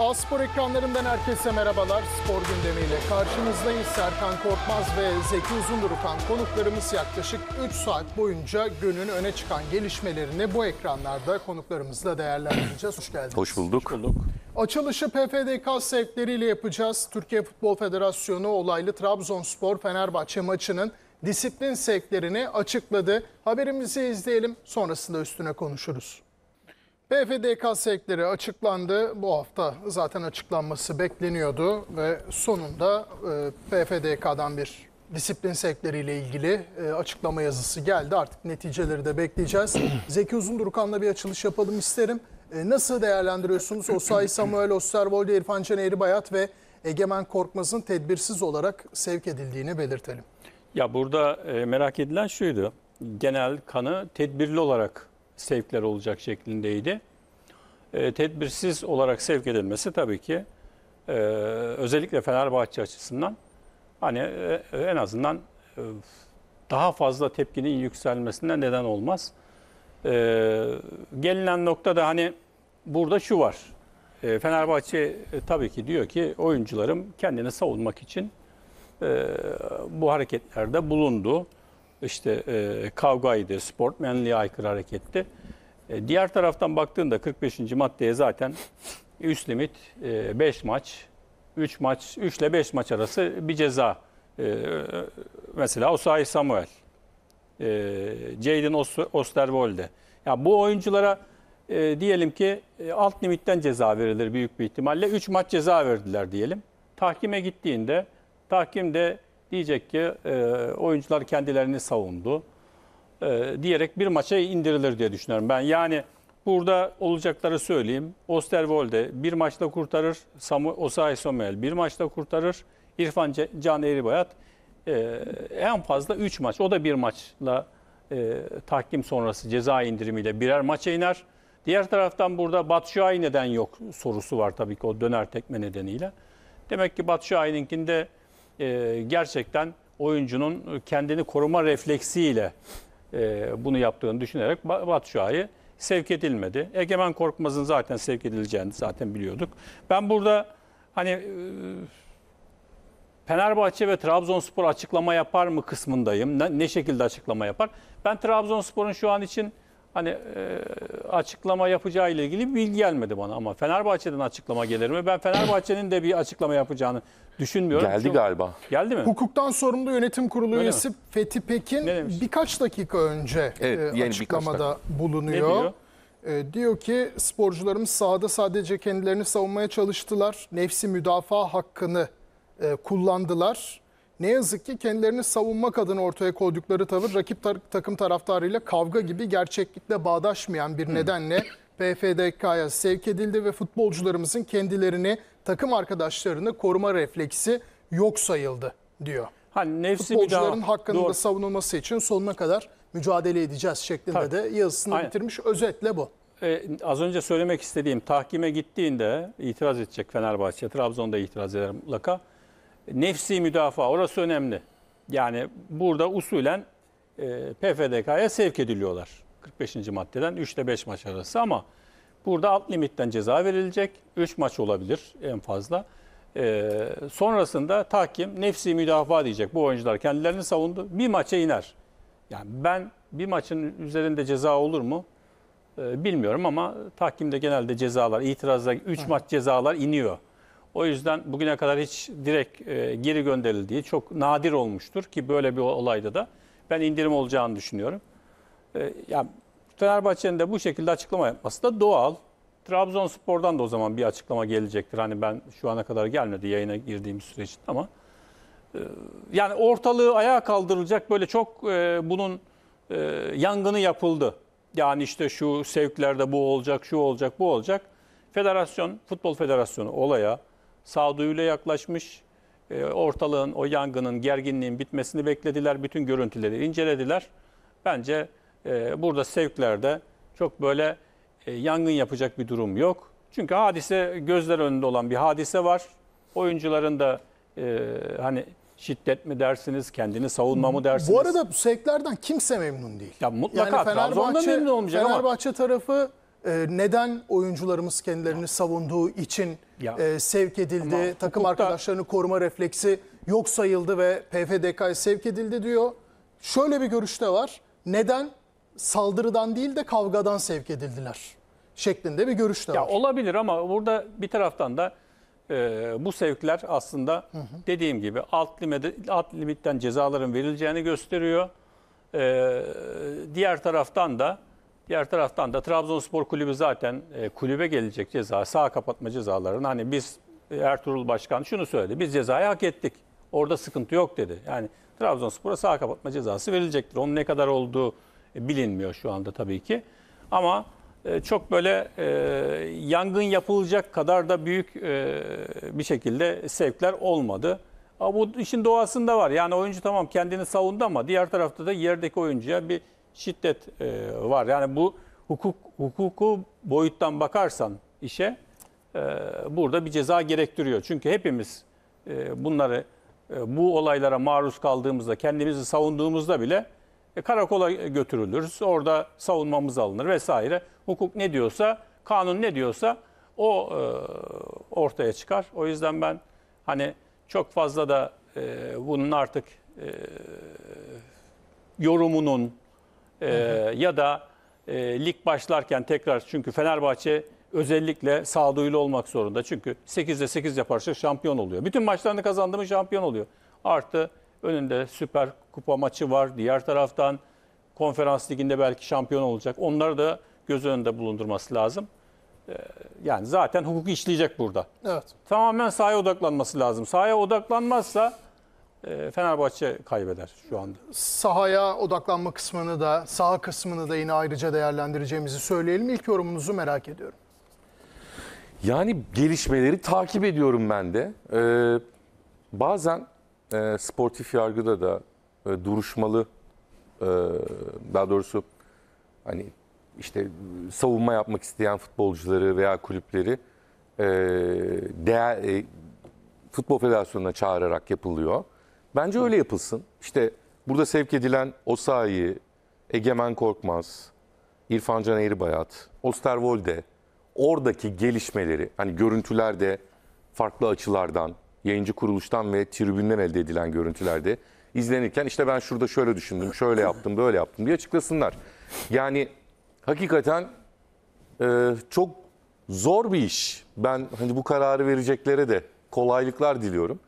Aspor ekranlarından herkese merhabalar. Spor gündemiyle karşınızdayız. Serkan Korkmaz ve Zeki Uzundurukan konuklarımız yaklaşık 3 saat boyunca günün öne çıkan gelişmelerini bu ekranlarda konuklarımızla değerlendireceğiz. Hoş geldiniz. Hoş bulduk. Hoş bulduk. Açılışı PFDK sevkleriyle yapacağız. Türkiye Futbol Federasyonu olaylı Trabzonspor-Fenerbahçe maçının disiplin sevklerini açıkladı. Haberimizi izleyelim sonrasında üstüne konuşuruz. PFDK sevkleri açıklandı. Bu hafta zaten açıklanması bekleniyordu ve sonunda e, PFDK'dan bir disiplin sevkleriyle ilgili e, açıklama yazısı geldi. Artık neticeleri de bekleyeceğiz. Zeki Uzundurukan'la bir açılış yapalım isterim. E, nasıl değerlendiriyorsunuz? Osay Samuel Osterwolde, İrfan Can Bayat ve Egemen Korkmaz'ın tedbirsiz olarak sevk edildiğini belirtelim. Ya burada merak edilen şuydu. Genel kanı tedbirli olarak sevkler olacak şeklindeydi. E, tedbirsiz olarak sevk edilmesi tabii ki e, özellikle Fenerbahçe açısından hani e, en azından e, daha fazla tepkinin yükselmesine neden olmaz. E, gelinen noktada hani burada şu var. E, Fenerbahçe e, tabii ki diyor ki oyuncularım kendini savunmak için e, bu hareketlerde bulundu işte e, kavgaydı, sportmenliğe aykırı hareketti. E, diğer taraftan baktığında 45. maddeye zaten üst limit 5 e, maç, 3 maç, 3 ile 5 maç arası bir ceza. E, e, mesela Osayi Samuel, e, Jadon Osterwolde. Ya yani bu oyunculara e, diyelim ki e, alt limitten ceza verilir büyük bir ihtimalle. 3 maç ceza verdiler diyelim. Tahkime gittiğinde tahkim de Diyecek ki e, oyuncular kendilerini savundu e, diyerek bir maça indirilir diye düşünüyorum ben. Yani burada olacakları söyleyeyim. Osterwolde bir maçta kurtarır. Samu, Osayi Somel bir maçta kurtarır. İrfan Can Eribayat e, en fazla 3 maç. O da bir maçla e, tahkim sonrası ceza indirimiyle birer maça iner. Diğer taraftan burada Batu neden yok sorusu var tabii ki o döner tekme nedeniyle. Demek ki Batu Şahin'inkinde e, gerçekten oyuncunun kendini koruma refleksiyle e, bunu yaptığını düşünerek Batu sevk edilmedi. Egemen Korkmaz'ın zaten sevk edileceğini zaten biliyorduk. Ben burada hani e, Fenerbahçe ve Trabzonspor açıklama yapar mı kısmındayım. Ne, ne şekilde açıklama yapar? Ben Trabzonspor'un şu an için hani e, açıklama yapacağı ile ilgili bilgi gelmedi bana ama Fenerbahçe'den açıklama gelir mi? Ben Fenerbahçe'nin de bir açıklama yapacağını düşünmüyorum. Geldi Çünkü, galiba. Geldi mi? Hukuktan sorumlu yönetim kurulu Öyle üyesi mi? Fethi Pekin birkaç dakika önce evet, e, açıklamada dakika. bulunuyor. Ne diyor? E, diyor ki sporcularımız sahada sadece kendilerini savunmaya çalıştılar. Nefsi müdafaa hakkını e, kullandılar ne yazık ki kendilerini savunmak adına ortaya koydukları tavır rakip tar takım taraftarıyla kavga gibi gerçeklikle bağdaşmayan bir hmm. nedenle PFDK'ya sevk edildi ve futbolcularımızın kendilerini takım arkadaşlarını koruma refleksi yok sayıldı diyor. Hani nefsi Futbolcuların müdava... hakkının da savunulması için sonuna kadar mücadele edeceğiz şeklinde Tabii. de yazısını Aynen. bitirmiş. Özetle bu. Ee, az önce söylemek istediğim tahkime gittiğinde itiraz edecek Fenerbahçe. Trabzon'da itiraz eder mutlaka nefsi müdafaa orası önemli. Yani burada usulen e, PFDK'ya sevk ediliyorlar. 45. maddeden 3 ile 5 maç arası ama burada alt limitten ceza verilecek. 3 maç olabilir en fazla. E, sonrasında tahkim nefsi müdafaa diyecek. Bu oyuncular kendilerini savundu. Bir maça iner. Yani ben bir maçın üzerinde ceza olur mu? E, bilmiyorum ama tahkimde genelde cezalar, itirazda 3 maç cezalar iniyor. O yüzden bugüne kadar hiç direkt e, geri gönderildiği çok nadir olmuştur ki böyle bir olayda da ben indirim olacağını düşünüyorum. E, yani Fenerbahçe'nin de bu şekilde açıklama yapması da doğal. Trabzonspor'dan da o zaman bir açıklama gelecektir. Hani ben şu ana kadar gelmedi yayına girdiğim süreç ama e, yani ortalığı ayağa kaldırılacak böyle çok e, bunun e, yangını yapıldı. Yani işte şu sevklerde bu olacak, şu olacak, bu olacak. Federasyon, Futbol Federasyonu olaya sağduyuyla yaklaşmış. E, ortalığın, o yangının, gerginliğin bitmesini beklediler. Bütün görüntüleri incelediler. Bence e, burada sevklerde çok böyle e, yangın yapacak bir durum yok. Çünkü hadise gözler önünde olan bir hadise var. Oyuncuların da hani şiddet mi dersiniz, kendini savunma mı dersiniz? Bu arada sevklerden kimse memnun değil. Ya mutlaka yani Trabzon'da memnun olmayacak Fenerbahçe ama. tarafı ee, neden oyuncularımız kendilerini savunduğu için Ya. e, sevk edildi, Ama takım hukukta- arkadaşlarını koruma refleksi yok sayıldı ve PFDK'ya sevk edildi diyor. Şöyle bir görüşte var. Neden saldırıdan değil de kavgadan sevk edildiler şeklinde bir görüşte var. Ya olabilir ama burada bir taraftan da e, bu sevkler aslında dediğim gibi alt, limede, alt limitten cezaların verileceğini gösteriyor. E, diğer taraftan da Diğer taraftan da Trabzonspor Kulübü zaten e, kulübe gelecek ceza, sağ kapatma cezalarını hani biz e, Ertuğrul Başkan şunu söyledi. Biz cezayı hak ettik. Orada sıkıntı yok dedi. Yani Trabzonspor'a sağ kapatma cezası verilecektir. Onun ne kadar olduğu e, bilinmiyor şu anda tabii ki. Ama e, çok böyle e, yangın yapılacak kadar da büyük e, bir şekilde sevkler olmadı. Ama bu işin doğasında var. Yani oyuncu tamam kendini savundu ama diğer tarafta da yerdeki oyuncuya bir şiddet e, var. Yani bu hukuk hukuku boyuttan bakarsan işe e, burada bir ceza gerektiriyor. Çünkü hepimiz e, bunları e, bu olaylara maruz kaldığımızda, kendimizi savunduğumuzda bile e, karakola götürülürüz. Orada savunmamız alınır vesaire. Hukuk ne diyorsa, kanun ne diyorsa o e, ortaya çıkar. O yüzden ben hani çok fazla da e, bunun artık e, yorumunun ee, ya da e, lig başlarken tekrar çünkü Fenerbahçe özellikle sağduyulu olmak zorunda. Çünkü 8'de 8 yaparsa şampiyon oluyor. Bütün maçlarını kazandı mı şampiyon oluyor. Artı önünde Süper Kupa maçı var. Diğer taraftan Konferans Ligi'nde belki şampiyon olacak. Onları da göz önünde bulundurması lazım. Ee, yani zaten hukuk işleyecek burada. Evet. Tamamen sahaya odaklanması lazım. Sahaya odaklanmazsa ee, Fenerbahçe kaybeder şu anda. Sahaya odaklanma kısmını da, saha kısmını da yine ayrıca değerlendireceğimizi söyleyelim. İlk yorumunuzu merak ediyorum. Yani gelişmeleri takip ediyorum ben de. Ee, bazen e, sportif yargıda da e, duruşmalı, e, daha doğrusu hani işte savunma yapmak isteyen futbolcuları veya kulüpleri e, değer, e, Futbol Federasyonu'na çağırarak yapılıyor. Bence öyle yapılsın. İşte burada sevk edilen Osayi, Egemen Korkmaz, İrfan Can Eğribayat, Osterwolde oradaki gelişmeleri hani görüntülerde farklı açılardan, yayıncı kuruluştan ve tribünden elde edilen görüntülerde izlenirken işte ben şurada şöyle düşündüm, şöyle yaptım, böyle yaptım diye açıklasınlar. Yani hakikaten e, çok zor bir iş. Ben hani bu kararı vereceklere de kolaylıklar diliyorum.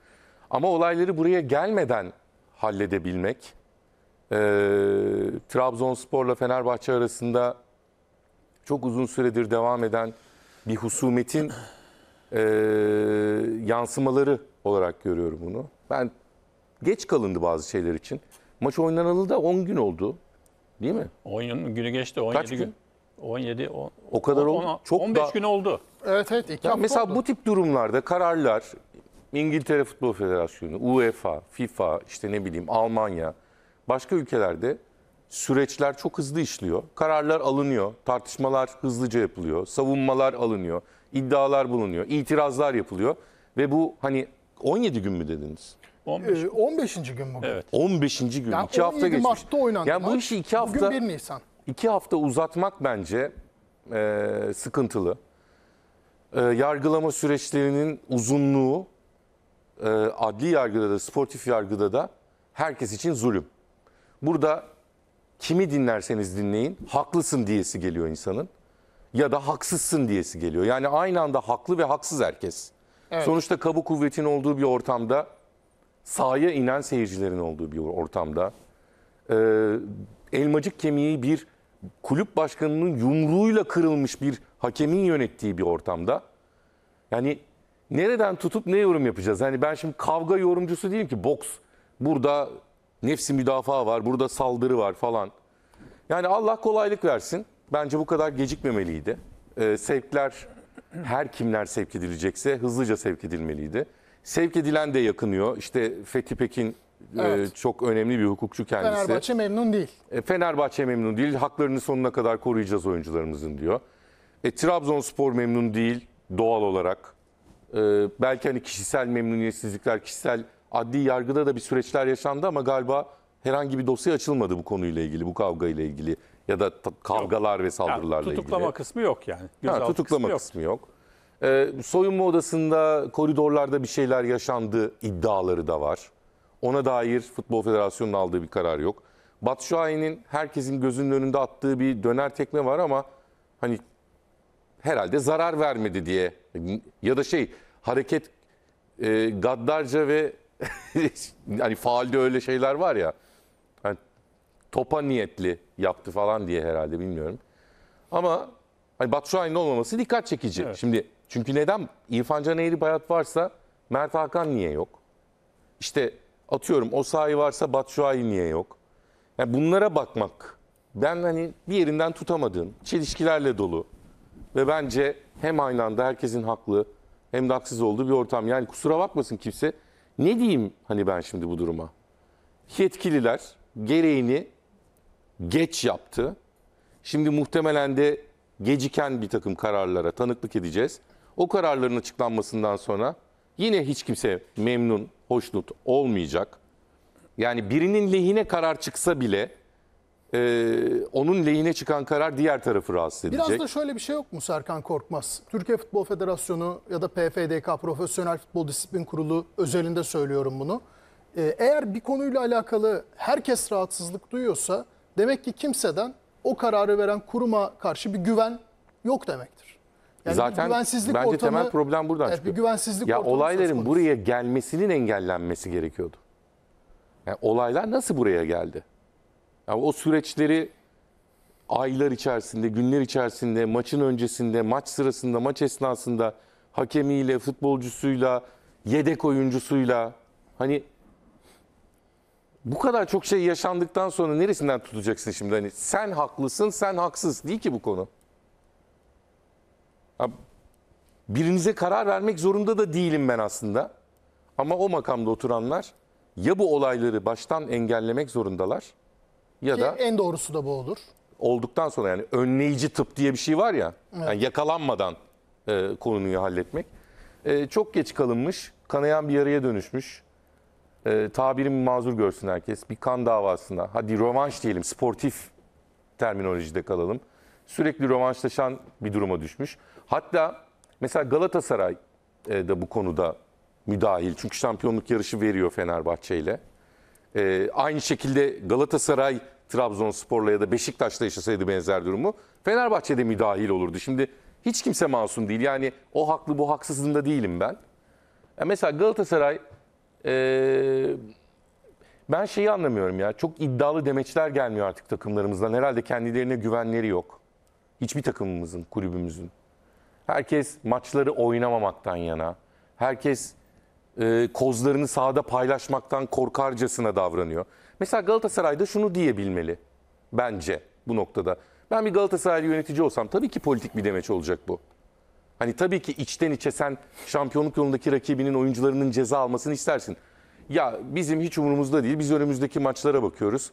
Ama olayları buraya gelmeden halledebilmek, e, Trabzonspor'la Fenerbahçe arasında çok uzun süredir devam eden bir husumetin e, yansımaları olarak görüyorum bunu. Ben geç kalındı bazı şeyler için. Maç oynanalı da 10 gün oldu. Değil mi? 10 gün, günü geçti. 17 Kaç gün? gün? 17, 10, o kadar oldu. Çok 15 da... gün oldu. Evet evet. Iki yani mesela oldu. bu tip durumlarda kararlar İngiltere Futbol Federasyonu, UEFA, FIFA, işte ne bileyim Almanya, başka ülkelerde süreçler çok hızlı işliyor. Kararlar alınıyor, tartışmalar hızlıca yapılıyor, savunmalar alınıyor, iddialar bulunuyor, itirazlar yapılıyor ve bu hani 17 gün mü dediniz? 15. Ee, 15. gün bugün. Evet. 15. gün. Yani 2 hafta geçmiş. Mart'ta oynandı. Yani bu işi 2 hafta bugün 1 Nisan. 2 hafta uzatmak bence e, sıkıntılı. E, yargılama süreçlerinin uzunluğu e, adli yargıda da sportif yargıda da herkes için zulüm. Burada kimi dinlerseniz dinleyin haklısın diyesi geliyor insanın ya da haksızsın diyesi geliyor. Yani aynı anda haklı ve haksız herkes. Evet. Sonuçta kabu kuvvetin olduğu bir ortamda sahaya inen seyircilerin olduğu bir ortamda e, elmacık kemiği bir kulüp başkanının yumruğuyla kırılmış bir hakemin yönettiği bir ortamda yani nereden tutup ne yorum yapacağız? Hani ben şimdi kavga yorumcusu değilim ki boks. Burada nefsi müdafaa var, burada saldırı var falan. Yani Allah kolaylık versin. Bence bu kadar gecikmemeliydi. Ee, sevkler her kimler sevk edilecekse hızlıca sevk edilmeliydi. Sevk edilen de yakınıyor. İşte Fethi Pekin e, Evet. Ee, çok önemli bir hukukçu kendisi. Fenerbahçe memnun değil. E, Fenerbahçe memnun değil. Haklarını sonuna kadar koruyacağız oyuncularımızın diyor. E, Trabzonspor memnun değil doğal olarak. Ee, belki hani kişisel memnuniyetsizlikler, kişisel adli yargıda da bir süreçler yaşandı ama galiba herhangi bir dosya açılmadı bu konuyla ilgili, bu kavga ile ilgili ya da kavgalar yok. ve saldırılarla yani, tutuklama ilgili. Tutuklama kısmı yok yani. Ha, tutuklama kısmı, kısmı yok. yok. Ee, soyunma odasında, koridorlarda bir şeyler yaşandı iddiaları da var. Ona dair Futbol Federasyonu'nun aldığı bir karar yok. Batu Şahin'in herkesin gözünün önünde attığı bir döner tekme var ama hani herhalde zarar vermedi diye ya da şey hareket e, gaddarca ve hani faalde öyle şeyler var ya hani topa niyetli yaptı falan diye herhalde bilmiyorum. Ama hani Batu olmaması dikkat çekici. Evet. Şimdi çünkü neden İrfan Can Eğri Bayat varsa Mert Hakan niye yok? İşte atıyorum o sahi varsa Batu niye yok? Yani bunlara bakmak ben hani bir yerinden tutamadığım, çelişkilerle dolu ve bence hem aynı anda herkesin haklı hem de haksız olduğu bir ortam. Yani kusura bakmasın kimse. Ne diyeyim hani ben şimdi bu duruma? Yetkililer gereğini geç yaptı. Şimdi muhtemelen de geciken bir takım kararlara tanıklık edeceğiz. O kararların açıklanmasından sonra yine hiç kimse memnun, hoşnut olmayacak. Yani birinin lehine karar çıksa bile e, onun lehine çıkan karar diğer tarafı rahatsız edecek. Biraz da şöyle bir şey yok mu Serkan Korkmaz? Türkiye Futbol Federasyonu ya da PFDK Profesyonel Futbol Disiplin Kurulu özelinde söylüyorum bunu. E, eğer bir konuyla alakalı herkes rahatsızlık duyuyorsa demek ki kimseden o kararı veren kuruma karşı bir güven yok demektir. Yani Zaten güvensizlik bence ortamı, temel problem buradan evet, çıkıyor. Bir güvensizlik ya olayların buraya gelmesinin engellenmesi gerekiyordu. Yani olaylar nasıl buraya geldi? Yani o süreçleri aylar içerisinde, günler içerisinde, maçın öncesinde, maç sırasında, maç esnasında hakemiyle, futbolcusuyla, yedek oyuncusuyla hani bu kadar çok şey yaşandıktan sonra neresinden tutacaksın şimdi? Hani sen haklısın, sen haksız değil ki bu konu. Birinize karar vermek zorunda da değilim ben aslında. Ama o makamda oturanlar ya bu olayları baştan engellemek zorundalar ya Ki da en doğrusu da bu olur. olduktan sonra yani önleyici tıp diye bir şey var ya yani yakalanmadan e, konuyu halletmek. E, çok geç kalınmış, kanayan bir yaraya dönüşmüş. E, tabirimi mazur görsün herkes. Bir kan davasında. hadi rövanş diyelim, sportif terminolojide kalalım. Sürekli rövanşlaşan bir duruma düşmüş. Hatta mesela Galatasaray e, da bu konuda müdahil. Çünkü şampiyonluk yarışı veriyor Fenerbahçe ile. E, aynı şekilde Galatasaray Trabzonspor'la ya da Beşiktaş'ta yaşasaydı benzer durumu Fenerbahçe'de müdahil olurdu. Şimdi hiç kimse masum değil. Yani o haklı bu haksızlığında değilim ben. Ya mesela Galatasaray e, ben şeyi anlamıyorum ya. Çok iddialı demeçler gelmiyor artık takımlarımızdan. Herhalde kendilerine güvenleri yok. Hiçbir takımımızın, kulübümüzün. Herkes maçları oynamamaktan yana. Herkes e, kozlarını sahada paylaşmaktan korkarcasına davranıyor. Mesela Galatasaray da şunu diyebilmeli bence bu noktada. Ben bir Galatasaray yönetici olsam tabii ki politik bir demeç olacak bu. Hani tabii ki içten içe sen şampiyonluk yolundaki rakibinin oyuncularının ceza almasını istersin. Ya bizim hiç umurumuzda değil. Biz önümüzdeki maçlara bakıyoruz.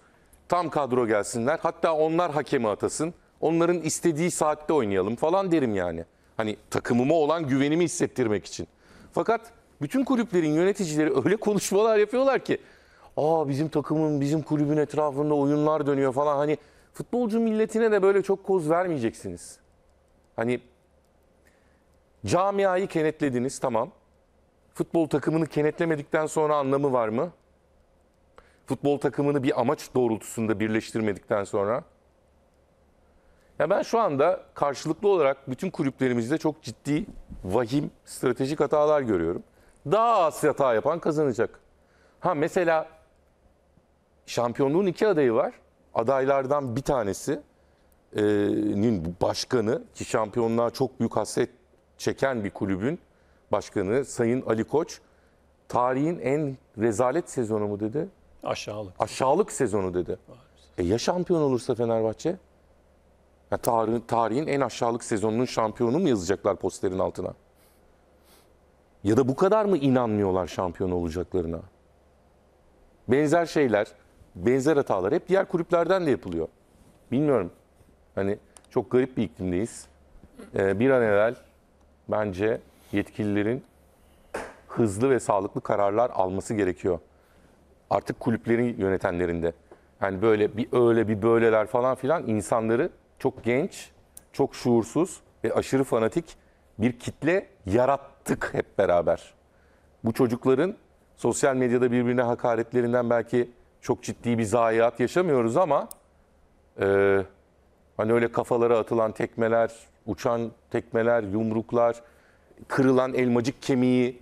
Tam kadro gelsinler. Hatta onlar hakemi atasın. Onların istediği saatte oynayalım falan derim yani. Hani takımıma olan güvenimi hissettirmek için. Fakat bütün kulüplerin yöneticileri öyle konuşmalar yapıyorlar ki aa bizim takımın bizim kulübün etrafında oyunlar dönüyor falan hani futbolcu milletine de böyle çok koz vermeyeceksiniz. Hani camiayı kenetlediniz tamam. Futbol takımını kenetlemedikten sonra anlamı var mı? Futbol takımını bir amaç doğrultusunda birleştirmedikten sonra. Ya ben şu anda karşılıklı olarak bütün kulüplerimizde çok ciddi, vahim, stratejik hatalar görüyorum. Daha az hata yapan kazanacak. Ha mesela şampiyonluğun iki adayı var. Adaylardan bir tanesinin e, başkanı ki şampiyonluğa çok büyük hasret çeken bir kulübün başkanı Sayın Ali Koç tarihin en rezalet sezonu mu dedi? Aşağılık. Aşağılık sezonu dedi. E ya şampiyon olursa Fenerbahçe? Ya tarihin, tarihin en aşağılık sezonunun şampiyonu mu yazacaklar posterin altına? Ya da bu kadar mı inanmıyorlar şampiyon olacaklarına? Benzer şeyler, benzer hatalar hep diğer kulüplerden de yapılıyor. Bilmiyorum. Hani çok garip bir iklimdeyiz. Ee, bir an evvel bence yetkililerin hızlı ve sağlıklı kararlar alması gerekiyor. Artık kulüplerin yönetenlerinde. Yani böyle bir öyle bir böyleler falan filan insanları çok genç, çok şuursuz ve aşırı fanatik bir kitle yarat baktık hep beraber. Bu çocukların sosyal medyada birbirine hakaretlerinden belki çok ciddi bir zayiat yaşamıyoruz ama e, hani öyle kafalara atılan tekmeler, uçan tekmeler, yumruklar, kırılan elmacık kemiği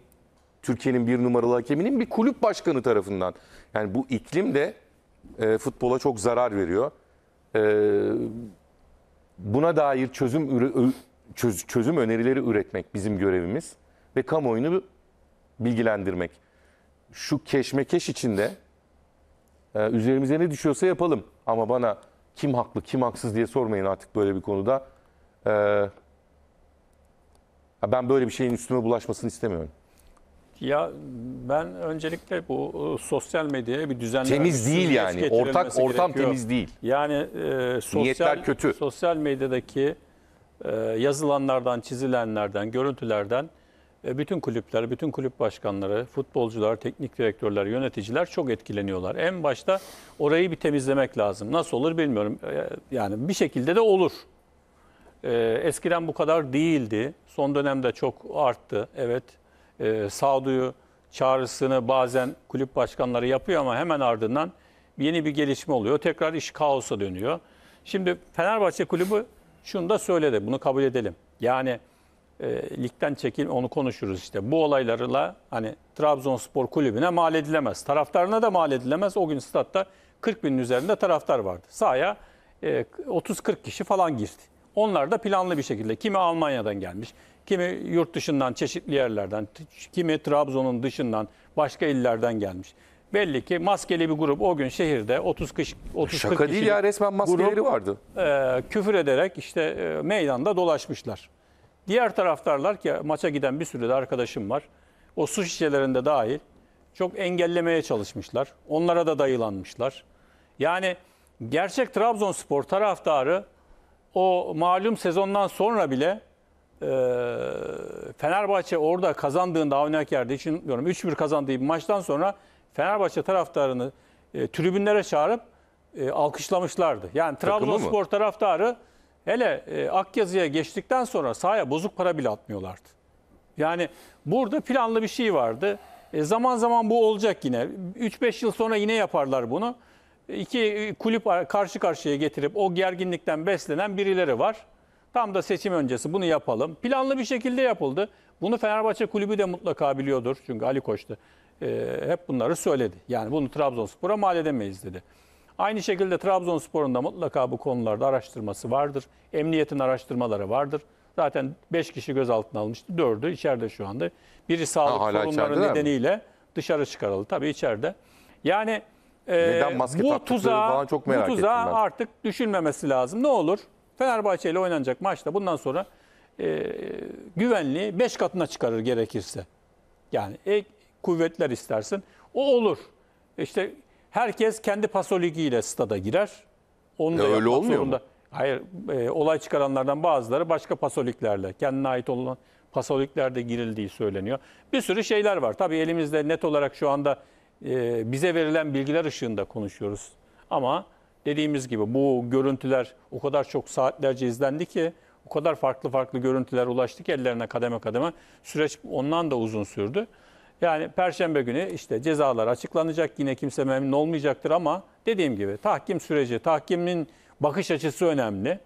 Türkiye'nin bir numaralı hakeminin bir kulüp başkanı tarafından. Yani bu iklim de e, futbola çok zarar veriyor. E, buna dair çözüm çözüm önerileri üretmek bizim görevimiz ve kamuoyunu bilgilendirmek. Şu keşmekeş içinde e, üzerimize ne düşüyorsa yapalım. Ama bana kim haklı kim haksız diye sormayın artık böyle bir konuda. E, ben böyle bir şeyin üstüme bulaşmasını istemiyorum. Ya ben öncelikle bu e, sosyal medyaya bir düzenleme temiz değil yani. Ortak ortam gerekiyor. temiz değil. Yani e, sosyal Niyetler kötü. sosyal medyadaki e, yazılanlardan, çizilenlerden, görüntülerden e, bütün kulüpler, bütün kulüp başkanları, futbolcular, teknik direktörler, yöneticiler çok etkileniyorlar. En başta orayı bir temizlemek lazım. Nasıl olur bilmiyorum. E, yani bir şekilde de olur. E, eskiden bu kadar değildi. Son dönemde çok arttı. Evet, sağduyu çağrısını bazen kulüp başkanları yapıyor ama hemen ardından yeni bir gelişme oluyor. Tekrar iş kaosa dönüyor. Şimdi Fenerbahçe kulübü şunu da söyledi. Bunu kabul edelim. Yani e, ligden çekil onu konuşuruz işte. Bu olaylarla hani Trabzonspor kulübüne mal edilemez. Taraftarına da mal edilemez. O gün statta 40 binin üzerinde taraftar vardı. Sahaya e, 30-40 kişi falan girdi. Onlar da planlı bir şekilde kimi Almanya'dan gelmiş, kimi yurt dışından çeşitli yerlerden, kimi Trabzon'un dışından başka illerden gelmiş. Belli ki maskeli bir grup o gün şehirde 30 kişi 30 Şaka 40 değil ya resmen maskeleri grup, vardı. E, küfür ederek işte e, meydanda dolaşmışlar. Diğer taraftarlar ki maça giden bir sürü de arkadaşım var. O su şişelerinde dahil çok engellemeye çalışmışlar. Onlara da dayılanmışlar. Yani gerçek Trabzonspor taraftarı o malum sezondan sonra bile e, Fenerbahçe orada kazandığında Avnak yerde için diyorum 3-1 kazandığı bir maçtan sonra Fenerbahçe taraftarını e, tribünlere çağırıp e, alkışlamışlardı. Yani Trabzonspor taraftarı Hele e, Akyazı'ya geçtikten sonra sahaya bozuk para bile atmıyorlardı. Yani burada planlı bir şey vardı. E, zaman zaman bu olacak yine. 3-5 yıl sonra yine yaparlar bunu. İki e, kulüp karşı karşıya getirip o gerginlikten beslenen birileri var. Tam da seçim öncesi bunu yapalım. Planlı bir şekilde yapıldı. Bunu Fenerbahçe kulübü de mutlaka biliyordur. Çünkü Ali Koç da e, hep bunları söyledi. Yani bunu Trabzonspor'a mal edemeyiz dedi. Aynı şekilde Trabzonspor'un da mutlaka bu konularda araştırması vardır. Emniyetin araştırmaları vardır. Zaten 5 kişi gözaltına almıştı. 4'ü içeride şu anda. Biri sağlık ha, sorunları nedeniyle mi? dışarı çıkarıldı. Tabii içeride. Yani e, bu tuzağa, falan çok merak bu tuzağa artık düşünmemesi lazım. Ne olur Fenerbahçe ile oynanacak maçta bundan sonra e, güvenliği 5 katına çıkarır gerekirse. Yani e, kuvvetler istersin. O olur. İşte Herkes kendi pasoligiyle stada girer. Onu da öyle olmuyor zorunda. Mu? Hayır, e, olay çıkaranlardan bazıları başka pasoliklerle, kendine ait olan pasoliklerde girildiği söyleniyor. Bir sürü şeyler var. Tabii elimizde net olarak şu anda e, bize verilen bilgiler ışığında konuşuyoruz. Ama dediğimiz gibi bu görüntüler o kadar çok saatlerce izlendi ki, o kadar farklı farklı görüntüler ulaştık ellerine kademe kademe. Süreç ondan da uzun sürdü. Yani perşembe günü işte cezalar açıklanacak. Yine kimse memnun olmayacaktır ama dediğim gibi tahkim süreci, tahkimin bakış açısı önemli.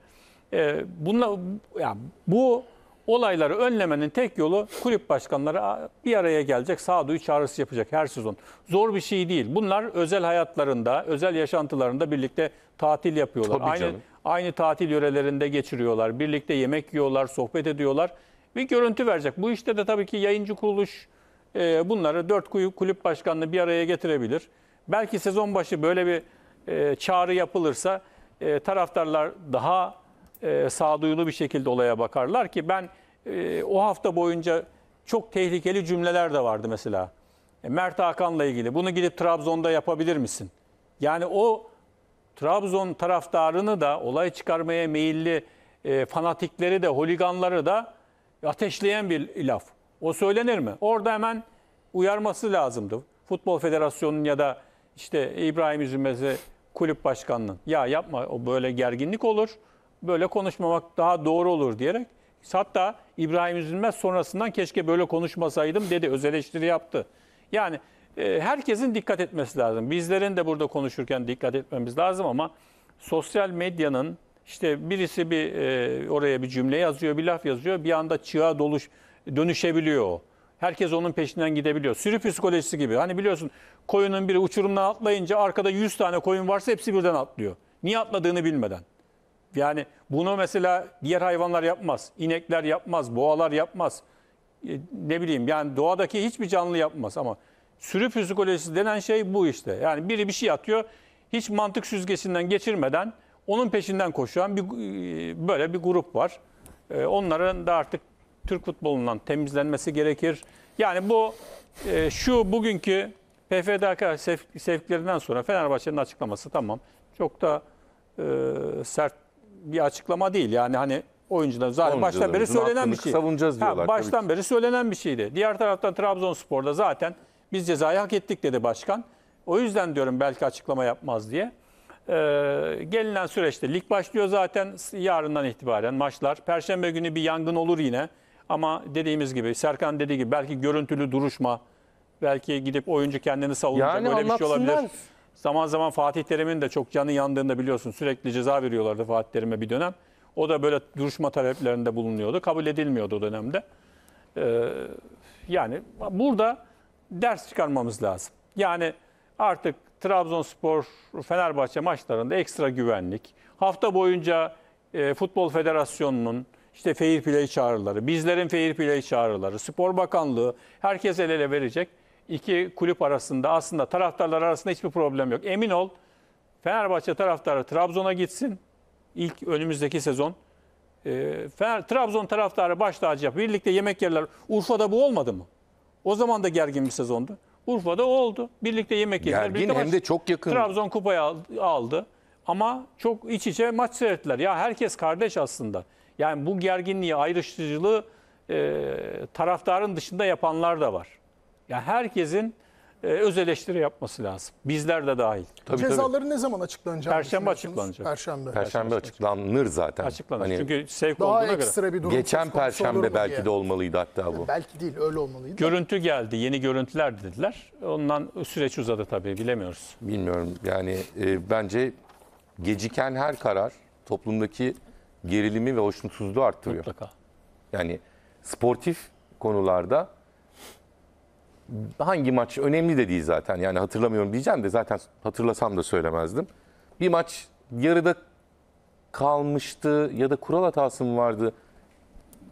Ee, bunla, yani bu olayları önlemenin tek yolu kulüp başkanları bir araya gelecek, sağduyu çağrısı yapacak her sezon. Zor bir şey değil. Bunlar özel hayatlarında, özel yaşantılarında birlikte tatil yapıyorlar. Tabii aynı canım. aynı tatil yörelerinde geçiriyorlar. Birlikte yemek yiyorlar, sohbet ediyorlar. Bir görüntü verecek. Bu işte de tabii ki yayıncı kuruluş e, bunları dört kulüp başkanlığı bir araya getirebilir. Belki sezon başı böyle bir e, çağrı yapılırsa e, taraftarlar daha e, sağduyulu bir şekilde olaya bakarlar ki ben e, o hafta boyunca çok tehlikeli cümleler de vardı mesela. E, Mert Hakan'la ilgili bunu gidip Trabzon'da yapabilir misin? Yani o Trabzon taraftarını da olay çıkarmaya meyilli e, fanatikleri de holiganları da ateşleyen bir laf. O söylenir mi? Orada hemen uyarması lazımdı. Futbol Federasyonu'nun ya da işte İbrahim Üzülmez'i kulüp başkanının. Ya yapma o böyle gerginlik olur. Böyle konuşmamak daha doğru olur diyerek. Hatta İbrahim Üzülmez sonrasından keşke böyle konuşmasaydım dedi. Öz eleştiri yaptı. Yani e, herkesin dikkat etmesi lazım. Bizlerin de burada konuşurken dikkat etmemiz lazım ama sosyal medyanın işte birisi bir e, oraya bir cümle yazıyor, bir laf yazıyor. Bir anda çığa doluş dönüşebiliyor. Herkes onun peşinden gidebiliyor. Sürü psikolojisi gibi. Hani biliyorsun koyunun biri uçurumdan atlayınca arkada 100 tane koyun varsa hepsi birden atlıyor. Niye atladığını bilmeden. Yani bunu mesela diğer hayvanlar yapmaz. İnekler yapmaz, boğalar yapmaz. E, ne bileyim yani doğadaki hiçbir canlı yapmaz ama sürü psikolojisi denen şey bu işte. Yani biri bir şey atıyor, hiç mantık süzgesinden geçirmeden onun peşinden koşan bir e, böyle bir grup var. E, onların da artık Türk futbolundan temizlenmesi gerekir. Yani bu e, şu bugünkü PFDK sevklerinden sonra Fenerbahçe'nin açıklaması tamam. Çok da e, sert bir açıklama değil. Yani hani oyuncular zaten baştan beri söylenen bir şey. Savunacağız diyorlar. Ha, baştan beri söylenen bir şeydi. Diğer taraftan Trabzonspor'da zaten biz cezayı hak ettik dedi başkan. O yüzden diyorum belki açıklama yapmaz diye. Ee, gelinen süreçte lig başlıyor zaten yarından itibaren maçlar. Perşembe günü bir yangın olur yine. Ama dediğimiz gibi Serkan dediği gibi belki görüntülü duruşma, belki gidip oyuncu kendini savunacak Yani öyle bir şey olabilir. Zaman zaman Fatih Terim'in de çok canı yandığında biliyorsun sürekli ceza veriyorlardı Fatih Terim'e bir dönem. O da böyle duruşma taleplerinde bulunuyordu. Kabul edilmiyordu o dönemde. Ee, yani burada ders çıkarmamız lazım. Yani artık Trabzonspor Fenerbahçe maçlarında ekstra güvenlik. Hafta boyunca e, Futbol Federasyonu'nun işte fair play çağrıları, bizlerin fair play çağrıları, spor bakanlığı herkes el ele verecek. İki kulüp arasında aslında taraftarlar arasında hiçbir problem yok. Emin ol Fenerbahçe taraftarı Trabzon'a gitsin. İlk önümüzdeki sezon. E, Fener, Trabzon taraftarı baş tacı yap. Birlikte yemek yerler. Urfa'da bu olmadı mı? O zaman da gergin bir sezondu. Urfa'da oldu. Birlikte yemek yediler. Gergin birlikte hem baş... de çok yakın. Trabzon kupayı aldı. aldı. Ama çok iç içe maç seyrettiler. Ya herkes kardeş aslında. Yani bu gerginliği, ayrıştırıcılığı e, taraftarın dışında yapanlar da var. Yani herkesin e, öz eleştiri yapması lazım. Bizler de dahil. Tabii, Cezaları ne zaman açıklanacak? Perşembe açıklanacak. Perşembe. Perşembe açıklanır zaten. Açıklanır. Hani Çünkü sevk daha olduğuna ekstra göre. bir durum. Geçen perşembe belki diye. de olmalıydı hatta bu. Belki değil öyle olmalıydı. Görüntü geldi, yeni görüntüler dediler. Ondan süreç uzadı tabii, bilemiyoruz. Bilmiyorum yani e, bence geciken her karar toplumdaki gerilimi ve hoşnutsuzluğu arttırıyor. Mutlaka. Yani sportif konularda hangi maç önemli de zaten. Yani hatırlamıyorum diyeceğim de zaten hatırlasam da söylemezdim. Bir maç yarıda kalmıştı ya da kural hatası mı vardı?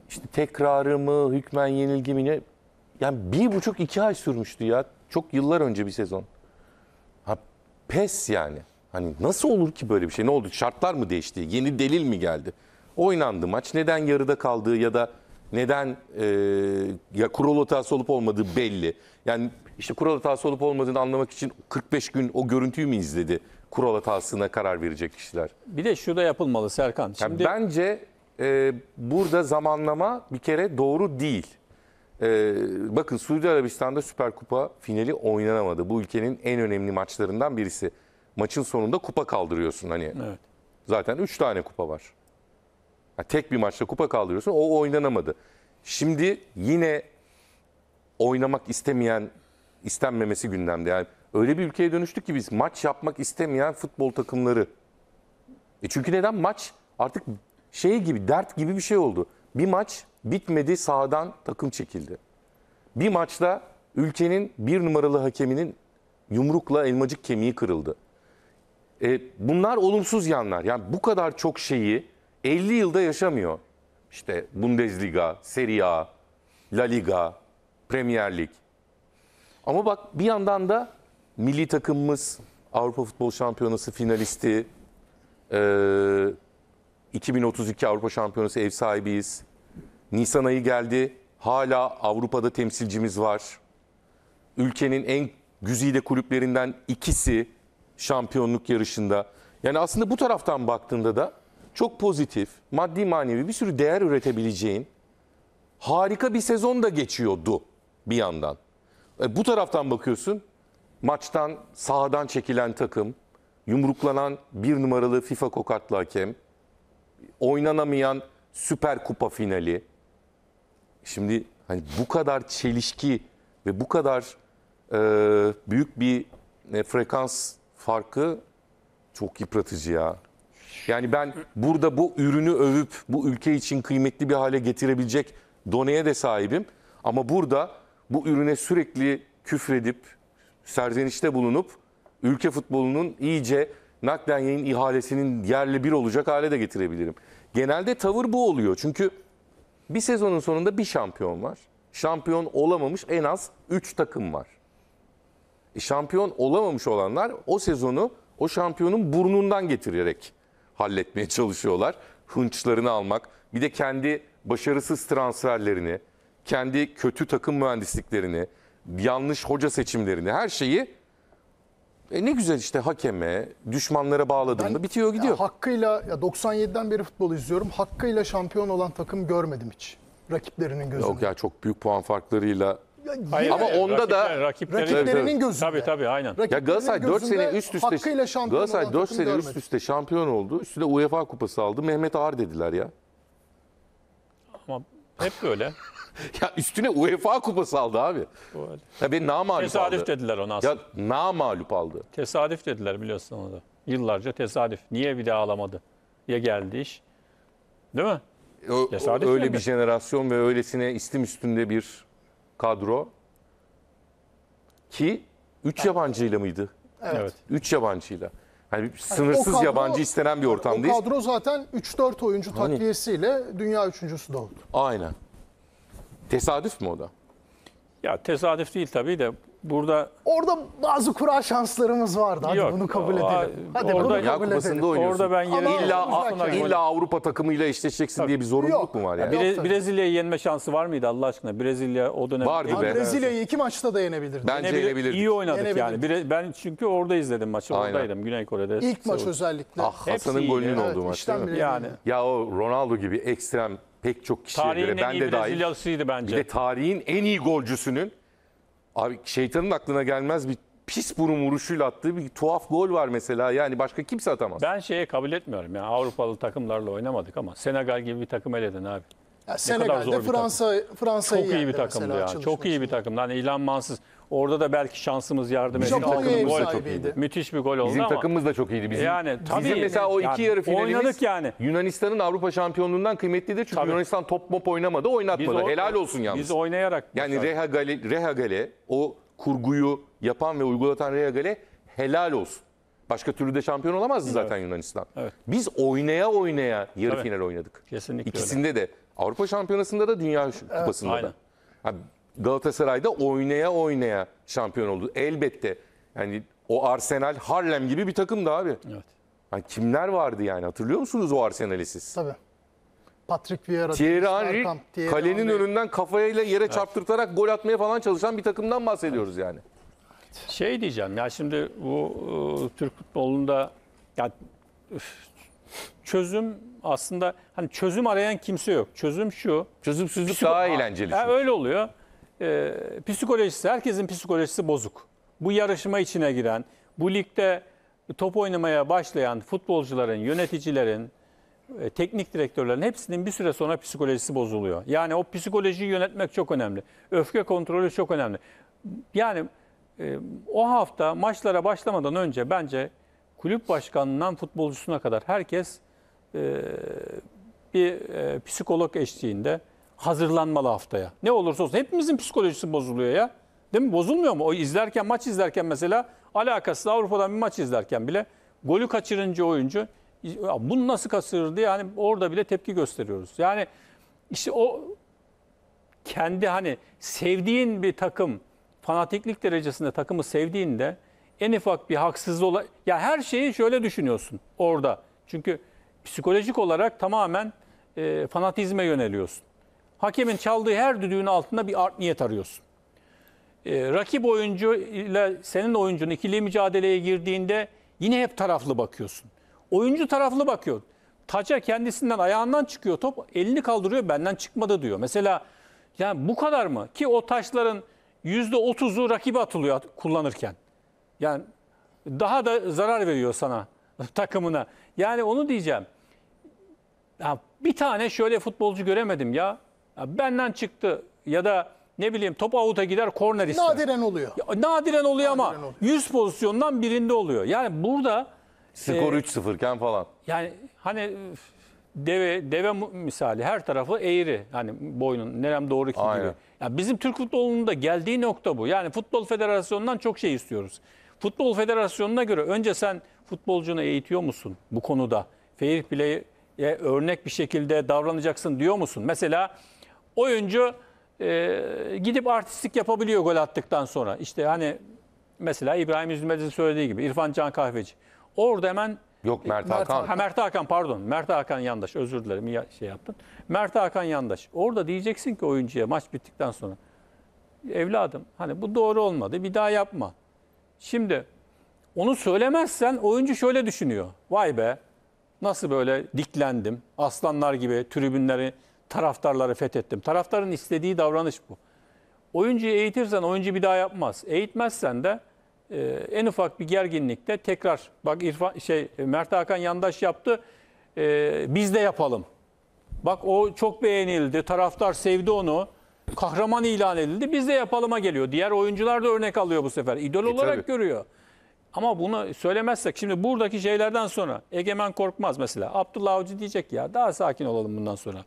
İşte tekrarı mı, hükmen yenilgi mi ne? Yani bir buçuk iki ay sürmüştü ya. Çok yıllar önce bir sezon. Ha, pes yani. Hani nasıl olur ki böyle bir şey? Ne oldu? Şartlar mı değişti? Yeni delil mi geldi? Oynandı maç. Neden yarıda kaldığı ya da neden e, ya kural hatası olup olmadığı belli. Yani işte kural hatası olup olmadığını anlamak için 45 gün o görüntüyü mü izledi? Kural hatasına karar verecek kişiler. Bir de şu da yapılmalı Serkan. Şimdi... Yani bence e, burada zamanlama bir kere doğru değil. E, bakın Suudi Arabistan'da Süper Kupa finali oynanamadı. Bu ülkenin en önemli maçlarından birisi maçın sonunda kupa kaldırıyorsun hani. Evet. Zaten 3 tane kupa var. Yani tek bir maçta kupa kaldırıyorsun. O oynanamadı. Şimdi yine oynamak istemeyen, istenmemesi gündemde. Yani öyle bir ülkeye dönüştük ki biz maç yapmak istemeyen futbol takımları. E çünkü neden maç artık şey gibi, dert gibi bir şey oldu. Bir maç bitmedi sahadan takım çekildi. Bir maçta ülkenin bir numaralı hakeminin yumrukla elmacık kemiği kırıldı. E, bunlar olumsuz yanlar. Yani bu kadar çok şeyi 50 yılda yaşamıyor. İşte Bundesliga, Serie A, La Liga, Premier Lig. Ama bak bir yandan da milli takımımız Avrupa Futbol Şampiyonası finalisti. E, 2032 Avrupa Şampiyonası ev sahibiyiz. Nisan ayı geldi. Hala Avrupa'da temsilcimiz var. Ülkenin en güzide kulüplerinden ikisi şampiyonluk yarışında. Yani aslında bu taraftan baktığında da çok pozitif, maddi manevi bir sürü değer üretebileceğin harika bir sezon da geçiyordu bir yandan. E, bu taraftan bakıyorsun maçtan sahadan çekilen takım, yumruklanan bir numaralı FIFA kokatlı hakem, oynanamayan Süper Kupa finali. Şimdi hani bu kadar çelişki ve bu kadar e, büyük bir e, frekans farkı çok yıpratıcı ya. Yani ben burada bu ürünü övüp bu ülke için kıymetli bir hale getirebilecek doneye de sahibim. Ama burada bu ürüne sürekli küfredip serzenişte bulunup ülke futbolunun iyice naklen yayın ihalesinin yerli bir olacak hale de getirebilirim. Genelde tavır bu oluyor. Çünkü bir sezonun sonunda bir şampiyon var. Şampiyon olamamış en az 3 takım var şampiyon olamamış olanlar o sezonu o şampiyonun burnundan getirerek halletmeye çalışıyorlar. Hınçlarını almak, bir de kendi başarısız transferlerini, kendi kötü takım mühendisliklerini, yanlış hoca seçimlerini, her şeyi e ne güzel işte hakeme, düşmanlara bağladığında bitiyor gidiyor. Ya hakkıyla ya 97'den beri futbol izliyorum. Hakkıyla şampiyon olan takım görmedim hiç rakiplerinin gözünde. Yok ya çok büyük puan farklarıyla Hayır, ama onda rakipler, da rakipler, rakiplerinin gözünde. Tabii tabii aynen. Ya Galatasaray 4 sene üst üste Galatasaray 4 sene görmedi. üst üste şampiyon oldu. Üstüne UEFA kupası aldı. Mehmet Ağar dediler ya. Ama hep böyle. ya üstüne UEFA kupası aldı abi. Böyle. Ya ben namalup tesadüf aldı. Tesadüf dediler ona aslında. Ya namalup aldı. Tesadüf dediler biliyorsun onu da. Yıllarca tesadüf. Niye bir daha alamadı? Ya geldi iş. Değil mi? O, tesadüf öyle mi? bir jenerasyon ve öylesine istim üstünde bir kadro ki 3 yabancıyla mıydı? Evet. 3 yabancıyla. Hani sınırsız yani kadro, yabancı istenen bir ortamdayız. O kadro zaten 3-4 oyuncu hani... takviyesiyle dünya üçüncüsü de oldu. Aynen. Tesadüf mü o da? Ya tesadüf değil tabii de Burada Orada bazı kura şanslarımız vardı. Hadi Yok, bunu kabul o- edelim. Hadi orada- bunu kabul Kupası'nda edelim. Orada ben yeri- Ama- illa Avrupa takımıyla eşleşeceksin diye bir zorunluluk Yok. mu var yani? Yok. Brezilya'yı yenme şansı var mıydı Allah aşkına? Brezilya o dönem Vardı be. Brezilya'yı iki maçta da yenebilirdi. Bence Yenebilir- İyi iyi oynadık yani. Ben çünkü orada izledim maçı. Aynen. Oradaydım Güney Kore'de. İlk maç Seul. özellikle. Ah Hasan'ın golünün Evet, olduğu maç işten Yani Ya o Ronaldo gibi ekstrem pek çok kişiye tarihin göre en ben iyi de dahil. Brezilyalısıydı bence. Bir de tarihin en iyi golcüsünün Abi şeytanın aklına gelmez bir pis burun vuruşuyla attığı bir tuhaf gol var mesela. Yani başka kimse atamaz. Ben şeye kabul etmiyorum. Yani Avrupalı takımlarla oynamadık ama Senegal gibi bir takım eledin abi. Ya Senegal'de Fransa Fransa'yı çok iyi bir takımdı ya. Çok iyi bir takımdı. Hani İlhan Orada da belki şansımız yardım etti. Takımın Japonya'ya gol çok Müthiş bir gol oldu Bizim ama. takımımız da çok iyiydi. Bizim, Yani tabii. bizim mesela o iki Yani yarı finalimiz oynadık yani. Yunanistan'ın Avrupa şampiyonluğundan kıymetlidir. Çünkü Tabii. Yunanistan top mop oynamadı, oynatmadı. o- Helal olsun yalnız. Biz oynayarak. Yani Reha Gale, Reha Gale o kurguyu yapan ve uygulatan Reha Gale helal olsun. Başka türlü de şampiyon olamazdı zaten Yunanistan. Evet. Biz oynaya oynaya yarı Tabii. final oynadık. Kesinlikle öyle. İkisinde de. Avrupa Şampiyonası'nda da Dünya Kupası'nda da. Aynen. Galatasaray'da oynaya oynaya şampiyon oldu. Elbette yani o Arsenal Harlem gibi bir takımdı abi. Evet. Yani kimler vardı yani hatırlıyor musunuz o Arsenal'i siz? Tabii. Patrick Vieira, Thierry Henry kalenin Henry. önünden kafayla yere evet. çarptırtarak gol atmaya falan çalışan bir takımdan bahsediyoruz evet. yani. Şey diyeceğim ya şimdi bu ıı, Türk futbolunda ya üf, çözüm aslında hani çözüm arayan kimse yok. Çözüm şu. Çözümsüzlük psiko- daha eğlenceli. Ha, öyle oluyor e, psikolojisi, herkesin psikolojisi bozuk. Bu yarışma içine giren, bu ligde top oynamaya başlayan futbolcuların, yöneticilerin, e, teknik direktörlerin hepsinin bir süre sonra psikolojisi bozuluyor. Yani o psikolojiyi yönetmek çok önemli. Öfke kontrolü çok önemli. Yani e, o hafta maçlara başlamadan önce bence kulüp başkanından futbolcusuna kadar herkes e, bir e, psikolog eşliğinde hazırlanmalı haftaya. Ne olursa olsun. Hepimizin psikolojisi bozuluyor ya. Değil mi? Bozulmuyor mu? O izlerken, maç izlerken mesela alakasız Avrupa'dan bir maç izlerken bile golü kaçırınca oyuncu ya bunu nasıl kaçırdı? Yani orada bile tepki gösteriyoruz. Yani işte o kendi hani sevdiğin bir takım fanatiklik derecesinde takımı sevdiğinde en ufak bir haksızlığı ola ya her şeyi şöyle düşünüyorsun orada. Çünkü psikolojik olarak tamamen e, fanatizme yöneliyorsun hakemin çaldığı her düdüğün altında bir art niyet arıyorsun. Ee, rakip oyuncu ile senin oyuncun ikili mücadeleye girdiğinde yine hep taraflı bakıyorsun. Oyuncu taraflı bakıyor. Taça kendisinden ayağından çıkıyor top elini kaldırıyor benden çıkmadı diyor. Mesela yani bu kadar mı? Ki o taşların %30'u rakibe atılıyor kullanırken. Yani daha da zarar veriyor sana takımına. Yani onu diyeceğim. Ya bir tane şöyle futbolcu göremedim ya. Ya benden çıktı ya da ne bileyim top avuta gider korner ister. Nadiren oluyor. Ya, nadiren oluyor ama Nadiren oluyor. 100 pozisyondan birinde oluyor. Yani burada skor e, 3-0 iken falan. Yani hani deve deve misali her tarafı eğri. Hani boynun nerem doğru ki Aynen. gibi. ya bizim Türk futbolunun da geldiği nokta bu. Yani futbol federasyonundan çok şey istiyoruz. Futbol federasyonuna göre önce sen futbolcunu eğitiyor musun bu konuda? Fair play'e örnek bir şekilde davranacaksın diyor musun? Mesela oyuncu e, gidip artistlik yapabiliyor gol attıktan sonra. İşte hani mesela İbrahim Üzmez'in söylediği gibi İrfan Can Kahveci. Orada hemen Yok Mert Hakan. Ha, Mert Hakan pardon. Mert Hakan Yandaş özür dilerim ya, şey yaptın. Mert Hakan Yandaş. Orada diyeceksin ki oyuncuya maç bittikten sonra. Evladım hani bu doğru olmadı bir daha yapma. Şimdi onu söylemezsen oyuncu şöyle düşünüyor. Vay be nasıl böyle diklendim aslanlar gibi tribünleri taraftarları fethettim. Taraftarın istediği davranış bu. Oyuncuyu eğitirsen oyuncu bir daha yapmaz. Eğitmezsen de e, en ufak bir gerginlikte tekrar bak İrfan şey Mert Hakan yandaş yaptı. E, biz de yapalım. Bak o çok beğenildi. Taraftar sevdi onu. Kahraman ilan edildi. Biz de yapalıma geliyor. Diğer oyuncular da örnek alıyor bu sefer. İdol e, olarak tabii. görüyor. Ama bunu söylemezsek şimdi buradaki şeylerden sonra Egemen Korkmaz mesela Abdullah Avcı diyecek ya daha sakin olalım bundan sonra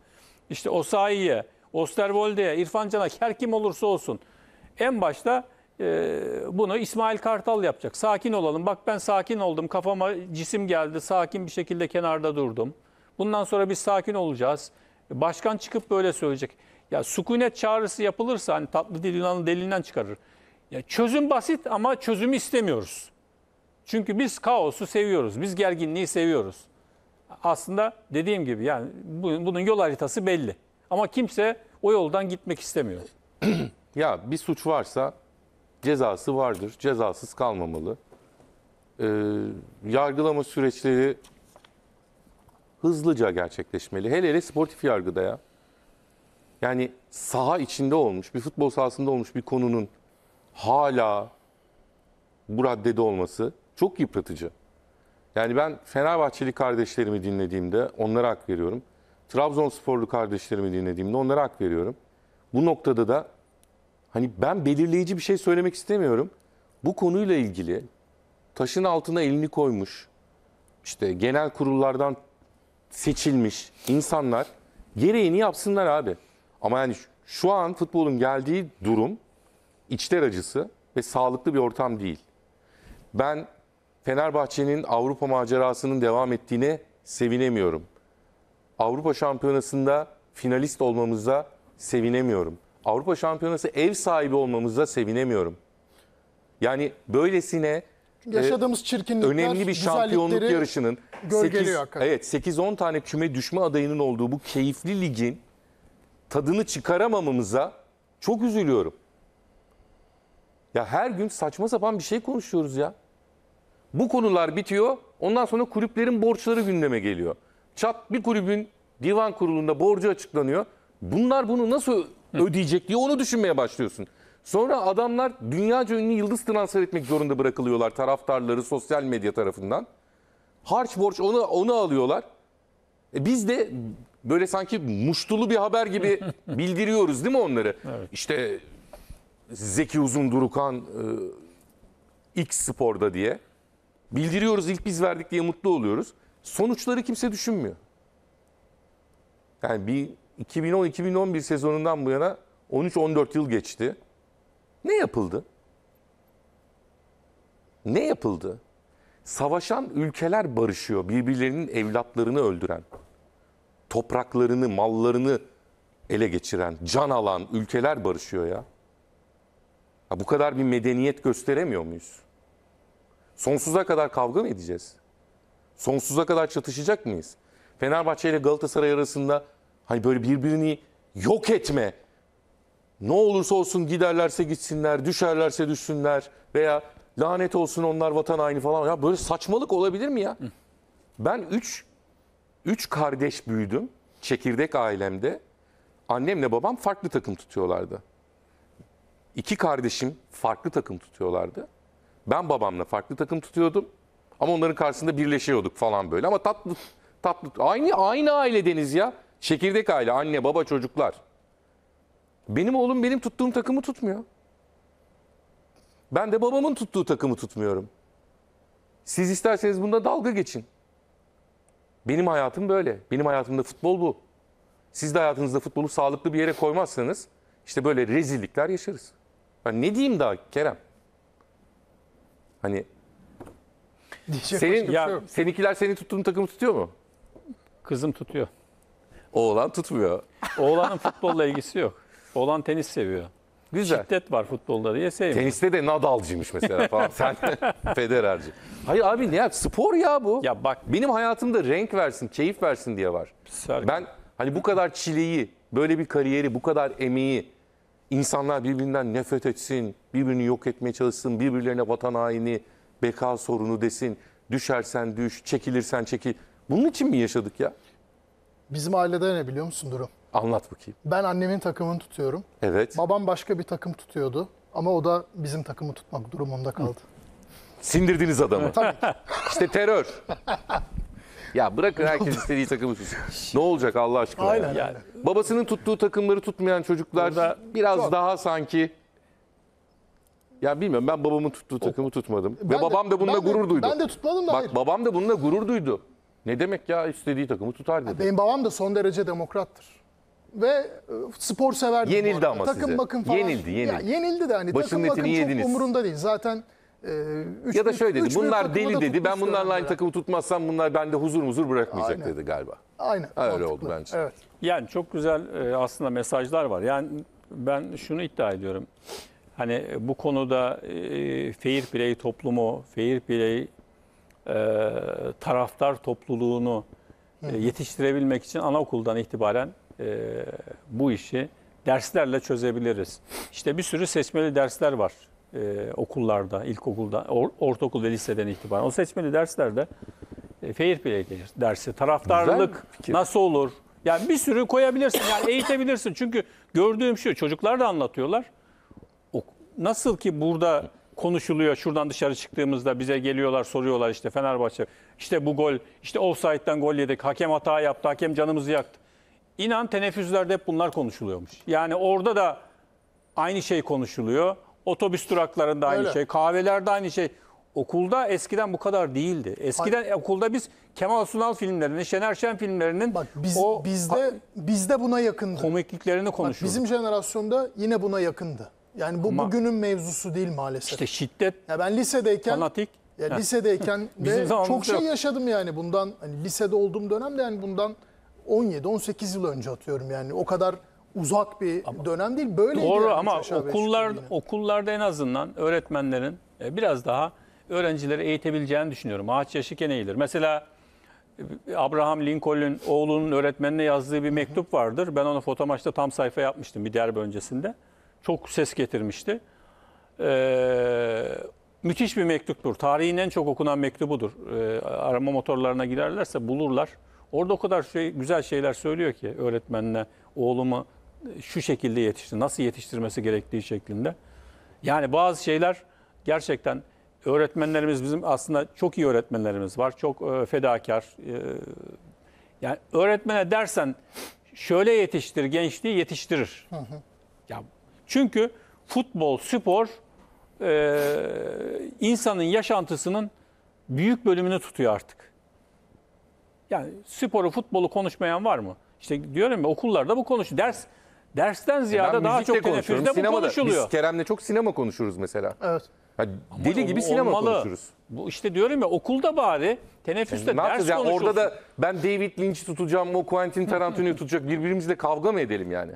işte Osayi'ye, Osterwolde'ye, İrfan Can'a her kim olursa olsun en başta e, bunu İsmail Kartal yapacak. Sakin olalım. Bak ben sakin oldum. Kafama cisim geldi. Sakin bir şekilde kenarda durdum. Bundan sonra biz sakin olacağız. Başkan çıkıp böyle söyleyecek. Ya sükunet çağrısı yapılırsa hani tatlı dil Yunan'ı delinden çıkarır. Ya çözüm basit ama çözümü istemiyoruz. Çünkü biz kaosu seviyoruz. Biz gerginliği seviyoruz aslında dediğim gibi yani bunun yol haritası belli. Ama kimse o yoldan gitmek istemiyor. ya bir suç varsa cezası vardır. Cezasız kalmamalı. Ee, yargılama süreçleri hızlıca gerçekleşmeli. Hele hele sportif yargıda ya. Yani saha içinde olmuş, bir futbol sahasında olmuş bir konunun hala bu raddede olması çok yıpratıcı. Yani ben Fenerbahçeli kardeşlerimi dinlediğimde onlara hak veriyorum. Trabzonsporlu kardeşlerimi dinlediğimde onlara hak veriyorum. Bu noktada da hani ben belirleyici bir şey söylemek istemiyorum. Bu konuyla ilgili taşın altına elini koymuş, işte genel kurullardan seçilmiş insanlar gereğini yapsınlar abi. Ama yani şu an futbolun geldiği durum içler acısı ve sağlıklı bir ortam değil. Ben Fenerbahçe'nin Avrupa macerasının devam ettiğine sevinemiyorum. Avrupa Şampiyonası'nda finalist olmamıza sevinemiyorum. Avrupa Şampiyonası ev sahibi olmamıza sevinemiyorum. Yani böylesine e, yaşadığımız çirkinlikler önemli bir şampiyonluk yarışının 8 evet 8-10 tane küme düşme adayının olduğu bu keyifli ligin tadını çıkaramamamıza çok üzülüyorum. Ya her gün saçma sapan bir şey konuşuyoruz ya. Bu konular bitiyor. Ondan sonra kulüplerin borçları gündeme geliyor. Çat bir kulübün divan kurulunda borcu açıklanıyor. Bunlar bunu nasıl ödeyecek diye onu düşünmeye başlıyorsun. Sonra adamlar dünyaca ünlü yıldız transfer etmek zorunda bırakılıyorlar taraftarları sosyal medya tarafından. Harç borç onu onu alıyorlar. E biz de böyle sanki muştulu bir haber gibi bildiriyoruz değil mi onları? Evet. İşte Zeki Uzun Durukan e, X Spor'da diye. Bildiriyoruz ilk biz verdik diye mutlu oluyoruz. Sonuçları kimse düşünmüyor. Yani bir 2010-2011 sezonundan bu yana 13-14 yıl geçti. Ne yapıldı? Ne yapıldı? Savaşan ülkeler barışıyor. Birbirlerinin evlatlarını öldüren, topraklarını, mallarını ele geçiren, can alan ülkeler barışıyor ya. ya bu kadar bir medeniyet gösteremiyor muyuz? Sonsuza kadar kavga mı edeceğiz? Sonsuza kadar çatışacak mıyız? Fenerbahçe ile Galatasaray arasında hani böyle birbirini yok etme. Ne olursa olsun giderlerse gitsinler, düşerlerse düşsünler veya lanet olsun onlar vatan haini falan. Ya böyle saçmalık olabilir mi ya? Ben üç üç kardeş büyüdüm çekirdek ailemde. Annemle babam farklı takım tutuyorlardı. İki kardeşim farklı takım tutuyorlardı. Ben babamla farklı takım tutuyordum. Ama onların karşısında birleşiyorduk falan böyle. Ama tatlı tatlı aynı aynı aile deniz ya. Çekirdek aile, anne, baba, çocuklar. Benim oğlum benim tuttuğum takımı tutmuyor. Ben de babamın tuttuğu takımı tutmuyorum. Siz isterseniz bunda dalga geçin. Benim hayatım böyle. Benim hayatımda futbol bu. Siz de hayatınızda futbolu sağlıklı bir yere koymazsanız işte böyle rezillikler yaşarız. Ben ne diyeyim daha Kerem? Hani Diyecek senin başka bir ya şey yok. seninkiler seni tuttuğun takımı tutuyor mu? Kızım tutuyor. Oğlan tutmuyor. Oğlanın futbolla ilgisi yok. Oğlan tenis seviyor. Güzel. Şiddet var futbolda diye sevmiyor. Teniste de Nadal'cıymış mesela falan. Sen Federer'ci. Hayır abi ne yap? spor ya bu. Ya bak Benim hayatımda renk versin, keyif versin diye var. Sergen. Ben hani bu kadar çileyi, böyle bir kariyeri, bu kadar emeği İnsanlar birbirinden nefret etsin, birbirini yok etmeye çalışsın, birbirlerine vatan haini, beka sorunu desin, düşersen düş, çekilirsen çekil. Bunun için mi yaşadık ya? Bizim ailede ne biliyor musun durum? Anlat bakayım. Ben annemin takımını tutuyorum. Evet. Babam başka bir takım tutuyordu ama o da bizim takımı tutmak durumunda kaldı. Sindirdiniz adamı. Tabii. işte terör. Ya bırakın herkes istediği takımı tutsun. Ne olacak Allah aşkına? Aynen, yani. aynen. Babasının tuttuğu takımları tutmayan çocuklar da biraz Çok. daha sanki ya bilmiyorum ben babamın tuttuğu takımı tutmadım. Ben Ve babam da bununla gurur duydu. Ben de tutmadım da Bak hayır. babam da bununla gurur duydu. Ne demek ya istediği takımı tutar dedi. Benim babam da son derece demokrattır. Ve e, spor severdi. Yenildi ama takım size. bakım falan. Yenildi, yenildi. Ya, yenildi de hani Başının takım bakım çok yediniz. umurunda değil. Zaten ee, üç ya da şöyle dedi. Bunlar deli dedi. Ben bunlarla aynı takımı tutmazsam bunlar bende huzur huzur bırakmayacak Aynen. dedi galiba. Aynen. Öyle Mantıklı. oldu bence. Evet. Yani çok güzel e, aslında mesajlar var. Yani ben şunu iddia ediyorum. Hani bu konuda e, fair play toplumu, fair play e, taraftar topluluğunu yetiştirebilmek için anaokuldan itibaren bu işi derslerle çözebiliriz. İşte bir sürü seçmeli dersler var e, okullarda, ilkokulda, or, ortaokul ve liseden itibaren o seçmeli derslerde e, fair play dersi, taraftarlık nasıl olur? Yani bir sürü koyabilirsin, yani eğitebilirsin. Çünkü gördüğüm şu, çocuklar da anlatıyorlar. nasıl ki burada konuşuluyor. Şuradan dışarı çıktığımızda bize geliyorlar soruyorlar işte Fenerbahçe. işte bu gol işte offside'den gol yedik. Hakem hata yaptı. Hakem canımızı yaktı. İnan teneffüslerde hep bunlar konuşuluyormuş. Yani orada da aynı şey konuşuluyor. Otobüs duraklarında aynı Öyle. şey, kahvelerde aynı şey. Okulda eskiden bu kadar değildi. Eskiden okulda biz Kemal Sunal filmlerinin, Şener Şen filmlerinin Bak biz, o bizde bizde buna yakındı. komikliklerini konuşuyoruz. bizim jenerasyonda yine buna yakındı. Yani bu Ama- bugünün mevzusu değil maalesef. İşte şiddet, ya ben lisedeyken fanatik. ya Ha. lisedeyken de çok şey yok. yaşadım yani bundan hani lisede olduğum dönemde yani bundan 17 18 yıl önce atıyorum yani o kadar uzak bir ama, dönem değil. Böyle doğru ama okullar okullarda en azından öğretmenlerin e, biraz daha öğrencileri eğitebileceğini düşünüyorum. Ağaç yaşıken eğilir. Mesela e, Abraham Lincoln'un oğlunun öğretmenine yazdığı bir mektup vardır. Ben onu fotomaçta tam sayfa yapmıştım bir derbi öncesinde. Çok ses getirmişti. Ee, müthiş bir mektuptur. Tarihin en çok okunan mektubudur. Ee, arama motorlarına girerlerse bulurlar. Orada o kadar şey, güzel şeyler söylüyor ki öğretmenine, oğlumu şu şekilde yetişti, nasıl yetiştirmesi gerektiği şeklinde. Yani bazı şeyler gerçekten öğretmenlerimiz bizim aslında çok iyi öğretmenlerimiz var. Çok e, fedakar. E, yani öğretmene dersen şöyle yetiştir gençliği yetiştirir. Hı hı. Ya çünkü futbol, spor e, insanın yaşantısının büyük bölümünü tutuyor artık. Yani sporu, futbolu konuşmayan var mı? İşte diyorum ya okullarda bu konuş. Ders dersten e ziyade daha çok teneffüste bu konuşuluyor. Biz Kerem'le çok sinema konuşuruz mesela. Evet. Ha, deli Ama gibi olmalı. sinema konuşuruz. Bu işte diyorum ya okulda bari teneffüste yani, ders yani konuşulsun. Orada da ben David Lynch'i tutacağım, o Quentin Tarantino'yu tutacak birbirimizle kavga mı edelim yani?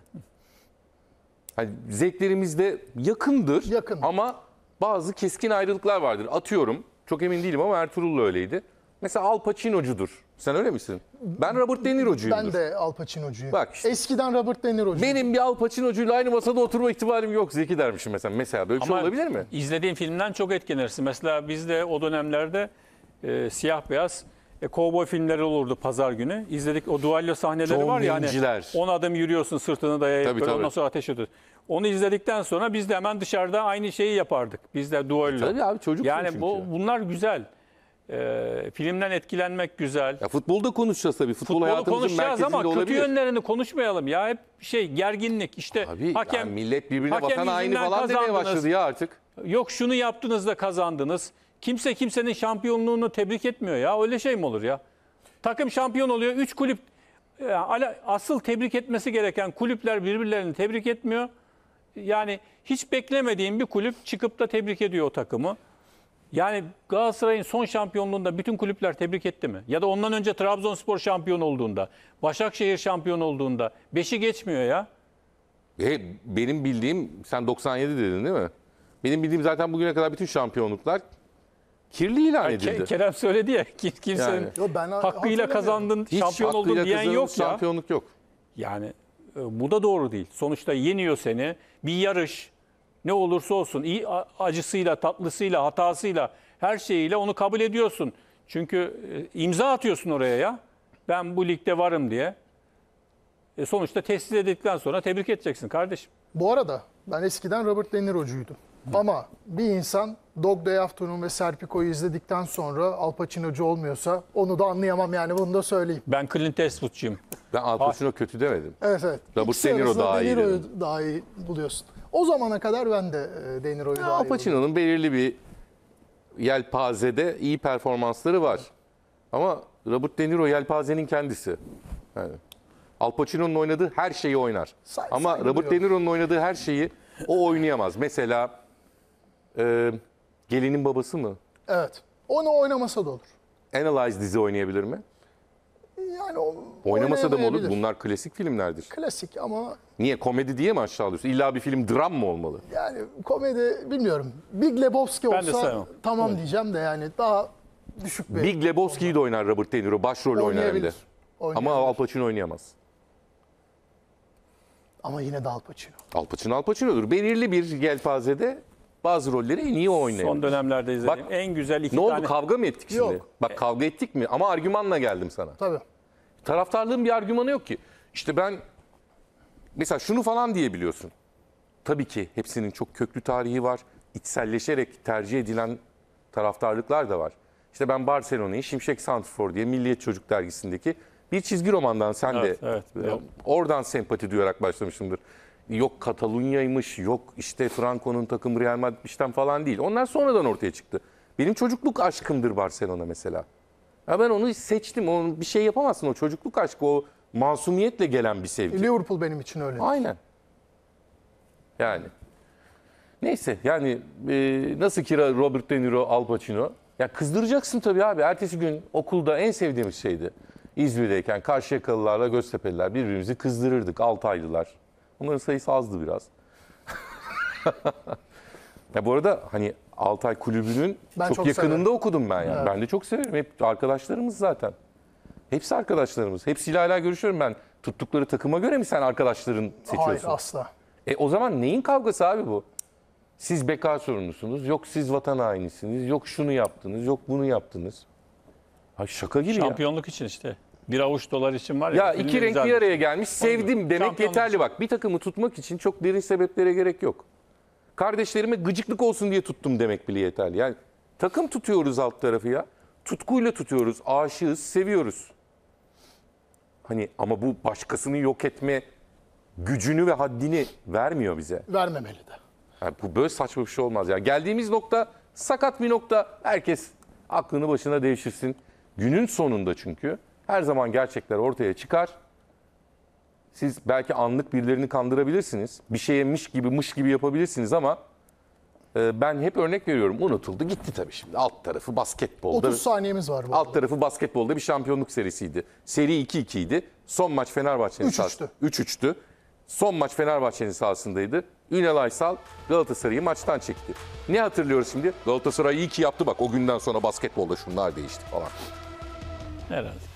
Hani zevklerimiz de yakındır, yakındır ama bazı keskin ayrılıklar vardır. Atıyorum, çok emin değilim ama Ertuğrul'la öyleydi. Mesela Al Pacino'cudur sen öyle misin? Ben Robert De Niro'cuyum. Ben de Al Pacino'cuyum. Bak işte. Eskiden Robert De Niro'cuyum. Benim bir Al Pacino'cuyla aynı masada oturma ihtimalim yok. Zeki dermişim mesela. Mesela böyle bir şey Ama olabilir mi? izlediğin filmden çok etkilenirsin. Mesela biz de o dönemlerde e, siyah beyaz e, kovboy filmleri olurdu pazar günü. İzledik o duallo sahneleri John var ya hani Wayne'ciler. 10 adım yürüyorsun sırtını dayayıp Tabii, böyle tabii. ondan sonra ateş ediyorsun. Onu izledikten sonra biz de hemen dışarıda aynı şeyi yapardık. Biz de duallo. E, tabii abi çocuksun yani bu bunlar güzel. E, filmden etkilenmek güzel. Ya futbolda konuşacağız tabii. Futbol Futbolu hayatımızın konuşacağız merkezinde ama kötü olabilir. yönlerini konuşmayalım. Ya hep şey gerginlik işte Abi, hakem yani millet birbirine hakem bakan aynı yüzünden falan demeye başladı ya artık. Yok şunu yaptınız da kazandınız. Kimse kimsenin şampiyonluğunu tebrik etmiyor ya. Öyle şey mi olur ya? Takım şampiyon oluyor. Üç kulüp e, asıl tebrik etmesi gereken kulüpler birbirlerini tebrik etmiyor. Yani hiç beklemediğim bir kulüp çıkıp da tebrik ediyor o takımı. Yani Galatasaray'ın son şampiyonluğunda bütün kulüpler tebrik etti mi? Ya da ondan önce Trabzonspor şampiyon olduğunda, Başakşehir şampiyon olduğunda beşi geçmiyor ya. E, benim bildiğim sen 97 dedin değil mi? Benim bildiğim zaten bugüne kadar bütün şampiyonluklar kirli ilan edildi. Ke- Kerem söyledi ya kim- kimsenin Yani. Yo, ben hakkıyla kazandın, Hiç şampiyon hakkıyla oldun diyen yok ya. şampiyonluk yok. Yani e, bu da doğru değil. Sonuçta yeniyor seni. Bir yarış, ne olursa olsun iyi acısıyla, tatlısıyla, hatasıyla, her şeyiyle onu kabul ediyorsun. Çünkü e, imza atıyorsun oraya ya. Ben bu ligde varım diye. E sonuçta tesis edildikten sonra tebrik edeceksin kardeşim. Bu arada ben eskiden Robert De Niro'cuydum. Ama bir insan Dog Day Afternoon ve Serpico'yu izledikten sonra Al Pacino'cu olmuyorsa onu da anlayamam yani bunu da söyleyeyim. Ben Clint Eastwood'cuyum. Ben Al Pacino kötü demedim. Evet evet. Robert De Niro daha iyi dedim. daha iyi buluyorsun. O zamana kadar ben de De Niro'yu daha Al Pacino'nun belirli bir yelpazede iyi performansları var. Ama Robert De Niro yelpazenin kendisi. Yani Al Pacino'nun oynadığı her şeyi oynar. Say, Ama Robert De Niro'nun oynadığı her şeyi o oynayamaz. Mesela e, Gelinin Babası mı? Evet. Onu oynamasa da olur. Analyze dizi oynayabilir mi? yani o, Oynamasa da mı olur? Bunlar klasik filmlerdir. Klasik ama Niye komedi diye mi aşağı İlla bir film dram mı olmalı? yani komedi bilmiyorum. Big Lebowski Ben olsa sevmem. tamam diyeceğim de yani daha düşük bir Big Lebowski'yi de oynar Robert De Niro. Başrol oynar hem de. Ama Al Pacino oynayamaz. ama yine de Al Pacino. Al Pacino Al Pacino'dur. Belirli bir yelpazede bazı rolleri en iyi oynayabilir. Son dönemlerde izledim. Bak, en güzel iki ne oldu kavga mı ettik şimdi? Yok. Bak kavga ettik mi? Ama argümanla geldim sana. Tabii taraftarlığın bir argümanı yok ki. İşte ben mesela şunu falan diyebiliyorsun. Tabii ki hepsinin çok köklü tarihi var. İçselleşerek tercih edilen taraftarlıklar da var. İşte ben Barcelona'yı Şimşek Santrfor diye Milliyet Çocuk dergisindeki bir çizgi romandan sen evet, de evet, evet. E, oradan sempati duyarak başlamışımdır. Yok Katalunya'ymış, yok işte Franco'nun takım Real Madrid'mişten falan değil. Onlar sonradan ortaya çıktı. Benim çocukluk aşkımdır Barcelona mesela. Ya ben onu seçtim. Onu bir şey yapamazsın. O çocukluk aşkı, o masumiyetle gelen bir sevgi. Liverpool benim için öyle. Aynen. Yani. Neyse yani e, nasıl kira Robert De Niro, Al Pacino? Ya kızdıracaksın tabii abi. Ertesi gün okulda en sevdiğim şeydi. İzmir'deyken Karşıyakalılarla Göztepe'liler birbirimizi kızdırırdık. Altaylılar. Bunların sayısı azdı biraz. ya bu arada hani Altay Kulübü'nün Ben çok, çok yakınında okudum ben yani. Ben de çok severim. Hep arkadaşlarımız zaten. Hepsi arkadaşlarımız. Hepsiyle hala görüşüyorum ben. Tuttukları takıma göre mi sen arkadaşların seçiyorsun? Hayır asla. E o zaman neyin kavgası abi bu? Siz beka sorumlusunuz, yok siz vatan hainisiniz, yok şunu yaptınız, yok bunu yaptınız. Ha şaka gibi ya. Şampiyonluk için işte. Bir avuç dolar için var ya. Ya iki kulübün renk bir araya gelmiş, sevdim demek yeterli bak. Bir takımı tutmak için çok derin sebeplere gerek yok. Kardeşlerime gıcıklık olsun diye tuttum demek bile yeterli. Yani takım tutuyoruz alt tarafı ya. Tutkuyla tutuyoruz, aşığız, seviyoruz. Hani ama bu başkasını yok etme gücünü ve haddini vermiyor bize. Vermemeli de. Yani bu böyle saçma bir şey olmaz ya. Geldiğimiz nokta sakat bir nokta. Herkes aklını başına devşirsin. Günün sonunda çünkü her zaman gerçekler ortaya çıkar. Siz belki anlık birilerini kandırabilirsiniz. Bir şey yemiş gibi mış gibi yapabilirsiniz ama e, ben hep örnek veriyorum. Unutuldu gitti tabii şimdi. Alt tarafı basketbolda. 30 saniyemiz var. Bu Alt tarafı basketbolda bir şampiyonluk serisiydi. Seri 2-2 idi. Son maç Fenerbahçe'nin 3-3'tü. sahası. 3-3'tü. Son maç Fenerbahçe'nin sahasındaydı. Ünal Aysal Galatasaray'ı maçtan çekti. Ne hatırlıyoruz şimdi? Galatasaray iyi ki yaptı bak o günden sonra basketbolda şunlar değişti falan. Herhalde.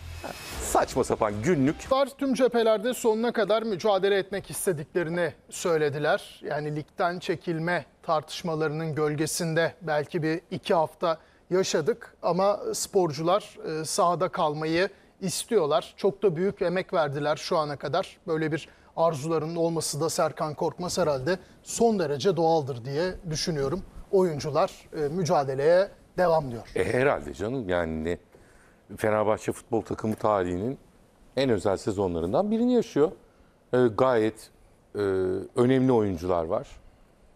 Saçma sapan günlük. Tüm cephelerde sonuna kadar mücadele etmek istediklerini söylediler. Yani ligden çekilme tartışmalarının gölgesinde belki bir iki hafta yaşadık ama sporcular e, sahada kalmayı istiyorlar. Çok da büyük emek verdiler şu ana kadar. Böyle bir arzularının olması da Serkan Korkmaz herhalde son derece doğaldır diye düşünüyorum. Oyuncular e, mücadeleye devam diyor. E herhalde canım yani Fenerbahçe futbol takımı tarihinin en özel sezonlarından birini yaşıyor. E, gayet e, önemli oyuncular var.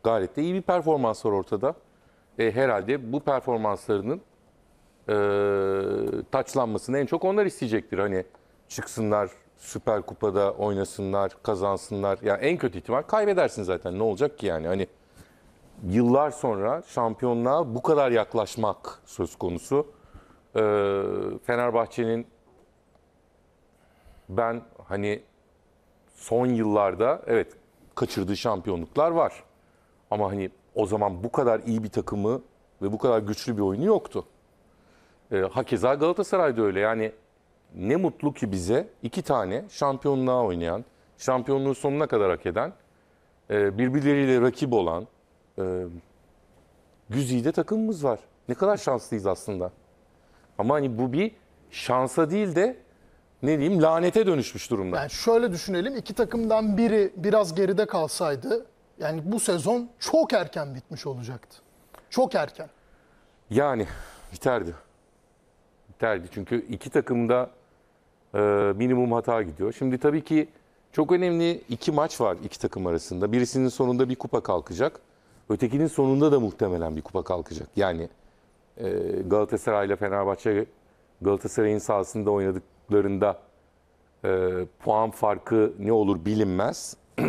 Gayet de iyi bir performans var ortada. E, herhalde bu performanslarının e, taçlanmasını en çok onlar isteyecektir. Hani çıksınlar Süper Kupa'da oynasınlar, kazansınlar. Yani en kötü ihtimal kaybedersin zaten. Ne olacak ki yani? Hani yıllar sonra şampiyonluğa bu kadar yaklaşmak söz konusu e, Fenerbahçe'nin ben hani son yıllarda evet kaçırdığı şampiyonluklar var. Ama hani o zaman bu kadar iyi bir takımı ve bu kadar güçlü bir oyunu yoktu. E, hakeza Galatasaray'da öyle. Yani ne mutlu ki bize iki tane şampiyonluğa oynayan, şampiyonluğu sonuna kadar hak eden, e, birbirleriyle rakip olan e, güzide takımımız var. Ne kadar şanslıyız aslında. Ama hani bu bir şansa değil de ne diyeyim lanete dönüşmüş durumda. Yani şöyle düşünelim iki takımdan biri biraz geride kalsaydı yani bu sezon çok erken bitmiş olacaktı. Çok erken. Yani biterdi. Biterdi çünkü iki takımda e, minimum hata gidiyor. Şimdi tabii ki çok önemli iki maç var iki takım arasında. Birisinin sonunda bir kupa kalkacak. Ötekinin sonunda da muhtemelen bir kupa kalkacak. Yani ee, Galatasaray ile Fenerbahçe Galatasaray'ın sahasında oynadıklarında e, puan farkı ne olur bilinmez.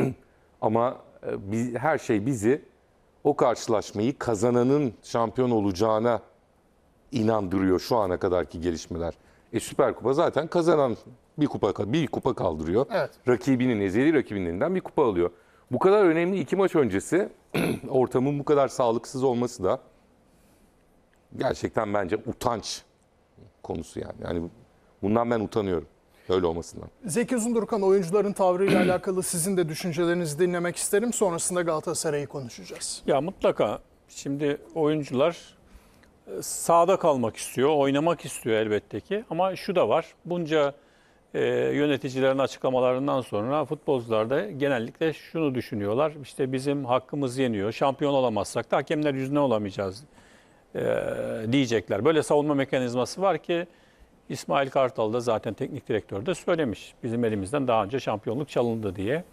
Ama e, biz, her şey bizi o karşılaşmayı kazananın şampiyon olacağına inandırıyor şu ana kadarki gelişmeler. E Süper Kupa zaten kazanan bir kupa bir kupa kaldırıyor. Evet. Rakibinin ezeli rakibinden bir kupa alıyor. Bu kadar önemli iki maç öncesi ortamın bu kadar sağlıksız olması da gerçekten bence utanç konusu yani. Yani bundan ben utanıyorum. Öyle olmasından. Zeki Uzundurkan oyuncuların tavrıyla alakalı sizin de düşüncelerinizi dinlemek isterim. Sonrasında Galatasaray'ı konuşacağız. Ya mutlaka. Şimdi oyuncular e, sağda kalmak istiyor, oynamak istiyor elbette ki. Ama şu da var. Bunca e, yöneticilerin açıklamalarından sonra futbolcular da genellikle şunu düşünüyorlar. İşte bizim hakkımız yeniyor. Şampiyon olamazsak da hakemler yüzüne olamayacağız e, diyecekler. Böyle savunma mekanizması var ki İsmail Kartal da zaten teknik direktör de söylemiş. Bizim elimizden daha önce şampiyonluk çalındı diye.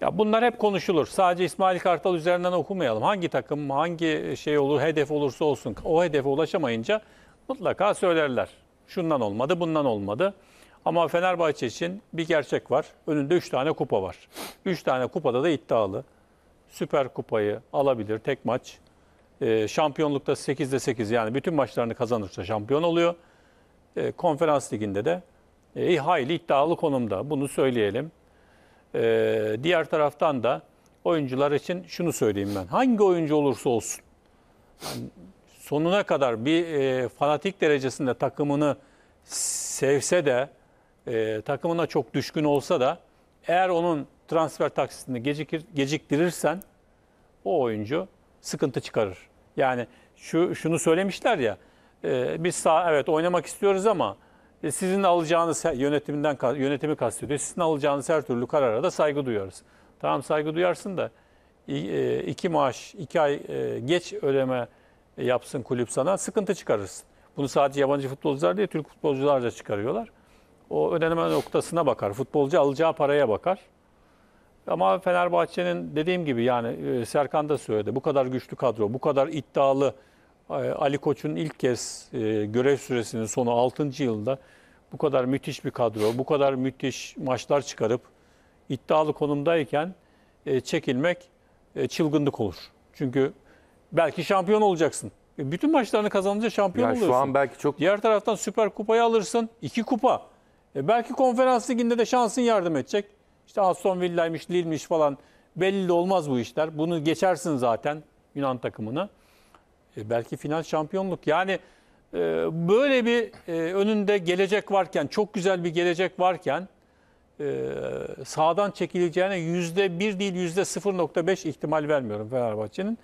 Ya bunlar hep konuşulur. Sadece İsmail Kartal üzerinden okumayalım. Hangi takım, hangi şey olur, hedef olursa olsun o hedefe ulaşamayınca mutlaka söylerler. Şundan olmadı, bundan olmadı. Ama Fenerbahçe için bir gerçek var. Önünde 3 tane kupa var. 3 tane kupada da iddialı. Süper kupayı alabilir tek maç. E, şampiyonlukta 8'de 8 yani bütün maçlarını kazanırsa şampiyon oluyor. E, konferans liginde de e, hayli iddialı konumda bunu söyleyelim. E, diğer taraftan da oyuncular için şunu söyleyeyim ben. Hangi oyuncu olursa olsun yani sonuna kadar bir e, fanatik derecesinde takımını sevse de e, takımına çok düşkün olsa da eğer onun transfer taksitini gecikir, geciktirirsen o oyuncu sıkıntı çıkarır. Yani şu şunu söylemişler ya. E, biz sağ evet oynamak istiyoruz ama e, sizin alacağınız yönetiminden yönetimi kastediyor. Sizin alacağınız her türlü karara da saygı duyuyoruz. Tamam saygı duyarsın da e, iki maaş, iki ay e, geç ödeme yapsın kulüp sana sıkıntı çıkarırsın. Bunu sadece yabancı futbolcular değil Türk futbolcular da çıkarıyorlar. O ödeneme noktasına bakar. Futbolcu alacağı paraya bakar. Ama Fenerbahçe'nin dediğim gibi yani e, Serkan da söyledi. Bu kadar güçlü kadro, bu kadar iddialı e, Ali Koç'un ilk kez e, görev süresinin sonu 6. yılında bu kadar müthiş bir kadro, bu kadar müthiş maçlar çıkarıp iddialı konumdayken çekilmek çılgınlık olur. Çünkü belki şampiyon olacaksın. Bütün maçlarını kazanınca şampiyon yani oluyorsun. Şu an belki çok... Diğer taraftan Süper Kupa'yı alırsın. iki kupa. E belki konferans liginde de şansın yardım edecek. İşte Aston Villa'ymış, Lille'miş falan belli olmaz bu işler. Bunu geçersin zaten Yunan takımını. E, belki final şampiyonluk. Yani e, böyle bir e, önünde gelecek varken, çok güzel bir gelecek varken e, sağdan çekileceğine yüzde bir değil yüzde 0.5 ihtimal vermiyorum Fenerbahçe'nin.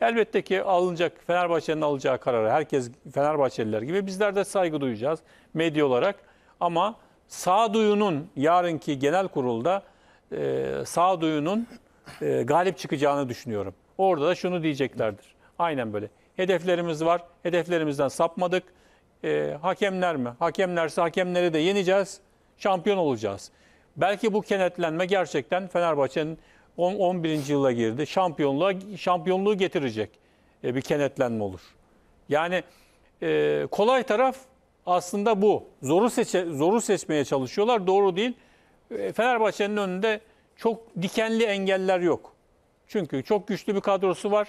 Elbette ki alınacak Fenerbahçe'nin alacağı kararı herkes Fenerbahçeliler gibi bizler de saygı duyacağız medya olarak ama sağduyunun yarınki genel kurulda e, sağduyunun e, galip çıkacağını düşünüyorum. Orada da şunu diyeceklerdir. Aynen böyle. Hedeflerimiz var. Hedeflerimizden sapmadık. E, hakemler mi? Hakemlerse hakemleri de yeneceğiz. Şampiyon olacağız. Belki bu kenetlenme gerçekten Fenerbahçe'nin 11. yıla girdi. Şampiyonluğa şampiyonluğu getirecek e, bir kenetlenme olur. Yani e, kolay taraf aslında bu. Zoru seçe, zoru seçmeye çalışıyorlar. Doğru değil. E, Fenerbahçe'nin önünde çok dikenli engeller yok. Çünkü çok güçlü bir kadrosu var.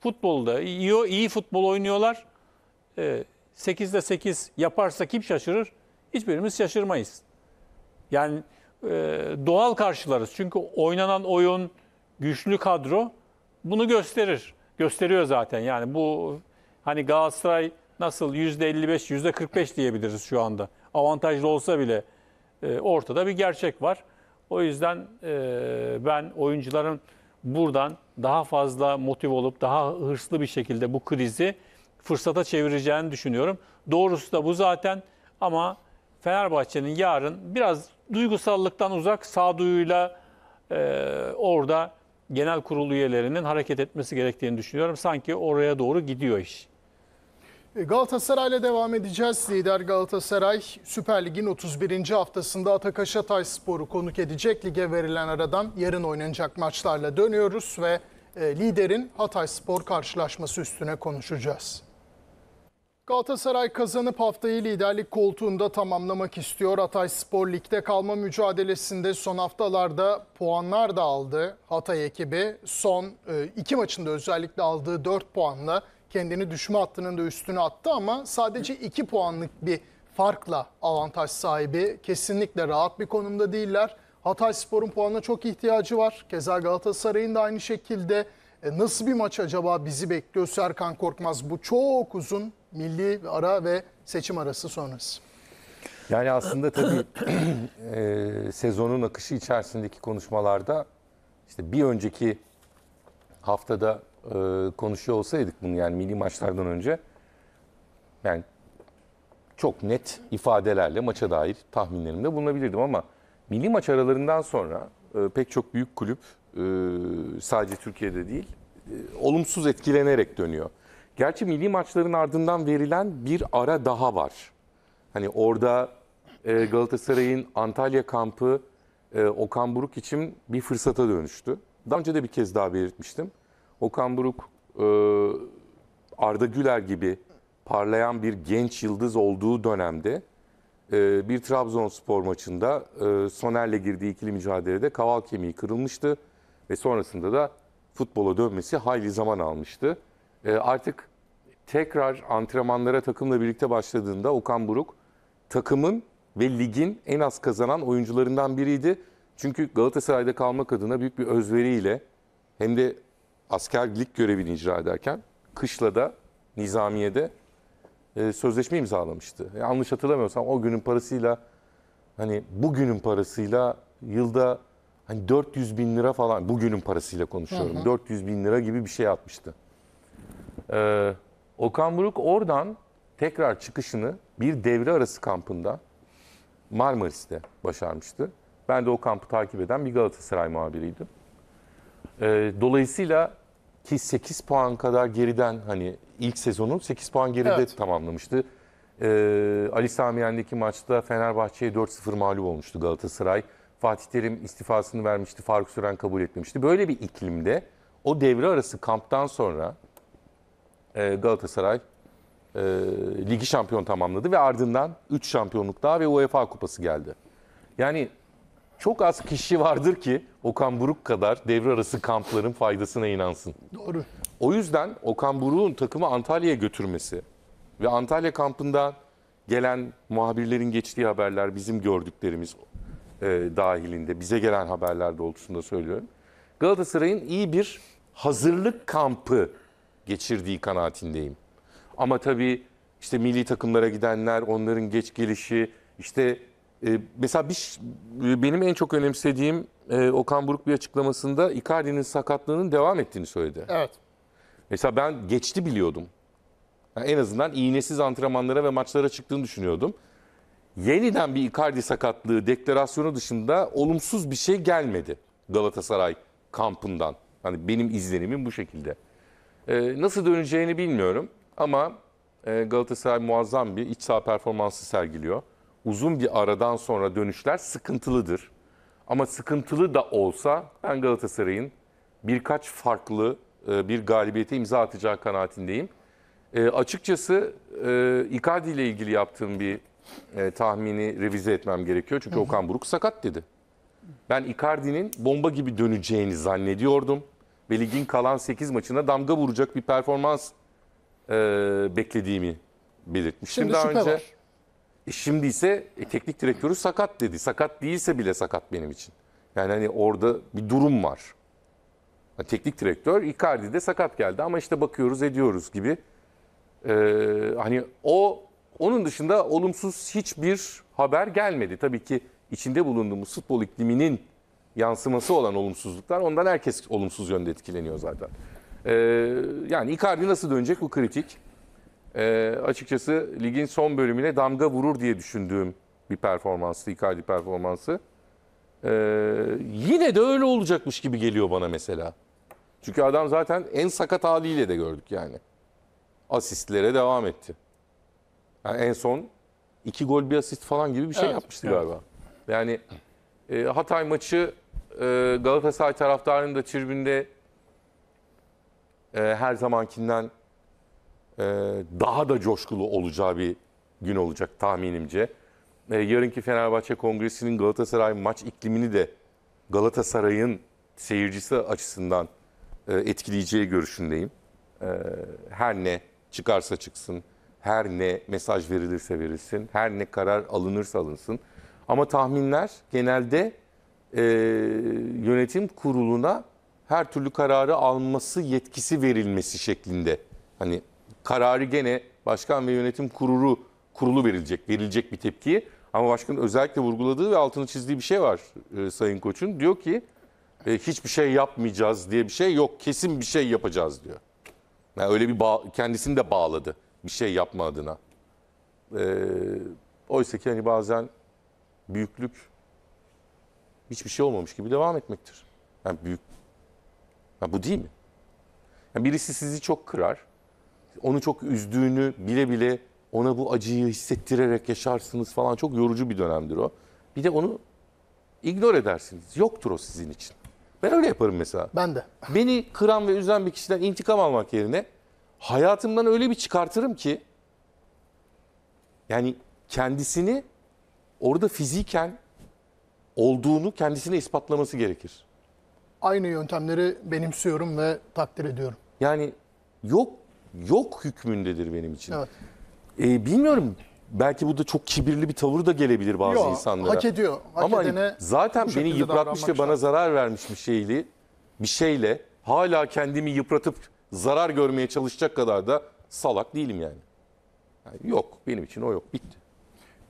Futbolda iyi, iyi futbol oynuyorlar. 8'de e, 8 yaparsa kim şaşırır? Hiçbirimiz şaşırmayız. Yani e, doğal karşılarız. Çünkü oynanan oyun, güçlü kadro bunu gösterir. Gösteriyor zaten. Yani bu hani Galatasaray nasıl %55, %45 diyebiliriz şu anda. Avantajlı olsa bile e, ortada bir gerçek var. O yüzden e, ben oyuncuların buradan daha fazla motive olup daha hırslı bir şekilde bu krizi fırsata çevireceğini düşünüyorum. Doğrusu da bu zaten ama Fenerbahçe'nin yarın biraz duygusallıktan uzak sağduyuyla e, orada genel kurul üyelerinin hareket etmesi gerektiğini düşünüyorum. Sanki oraya doğru gidiyor iş. E, Galatasaray'la devam edeceğiz. Lider Galatasaray Süper Lig'in 31. haftasında Atakaş Hatay Sporu konuk edecek. Lige verilen aradan yarın oynanacak maçlarla dönüyoruz ve e, liderin Hatay Spor karşılaşması üstüne konuşacağız. Galatasaray kazanıp haftayı liderlik koltuğunda tamamlamak istiyor. Hatay Spor Lig'de kalma mücadelesinde son haftalarda puanlar da aldı. Hatay ekibi son e, iki maçında özellikle aldığı 4 puanla kendini düşme hattının da üstüne attı ama sadece 2 puanlık bir farkla avantaj sahibi. Kesinlikle rahat bir konumda değiller. Hatay Spor'un puanına çok ihtiyacı var. Keza Galatasaray'ın da aynı şekilde. E, nasıl bir maç acaba bizi bekliyor Serkan Korkmaz? Bu çok uzun milli ara ve seçim arası sonrası. Yani aslında tabii e, sezonun akışı içerisindeki konuşmalarda işte bir önceki haftada e, konuşuyor olsaydık bunu yani milli maçlardan önce yani çok net ifadelerle maça dair tahminlerimde bulunabilirdim ama milli maç aralarından sonra e, pek çok büyük kulüp e, sadece Türkiye'de değil e, olumsuz etkilenerek dönüyor. Gerçi milli maçların ardından verilen bir ara daha var. Hani orada e, Galatasaray'ın Antalya kampı e, Okan Buruk için bir fırsata dönüştü. Daha önce de bir kez daha belirtmiştim. Okan Buruk, e, Arda Güler gibi parlayan bir genç yıldız olduğu dönemde e, bir Trabzonspor maçında e, Soner'le girdiği ikili mücadelede kaval kemiği kırılmıştı ve sonrasında da futbola dönmesi hayli zaman almıştı. E, artık tekrar antrenmanlara takımla birlikte başladığında Okan Buruk takımın ve ligin en az kazanan oyuncularından biriydi. Çünkü Galatasaray'da kalmak adına büyük bir özveriyle hem de askerlik görevini icra ederken kışlada, nizamiyede e, sözleşme imzalamıştı. E, yanlış hatırlamıyorsam o günün parasıyla hani bugünün parasıyla yılda hani 400 bin lira falan bugünün parasıyla konuşuyorum. Hı hı. 400 bin lira gibi bir şey atmıştı. Ee, Okan Buruk oradan tekrar çıkışını bir devre arası kampında Marmaris'te başarmıştı. Ben de o kampı takip eden bir Galatasaray muhabiriydim. E, dolayısıyla ki 8 puan kadar geriden hani ilk sezonu 8 puan geride evet. tamamlamıştı. E, Ali Sami Yen'deki maçta Fenerbahçe'ye 4-0 mağlup olmuştu Galatasaray. Fatih Terim istifasını vermişti, Faruk Süren kabul etmemişti. Böyle bir iklimde o devre arası kamptan sonra e, Galatasaray e, ligi şampiyon tamamladı ve ardından 3 şampiyonluk daha ve UEFA kupası geldi. Yani çok az kişi vardır ki Okan Buruk kadar devre arası kampların faydasına inansın. Doğru. O yüzden Okan Buruk'un takımı Antalya'ya götürmesi ve Antalya kampında gelen muhabirlerin geçtiği haberler bizim gördüklerimiz e, dahilinde bize gelen haberler doğrultusunda söylüyorum. Galatasaray'ın iyi bir hazırlık kampı geçirdiği kanaatindeyim. Ama tabii işte milli takımlara gidenler, onların geç gelişi, işte e, mesela bir, benim en çok önemsediğim e, Okan Buruk bir açıklamasında Icardi'nin sakatlığının devam ettiğini söyledi. Evet. Mesela ben geçti biliyordum. Yani en azından iğnesiz antrenmanlara ve maçlara çıktığını düşünüyordum. Yeniden bir Icardi sakatlığı deklarasyonu dışında olumsuz bir şey gelmedi Galatasaray kampından. Hani benim izlenimim bu şekilde. Ee, nasıl döneceğini bilmiyorum ama e, Galatasaray muazzam bir iç saha performansı sergiliyor uzun bir aradan sonra dönüşler sıkıntılıdır. Ama sıkıntılı da olsa ben Galatasaray'ın birkaç farklı e, bir galibiyete imza atacağı kanaatindeyim. E, açıkçası e, Icardi ile ilgili yaptığım bir e, tahmini revize etmem gerekiyor. Çünkü Okan Buruk sakat dedi. Ben Icardi'nin bomba gibi döneceğini zannediyordum. Ve ligin kalan 8 maçına damga vuracak bir performans e, beklediğimi belirtmiştim Şimdi daha önce. Var. E şimdi ise e, teknik direktörü sakat dedi. Sakat değilse bile sakat benim için. Yani hani orada bir durum var. Yani teknik direktör Icardi de sakat geldi ama işte bakıyoruz ediyoruz gibi. Ee, hani o onun dışında olumsuz hiçbir haber gelmedi. Tabii ki içinde bulunduğumuz futbol ikliminin yansıması olan olumsuzluklar ondan herkes olumsuz yönde etkileniyor zaten. Ee, yani Icardi nasıl dönecek bu kritik e, açıkçası ligin son bölümüne damga vurur diye düşündüğüm bir performanstı. Icardi performansı. E, yine de öyle olacakmış gibi geliyor bana mesela. Çünkü adam zaten en sakat haliyle de gördük yani. Asistlere devam etti. Yani en son iki gol bir asist falan gibi bir şey evet, yapmıştı evet. galiba. Yani e, Hatay maçı e, Galatasaray taraftarının da tribünde e, her zamankinden e, daha da coşkulu olacağı bir gün olacak tahminimce. E, yarınki Fenerbahçe Kongresi'nin Galatasaray maç iklimini de Galatasaray'ın seyircisi açısından e, etkileyeceği görüşündeyim. E, her ne çıkarsa çıksın, her ne mesaj verilirse verilsin, her ne karar alınırsa alınsın. Ama tahminler genelde e, yönetim kuruluna her türlü kararı alması yetkisi verilmesi şeklinde. Hani kararı gene başkan ve yönetim kurulu kurulu verilecek. Verilecek bir tepki. Ama başkanın özellikle vurguladığı ve altını çizdiği bir şey var e, Sayın Koç'un. Diyor ki e, hiçbir şey yapmayacağız diye bir şey yok. Kesin bir şey yapacağız diyor. Yani öyle bir bağ, kendisini de bağladı bir şey yapma adına. E, Oysa ki hani bazen büyüklük hiçbir şey olmamış gibi devam etmektir. Yani büyük. Yani bu değil mi? Yani birisi sizi çok kırar onu çok üzdüğünü bile bile ona bu acıyı hissettirerek yaşarsınız falan çok yorucu bir dönemdir o. Bir de onu ignore edersiniz. Yoktur o sizin için. Ben öyle yaparım mesela. Ben de. Beni kıran ve üzen bir kişiden intikam almak yerine hayatımdan öyle bir çıkartırım ki yani kendisini orada fiziken olduğunu kendisine ispatlaması gerekir. Aynı yöntemleri benimsiyorum ve takdir ediyorum. Yani yok yok hükmündedir benim için. Evet. Ee, bilmiyorum belki bu da çok kibirli bir tavır da gelebilir bazı Yo, insanlara. Hak ediyor. Hak Ama hani edene zaten beni yıpratmış ve bana zarar vermiş bir şeyli, bir şeyle hala kendimi yıpratıp zarar görmeye çalışacak kadar da salak değilim yani. yani yok benim için o yok bitti.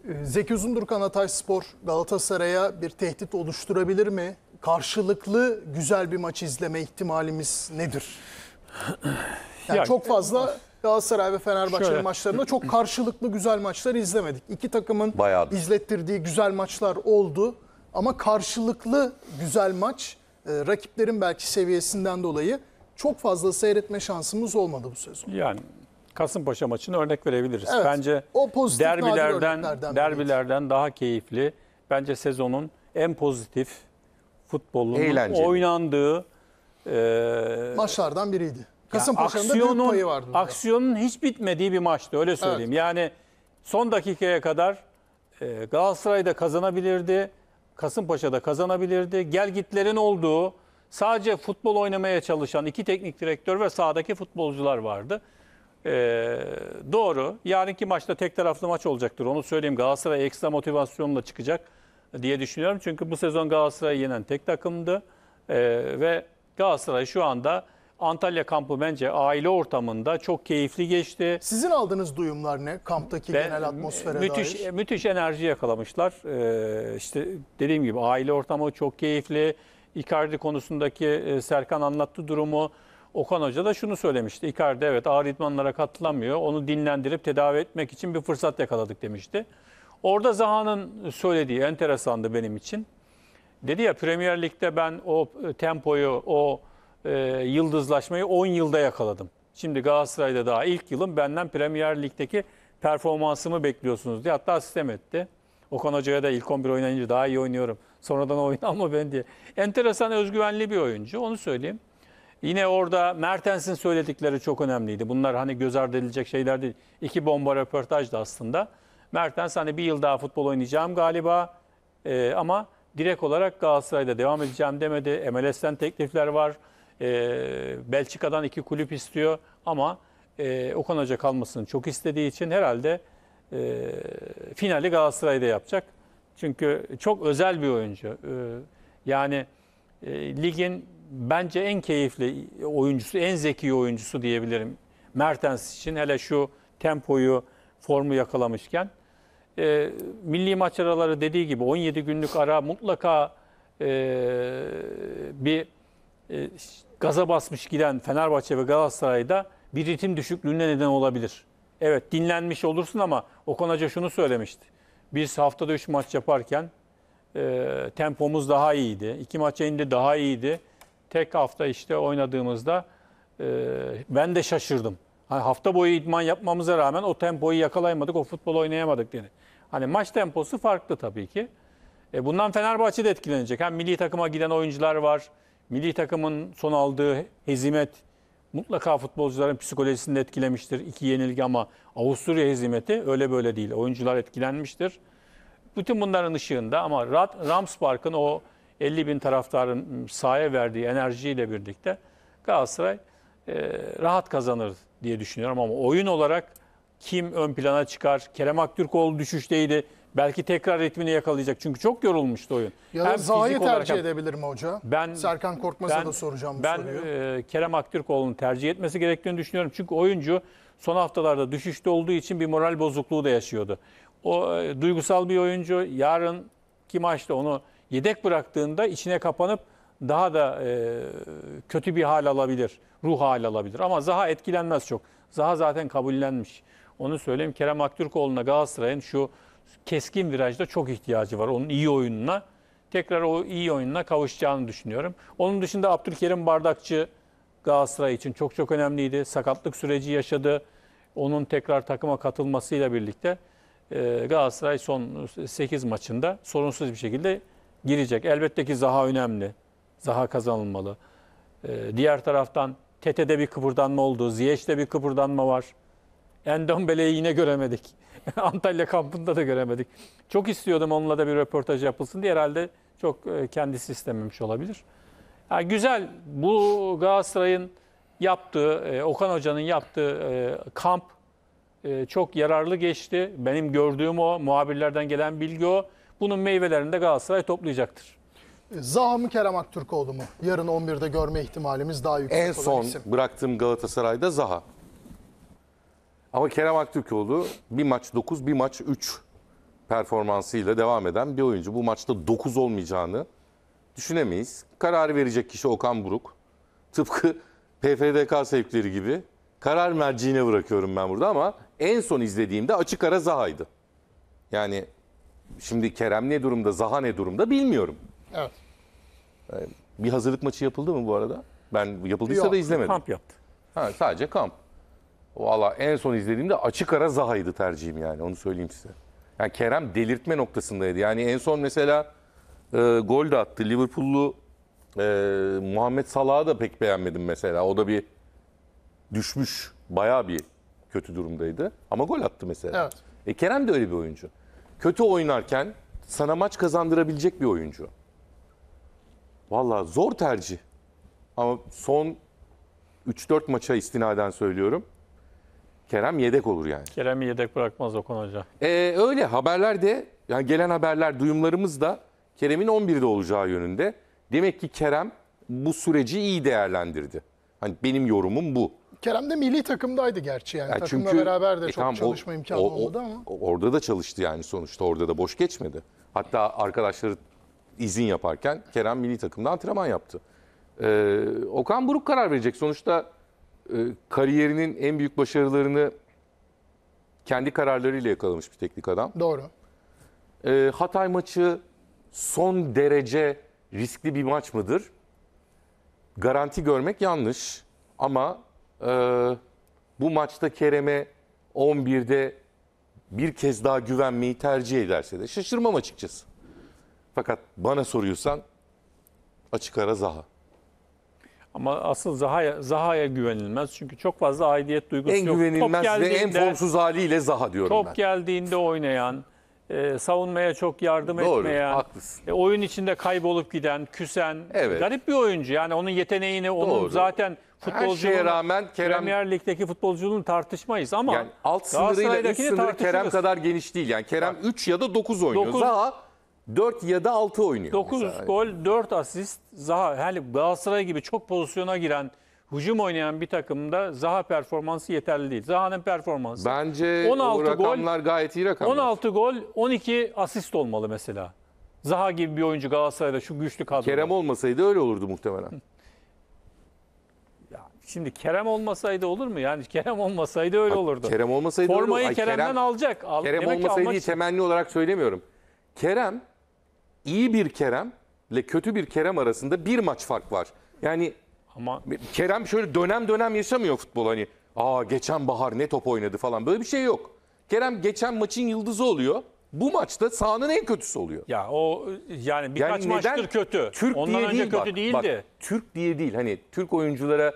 Ee, Zeki Uzundurkan Hatay Spor Galatasaray'a bir tehdit oluşturabilir mi? Karşılıklı güzel bir maç izleme ihtimalimiz nedir? Yani Ya- çok fazla Galatasaray ve Fenerbahçe maçlarında çok karşılıklı güzel maçlar izlemedik. İki takımın Bayağıdır. izlettirdiği güzel maçlar oldu ama karşılıklı güzel maç e, rakiplerin belki seviyesinden dolayı çok fazla seyretme şansımız olmadı bu sezon. Yani Kasımpaşa maçını örnek verebiliriz. Evet, Bence o pozitif nadir derbilerden biriydi. daha keyifli. Bence sezonun en pozitif futbolunun Eğlenceli. oynandığı e, Maçlardan biriydi. Kasımpaşa'nın da payı vardı. Aksiyonun hiç bitmediği bir maçtı öyle söyleyeyim. Yani son dakikaya kadar e, Galatasaray da kazanabilirdi. Kasımpaşa da kazanabilirdi. Gelgitlerin olduğu sadece futbol oynamaya çalışan iki teknik direktör ve sahadaki futbolcular vardı. E, doğru. Yarınki maçta tek taraflı maç olacaktır. Onu söyleyeyim. Galatasaray ekstra motivasyonla çıkacak diye düşünüyorum. Çünkü bu sezon Galatasaray'ı yenen tek takımdı. E, ve Galatasaray şu anda Antalya kampı bence aile ortamında çok keyifli geçti. Sizin aldığınız duyumlar ne kamptaki Ve genel atmosfere müthiş, dair? Müthiş enerji yakalamışlar. Ee, işte dediğim gibi aile ortamı çok keyifli. Icardi konusundaki e, Serkan anlattı durumu. Okan Hoca da şunu söylemişti. Icardi evet ağır idmanlara katılamıyor. Onu dinlendirip tedavi etmek için bir fırsat yakaladık demişti. Orada Zaha'nın söylediği enteresandı benim için. Dedi ya Premier Lig'de ben o tempoyu, o e, yıldızlaşmayı 10 yılda yakaladım. Şimdi Galatasaray'da daha ilk yılım benden Premier Lig'deki performansımı bekliyorsunuz diye hatta sistem etti. Okan Hoca'ya da ilk 11 oynayınca daha iyi oynuyorum. Sonradan oynanma ben diye. Enteresan özgüvenli bir oyuncu onu söyleyeyim. Yine orada Mertens'in söyledikleri çok önemliydi. Bunlar hani göz ardı edilecek şeyler değil. İki bomba röportajdı aslında. Mertens hani bir yıl daha futbol oynayacağım galiba ee, ama direkt olarak Galatasaray'da devam edeceğim demedi. MLS'ten teklifler var. E, Belçika'dan iki kulüp istiyor ama e, Okan Hoca kalmasını çok istediği için herhalde e, finali Galatasaray'da yapacak. Çünkü çok özel bir oyuncu. E, yani e, ligin bence en keyifli oyuncusu, en zeki oyuncusu diyebilirim. Mertens için hele şu tempoyu, formu yakalamışken. E, milli maç araları dediği gibi 17 günlük ara mutlaka e, bir e, gaza basmış giden Fenerbahçe ve Galatasaray'da bir ritim düşüklüğüne neden olabilir. Evet dinlenmiş olursun ama Okan Hoca şunu söylemişti. Biz haftada 3 maç yaparken e, tempomuz daha iyiydi. 2 maça indi daha iyiydi. Tek hafta işte oynadığımızda e, ben de şaşırdım. Hani hafta boyu idman yapmamıza rağmen o tempoyu yakalayamadık, o futbol oynayamadık dedi. Hani maç temposu farklı tabii ki. E bundan Fenerbahçe de etkilenecek. Hem milli takıma giden oyuncular var. Milli takımın son aldığı hezimet mutlaka futbolcuların psikolojisini etkilemiştir. İki yenilgi ama Avusturya hezimeti öyle böyle değil. Oyuncular etkilenmiştir. Bütün bunların ışığında ama Rams Parkın o 50 bin taraftarın sahaya verdiği enerjiyle birlikte Galatasaray e, rahat kazanır diye düşünüyorum. Ama oyun olarak kim ön plana çıkar? Kerem Aktürkoğlu düşüşteydi. Belki tekrar ritmini yakalayacak. Çünkü çok yorulmuştu oyun. Ya da Zaha'yı tercih olarak... edebilir mi hoca? Ben, Serkan Korkmaz'a ben, da soracağım bu ben, soruyu. Ben Kerem Aktürkoğlu'nu tercih etmesi gerektiğini düşünüyorum. Çünkü oyuncu son haftalarda düşüşte olduğu için bir moral bozukluğu da yaşıyordu. O e, duygusal bir oyuncu yarınki maçta onu yedek bıraktığında içine kapanıp daha da e, kötü bir hal alabilir. Ruh hal alabilir. Ama Zaha etkilenmez çok. Zaha zaten kabullenmiş. Onu söyleyeyim. Kerem Aktürkoğlu'na Galatasaray'ın şu keskin virajda çok ihtiyacı var onun iyi oyununa. Tekrar o iyi oyununa kavuşacağını düşünüyorum. Onun dışında Abdülkerim Bardakçı Galatasaray için çok çok önemliydi. Sakatlık süreci yaşadı. Onun tekrar takıma katılmasıyla birlikte e, Galatasaray son 8 maçında sorunsuz bir şekilde girecek. Elbette ki Zaha önemli. Zaha kazanılmalı. E, diğer taraftan Tete'de bir kıpırdanma oldu. Ziyech'te bir kıpırdanma var. Endombele'yi yine göremedik. Antalya kampında da göremedik. Çok istiyordum onunla da bir röportaj yapılsın diye herhalde çok e, kendisi istememiş olabilir. Yani güzel bu Galatasaray'ın yaptığı, e, Okan Hoca'nın yaptığı e, kamp çok yararlı geçti. Benim gördüğüm o, muhabirlerden gelen bilgi o. Bunun meyvelerini de Galatasaray toplayacaktır. Zaha mı Kerem Aktürkoğlu mu? Yarın 11'de görme ihtimalimiz daha yüksek. En son isim. bıraktığım Galatasaray'da Zaha. Ama Kerem Aktürkoğlu bir maç 9, bir maç 3 performansıyla devam eden bir oyuncu. Bu maçta 9 olmayacağını düşünemeyiz. Karar verecek kişi Okan Buruk. Tıpkı PFDK sevkleri gibi karar merciğine bırakıyorum ben burada ama en son izlediğimde açık ara Zaha'ydı. Yani şimdi Kerem ne durumda, Zaha ne durumda bilmiyorum. Evet. Ee, bir hazırlık maçı yapıldı mı bu arada? Ben yapıldıysa Yok, da izlemedim. Kamp yaptı. Ha, sadece kamp. Valla en son izlediğimde açık ara Zaha'ydı tercihim yani onu söyleyeyim size. Yani Kerem delirtme noktasındaydı. Yani en son mesela e, gol de attı. Liverpool'lu e, Muhammed Salah'ı da pek beğenmedim mesela. O da bir düşmüş bayağı bir kötü durumdaydı. Ama gol attı mesela. Evet. E, Kerem de öyle bir oyuncu. Kötü oynarken sana maç kazandırabilecek bir oyuncu. Valla zor tercih. Ama son 3-4 maça istinaden söylüyorum. Kerem yedek olur yani. Kerem'i yedek bırakmaz Okan Hoca. Ee, öyle haberlerde yani gelen haberler duyumlarımız da Kerem'in 11'de olacağı yönünde. Demek ki Kerem bu süreci iyi değerlendirdi. Hani benim yorumum bu. Kerem de milli takımdaydı gerçi yani. Ya Takımla beraber de e çok tamam, o- imkanı o- o- olmadı ama. Orada da çalıştı yani sonuçta orada da boş geçmedi. Hatta arkadaşları izin yaparken Kerem milli takımda antrenman yaptı. Ee, Okan Buruk karar verecek. Sonuçta e, kariyerinin en büyük başarılarını kendi kararlarıyla yakalamış bir teknik adam. Doğru. E, Hatay maçı son derece riskli bir maç mıdır? Garanti görmek yanlış ama e, bu maçta Kerem'e 11'de bir kez daha güvenmeyi tercih ederse de şaşırmam açıkçası. Fakat bana soruyorsan açık ara Zaha. Ama asıl Zaha'ya Zaha'ya güvenilmez. Çünkü çok fazla aidiyet duygusu en yok. güvenilmez top ve en formsuz haliyle Zaha diyorum top ben. Top geldiğinde oynayan, e, savunmaya çok yardım Doğru, etmeyen, haklısın. E, oyun içinde kaybolup giden, küsen, evet. garip bir oyuncu. Yani onun yeteneğini, Doğru. onun zaten futbolcuya rağmen Kerem Premier Lig'deki futbolculuğunu tartışmayız ama yani alt sınırıyla üst sınırı Kerem kadar geniş değil. Yani Kerem 3 ya da 9 oynuyor. dokuz Zaha 4 ya da 6 oynuyor. 9 mesela. gol, 4 asist. Zaha yani Galatasaray gibi çok pozisyona giren, hücum oynayan bir takımda Zaha performansı yeterli değil. Zaha'nın performansı. Bence 16 o rakamlar gol, gayet iyi rakamlar. 16 gol, 12 asist olmalı mesela. Zaha gibi bir oyuncu Galatasaray'da şu güçlü kadro. Kerem olmasaydı öyle olurdu muhtemelen. Şimdi Kerem olmasaydı olur mu? Yani Kerem olmasaydı öyle olurdu. Kerem olmasaydı Formayı olur. Kerem'den Kerem, alacak. Al, Kerem olmasaydı almak... temenni olarak söylemiyorum. Kerem iyi bir Kerem ile kötü bir Kerem arasında bir maç fark var. Yani ama Kerem şöyle dönem dönem yaşamıyor futbol hani. Aa geçen bahar ne top oynadı falan böyle bir şey yok. Kerem geçen maçın yıldızı oluyor. Bu maçta sahanın en kötüsü oluyor. Ya o yani birkaç yani maçtır kötü. Türk Ondan diye önce değil, kötü bak, değildi. Bak, Türk diye değil hani Türk oyunculara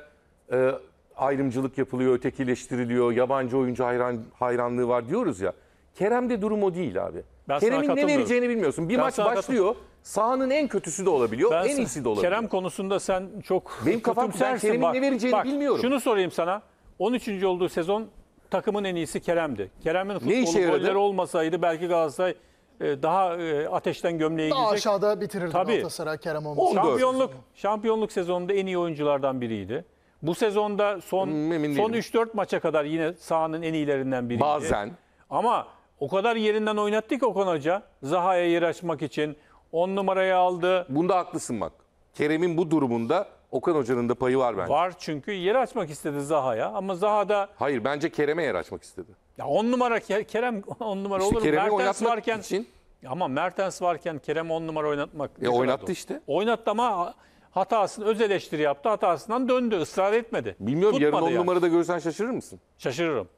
e, ayrımcılık yapılıyor, ötekileştiriliyor, yabancı oyuncu hayran, hayranlığı var diyoruz ya. Kerem'de durum o değil abi. Ben Kerem'in ne vereceğini bilmiyorsun. Bir Ben maç başlıyor. Sahanın en kötüsü de olabiliyor. Ben en iyisi de olabiliyor. Kerem konusunda sen çok Benim kafam kötümsersin. güzel, Kerem'in Bak- ne vereceğini bak, bilmiyorum. Şunu sorayım sana. 13. olduğu sezon takımın en iyisi Kerem'di. Kerem'in işe futbolu yaradı? olmasaydı belki Galatasaray e, daha e, ateşten gömleği Daha girecek. aşağıda bitirirdi Tabii. Galatasaray Kerem olmasa. Şampiyonluk şampiyonluk sezonunda en iyi oyunculardan biriydi. Bu sezonda son son değilim. 3-4 maça kadar yine sahanın en iyilerinden biriydi. Bazen. Ama o kadar yerinden oynattı ki Okan Hoca. Zaha'ya yer açmak için. 10 numaraya aldı. Bunda haklısın bak. Kerem'in bu durumunda Okan Hoca'nın da payı var bence. Var çünkü yer açmak istedi Zaha'ya ama Zaha da... Hayır bence Kerem'e yer açmak istedi. Ya 10 numara Kerem 10 numara işte olur. Kerem'i Mertens oynatmak varken... için. Ama Mertens varken Kerem 10 numara oynatmak... E oynattı işte. Oynattı ama hatasını öz eleştiri yaptı. Hatasından döndü. ısrar etmedi. Bilmiyorum Tutmadı yarın 10 yani. numarada görsen şaşırır mısın? Şaşırırım.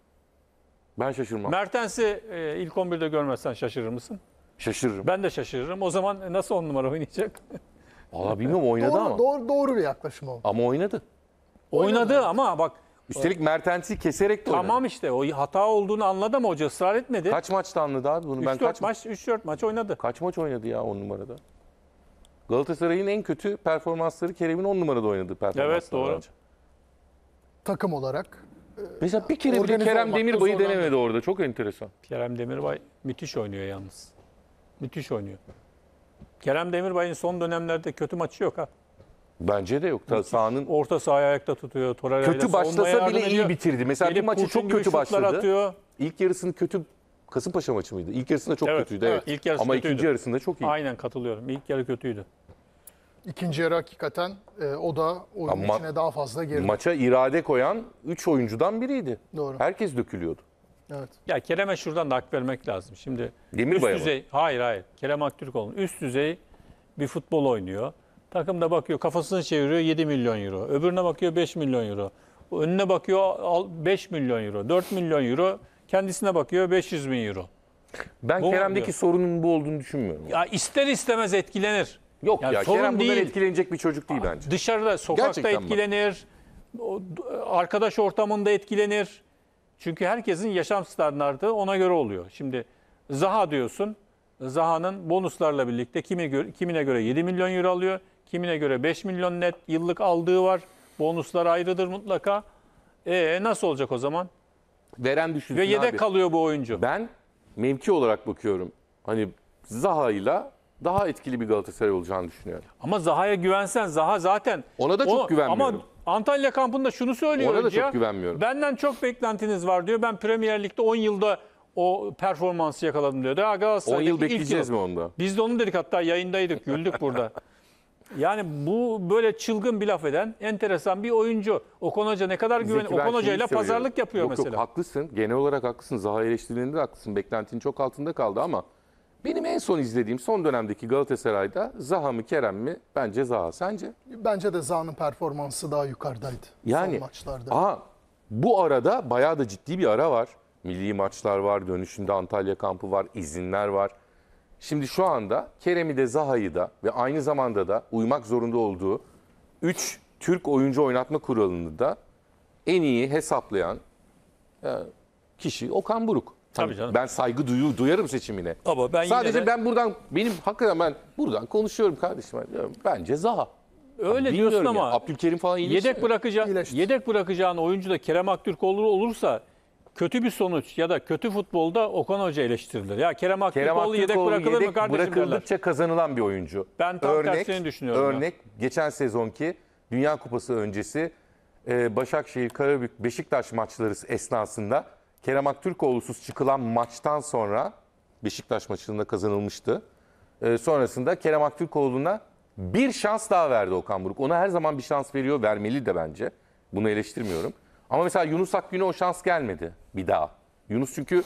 Ben şaşırmam. Mertens'i e, ilk 11'de görmezsen şaşırır mısın? Şaşırırım. Ben de şaşırırım. O zaman nasıl 10 numara oynayacak? Valla bilmiyorum oynadı doğru, ama. Doğru, doğru bir yaklaşım oldu. Ama oynadı. Oynadı, oynadı ama bak. Üstelik Mertens'i keserek de oynadı. Tamam işte o hata olduğunu anladı ama hoca ısrar etmedi. Kaç maçta anladı abi bunu? 3, ben kaç maç, 3-4 maç oynadı. Kaç maç oynadı ya 10 numarada? Galatasaray'ın en kötü performansları Kerem'in 10 numarada oynadığı performansları. Evet doğru. Bence. Takım olarak. Mesela bir kere bile Kerem olmakta Demirbay'ı zorlandı. denemedi orada. Çok enteresan. Kerem Demirbay müthiş oynuyor yalnız. Müthiş oynuyor. Kerem Demirbay'ın son dönemlerde kötü maçı yok ha. Bence de yok. Ta- Sahanın Orta sahayı ayakta tutuyor. Torreira'yla kötü başlasa bile ediyor. iyi bitirdi. Mesela bir maçı çok kötü şutlar başladı. Atıyor. İlk yarısını kötü Kasımpaşa maçı mıydı? İlk yarısında çok Evet, kötüydü evet. evet. İlk yarısı Ama kötüydü. ikinci yarısında çok iyi. Aynen katılıyorum. İlk yarı kötüydü. İkinci yarı hakikaten e, o da oyun Ama içine daha fazla girdi. Maça irade koyan 3 oyuncudan biriydi. Doğru. Herkes dökülüyordu. Evet. Ya Kerem'e şuradan da hak vermek lazım. Şimdi Demirbay'a üst düzey, hayır hayır. Kerem Aktürkoğlu'nun üst düzey bir futbol oynuyor. Takım da bakıyor kafasını çeviriyor 7 milyon euro. Öbürüne bakıyor 5 milyon euro. Önüne bakıyor 5 milyon euro. 4 milyon euro. Kendisine bakıyor 500 bin euro. Ben bu Kerem'deki diyor. sorunun bu olduğunu düşünmüyorum. Ya ister istemez etkilenir. Yok Yani ya sorun Kerem bundan etkilenecek bir çocuk değil bence. Dışarıda, sokakta Gerçekten etkilenir. o- Arkadaş ortamında etkilenir. Çünkü herkesin yaşam standartı ona göre oluyor. Şimdi Zaha diyorsun. Zaha'nın bonuslarla birlikte kimi gö- kimine göre 7 milyon euro alıyor, kimine göre 5 milyon net yıllık aldığı var. Bonuslar ayrıdır mutlaka. E nasıl olacak o zaman? Veren düşünsün Ve yedek abi. kalıyor bu oyuncu. Ben mevki olarak bakıyorum. Hani Zaha'yla daha etkili bir Galatasaray olacağını düşünüyorum. Ama Zaha'ya güvensen Zaha zaten ona da çok ona, güvenmiyorum. Ama Antalya kampında şunu söylüyor Ona da Hoca, çok güvenmiyorum. Benden çok beklentiniz var diyor. Ben Premier Lig'de 10 yılda o performansı yakaladım diyor. Daha Galatasaray'daki 10 yıl bekleyeceğiz yıl. mi onda? Biz de onu dedik hatta yayındaydık, güldük burada. Yani bu böyle çılgın bir laf eden enteresan bir oyuncu. Okan Hoca ne kadar güven Okan Hoca pazarlık yapıyor yok, mesela. Yok haklısın. Genel olarak haklısın. Zaha eleştirilerinde haklısın. Beklentinin çok altında kaldı ama benim en son izlediğim son dönemdeki Galatasaray'da Zaha mı Kerem mi? Bence Zaha. Sence? Bence de Zaha'nın performansı daha yukarıdaydı. Yani son maçlarda. Aha, bu arada bayağı da ciddi bir ara var. Milli maçlar var, dönüşünde Antalya kampı var, izinler var. Şimdi şu anda Kerem'i de Zaha'yı da ve aynı zamanda da uymak zorunda olduğu 3 Türk oyuncu oynatma kuralını da en iyi hesaplayan e, kişi Okan Buruk. Tabii canım. Ben saygı duyu, duyarım seçimine. Ama ben Sadece yine de... ben buradan benim hakikaten ben buradan konuşuyorum kardeşim. Ben diyorum, bence Zaha. Öyle Abi, diyorsun ama ya. Abdülkerim falan iyileşti. Yedek bırakacağı yedek bırakacağın oyuncu da Kerem Aktürk olur olursa kötü bir sonuç ya da kötü futbolda Okan Hoca eleştirilir. Ya Kerem Aktürk yedek bırakılır yedek mı kardeşim bırakıldıkça derler. kazanılan bir oyuncu. Ben tam örnek, tersini düşünüyorum. Örnek ya. geçen sezonki Dünya Kupası öncesi e, Başakşehir, Karabük, Beşiktaş maçları esnasında Kerem Aktürkoğlu'suz çıkılan maçtan sonra Beşiktaş maçında kazanılmıştı. E, sonrasında Kerem Aktürkoğlu'na bir şans daha verdi Okan Buruk. Ona her zaman bir şans veriyor, vermeli de bence. Bunu eleştirmiyorum. Ama mesela Yunus Akgün'e o şans gelmedi bir daha. Yunus çünkü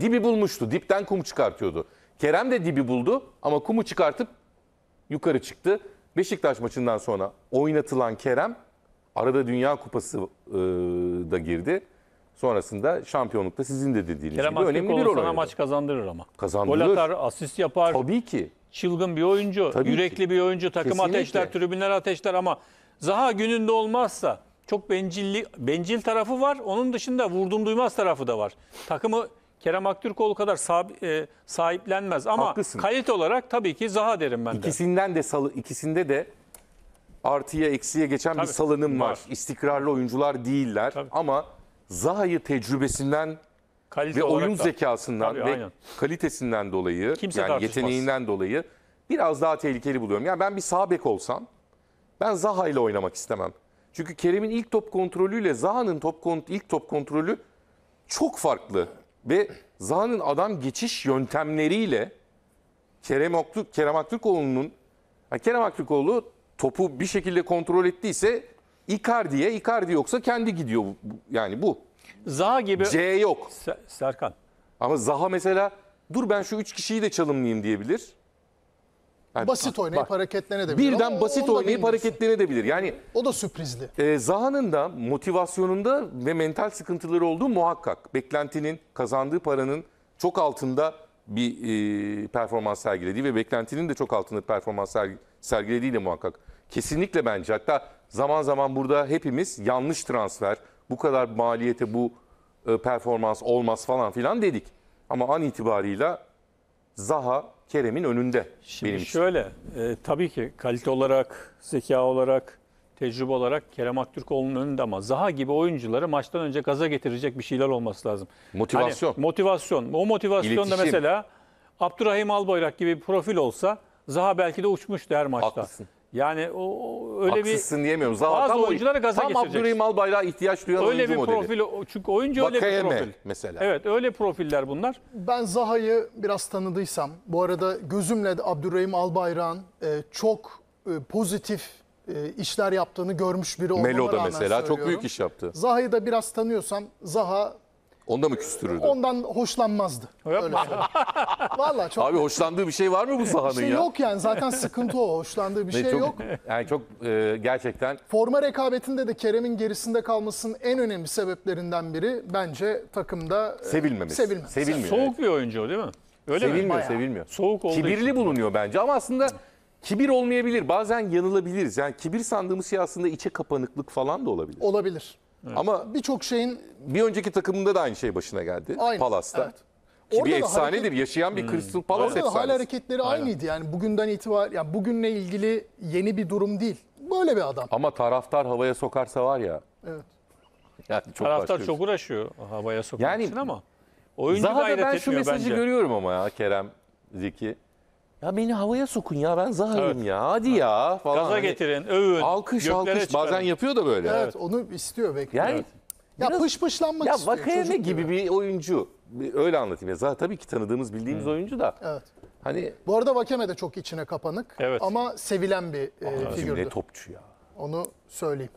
dibi bulmuştu. Dipten kum çıkartıyordu. Kerem de dibi buldu ama kumu çıkartıp yukarı çıktı. Beşiktaş maçından sonra oynatılan Kerem arada Dünya Kupası e, da girdi. Sonrasında şampiyonlukta sizin de dediğiniz Kerem gibi önemli bir rol oynadı. maç kazandırır ama. Kazandırır. Gol atar, asist yapar. Tabii ki. Çılgın bir oyuncu, Tabii yürekli ki. bir oyuncu, takım Kesinlikle. ateşler, tribünler ateşler ama Zaha gününde olmazsa çok bencilli, bencil tarafı var. Onun dışında vurdum duymaz tarafı da var. Takımı Kerem Aktürkoğlu kadar sahip, e, sahiplenmez ama Haklısın. kalite olarak tabii ki Zaha derim ben de. İkisinden de salı ikisinde de artıya eksiye geçen Tabii. bir salınım var. var. İstikrarlı oyuncular değiller Tabii. ama Zaha'yı tecrübesinden Kalite ve oyun da. zekasından Tabii, ve aynen. kalitesinden dolayı Kimse yani yeteneğinden dolayı biraz daha tehlikeli buluyorum. Yani ben bir sağ bek olsam ben Zaha ile oynamak istemem. Çünkü Kerem'in ilk top kontrolüyle Zaha'nın top kont ilk top kontrolü çok farklı ve Zaha'nın adam geçiş yöntemleriyle Kerem Aktürk Kerem Aktürkoğlu'nun yani Kerem Aktürkoğlu topu bir şekilde kontrol ettiyse Icardi'ye, Icardi yoksa kendi gidiyor yani bu. Zaha gibi C yok. Serkan. Ama Zaha mesela dur ben şu üç kişiyi de çalımlayayım diyebilir. Yani Basit bak- oynayıp bak, hareketlenebilir. Birden ama basit onu da oynayıp hareketlenebilir. Yani O da sürprizli. e, Zaha'nın da motivasyonunda ve mental sıkıntıları olduğu muhakkak. Beklentinin, kazandığı paranın çok altında bir e, performans sergilediği ve beklentinin de çok altında performans serg- sergilediği de muhakkak. Kesinlikle bence hatta zaman zaman burada hepimiz yanlış transfer, bu kadar maliyete bu e, performans olmaz falan filan dedik. Ama an itibarıyla Zaha Kerem'in önünde Şimdi benim şöyle, e, tabii ki kalite olarak, zeka olarak, tecrübe olarak Kerem Aktürkoğlu'nun önünde ama Zaha gibi oyuncuları maçtan önce gaza getirecek bir şeyler olması lazım. Motivasyon. Hani motivasyon. O motivasyon da mesela Abdurrahim Albayrak gibi bir profil olsa Zaha belki de uçmuş der maçta. Haklısın. Yani o, öyle Haksızsın bir diyemiyorum. Zaten bazı oyunculara gaza tam getirecek. Abdurrahim Albayrak'a ihtiyaç duyan öyle oyuncu bir profil çünkü oyuncu öyle bir Bakayeme profil. mesela. Evet öyle profiller bunlar. Ben Zaha'yı biraz tanıdıysam, bu arada gözümle de Abdurrahim Albayrak'ın e, çok e, pozitif e, işler yaptığını görmüş biri olmama Melo da mesela çok büyük iş yaptı. Zaha'yı da biraz tanıyorsam, Zaha Onda mı küstürürdü? Ondan hoşlanmazdı. Öyle Vallahi çok Abi hoşlandığı bir şey var mı bu sahanın şey ya? yok yani zaten sıkıntı o. Hoşlandığı bir Ne, şey çok, yok. Yani çok e, gerçekten Forma rekabetinde de Kerem'in gerisinde kalmasının en önemli sebeplerinden biri bence takımda e, sevilmemiz. sevilmemesi. Sevilmiyor. Soğuk bir oyuncu o değil mi? Öyle mi? sevilmiyor, sevilmiyor. Soğuk olduğu Kibirli için. bulunuyor bence ama aslında kibir olmayabilir. Bazen yanılabiliriz. Yani kibir sandığımız şey aslında içe kapanıklık falan da olabilir. Olabilir. Evet. Ama birçok şeyin Bir önceki takımında da aynı şey başına geldi. Aynı, Palas'ta. evet. Ki Orada bir efsanedir. hareket- Yaşayan bir hmm. Crystal Palace efsanesi. hal hareketleri aynıydı. Yani bugünden itibar, yani bugünle ilgili yeni bir durum değil. Böyle bir adam. Ama taraftar havaya sokarsa var ya. Evet. Yani çok Taraftar başka çok uğraşıyor havaya sokmak Yani- için ama oyuncu Zaha'da gayret ben şu mesajı bence. görüyorum ama ya Kerem, Zeki. Ya beni havaya sokun ya ben zahırım Evet. ya hadi ya falan. Gaza Hani getirin, övün. Alkış alkış çıkarın. bazen yapıyor da böyle. Evet, onu istiyor bekliyor. Yani ya biraz- pışpışlanmak Ya istiyor. Vakayeme gibi bir oyuncu. Bir Öyle anlatayım ya. Zaten tabii ki tanıdığımız bildiğimiz hmm. oyuncu da. Evet. Hani Bu arada Vakeme de çok içine kapanık Evet. ama sevilen bir e, bizim ne topçu ya. Onu söyleyeyim.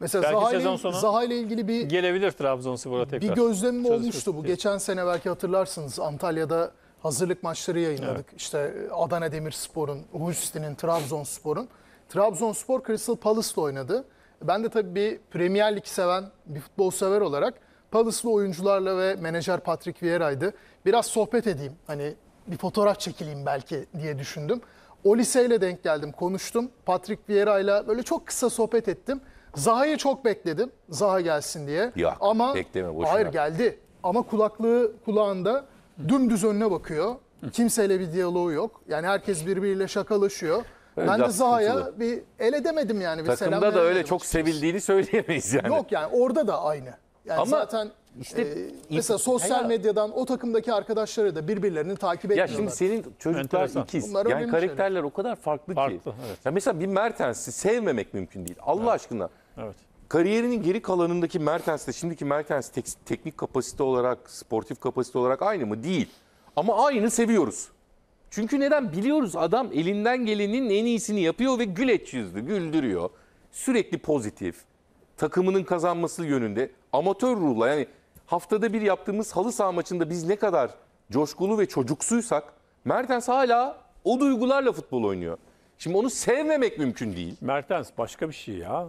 Mesela Belki Zaha sezon ile, sonu Zaha ile ilgili bir Gelebilir Trabzonspor'a tekrar. bir gözlemim Sözleşmesi olmuştu bu. Geçen sene belki hatırlarsınız Antalya'da hazırlık maçları yayınladık. Evet. İşte e, Adana Demirspor'un, Hulusi'nin, Trabzonspor'un. Trabzonspor Crystal Palace'la oynadı. Ben de tabii bir Premier Lig seven, bir futbol sever olarak Palace'lı oyuncularla ve menajer Patrick Vieira'ydı. Biraz sohbet edeyim, hani bir fotoğraf çekileyim belki diye düşündüm. O liseyle denk geldim, konuştum. Patrick Vieira'yla böyle çok kısa sohbet ettim. Zaha'yı çok bekledim. Zaha gelsin diye. Yok, Ama bekleme boşuna. Hayır geldi. Ama kulaklığı kulağında Dümdüz önüne bakıyor. Kimseyle bir diyaloğu yok. Yani herkes birbiriyle şakalaşıyor. ben de Zaha'ya bir el edemedim yani. Bir Takımda da öyle çok açıkçası. sevildiğini söyleyemeyiz yani. Yok yani orada da aynı. Yani Ama zaten işte e, mesela sosyal medyadan o takımdaki arkadaşları da birbirlerini takip ediyorlar. Ya şimdi senin çocuklar Enteresan. ikiz. Bunlar yani karakterler şeyler. o kadar farklı, farklı ki. Evet. Ya mesela bir Mertens'i sevmemek mümkün değil. Allah evet. aşkına. Evet. Kariyerinin geri kalanındaki Mertens de şimdiki Mertens tek, teknik kapasite olarak, sportif kapasite olarak aynı mı? Değil. Ama aynı seviyoruz. Çünkü neden? Biliyoruz adam elinden gelenin en iyisini yapıyor ve güleç yüzlü, güldürüyor. Sürekli pozitif. Takımının kazanması yönünde amatör ruhla yani haftada bir yaptığımız halı saha maçında biz ne kadar coşkulu ve çocuksuysak Mertens hala o duygularla futbol oynuyor. Şimdi onu sevmemek mümkün değil. Mertens başka bir şey ya.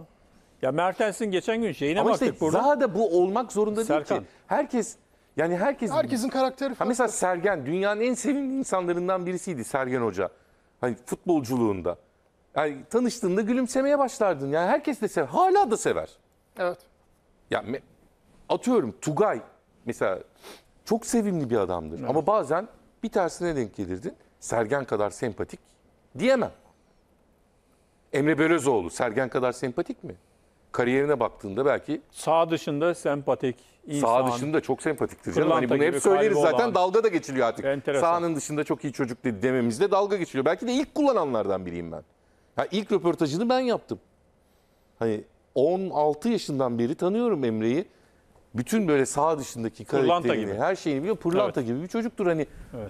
Ya Mertens'in geçen gün şeyine Ama baktık işte burada. Zaha da bu olmak zorunda Serkan. değil ki. Herkes yani herkes herkesin karakteri Ha mesela Sergen dünyanın en sevimli insanlarından birisiydi Sergen Hoca. Hani futbolculuğunda. Yani tanıştığında gülümsemeye başlardın. Yani herkes de sever. Hala da sever. Evet. Ya me- atıyorum Tugay mesela çok sevimli bir adamdır. Ama bazen bir tersine denk gelirdin. Sergen kadar sempatik diyemem. Emre Belözoğlu Sergen kadar sempatik mi? kariyerine baktığında belki Sağ dışında sempatik insan. sağ dışında çok sempatiktir canım. Hani bunu hep söyleriz zaten dalga da geçiliyor artık. Enteresan. Sahanın dışında çok iyi çocuk dedi dememizde dalga geçiliyor. Belki de ilk kullananlardan biriyim ben. Ha, ilk röportajını ben yaptım. Hani 16 yaşından beri tanıyorum Emre'yi. Bütün böyle sağ dışındaki karakterini, gibi. her şeyini biliyor. Pırlanta gibi bir çocuktur hani.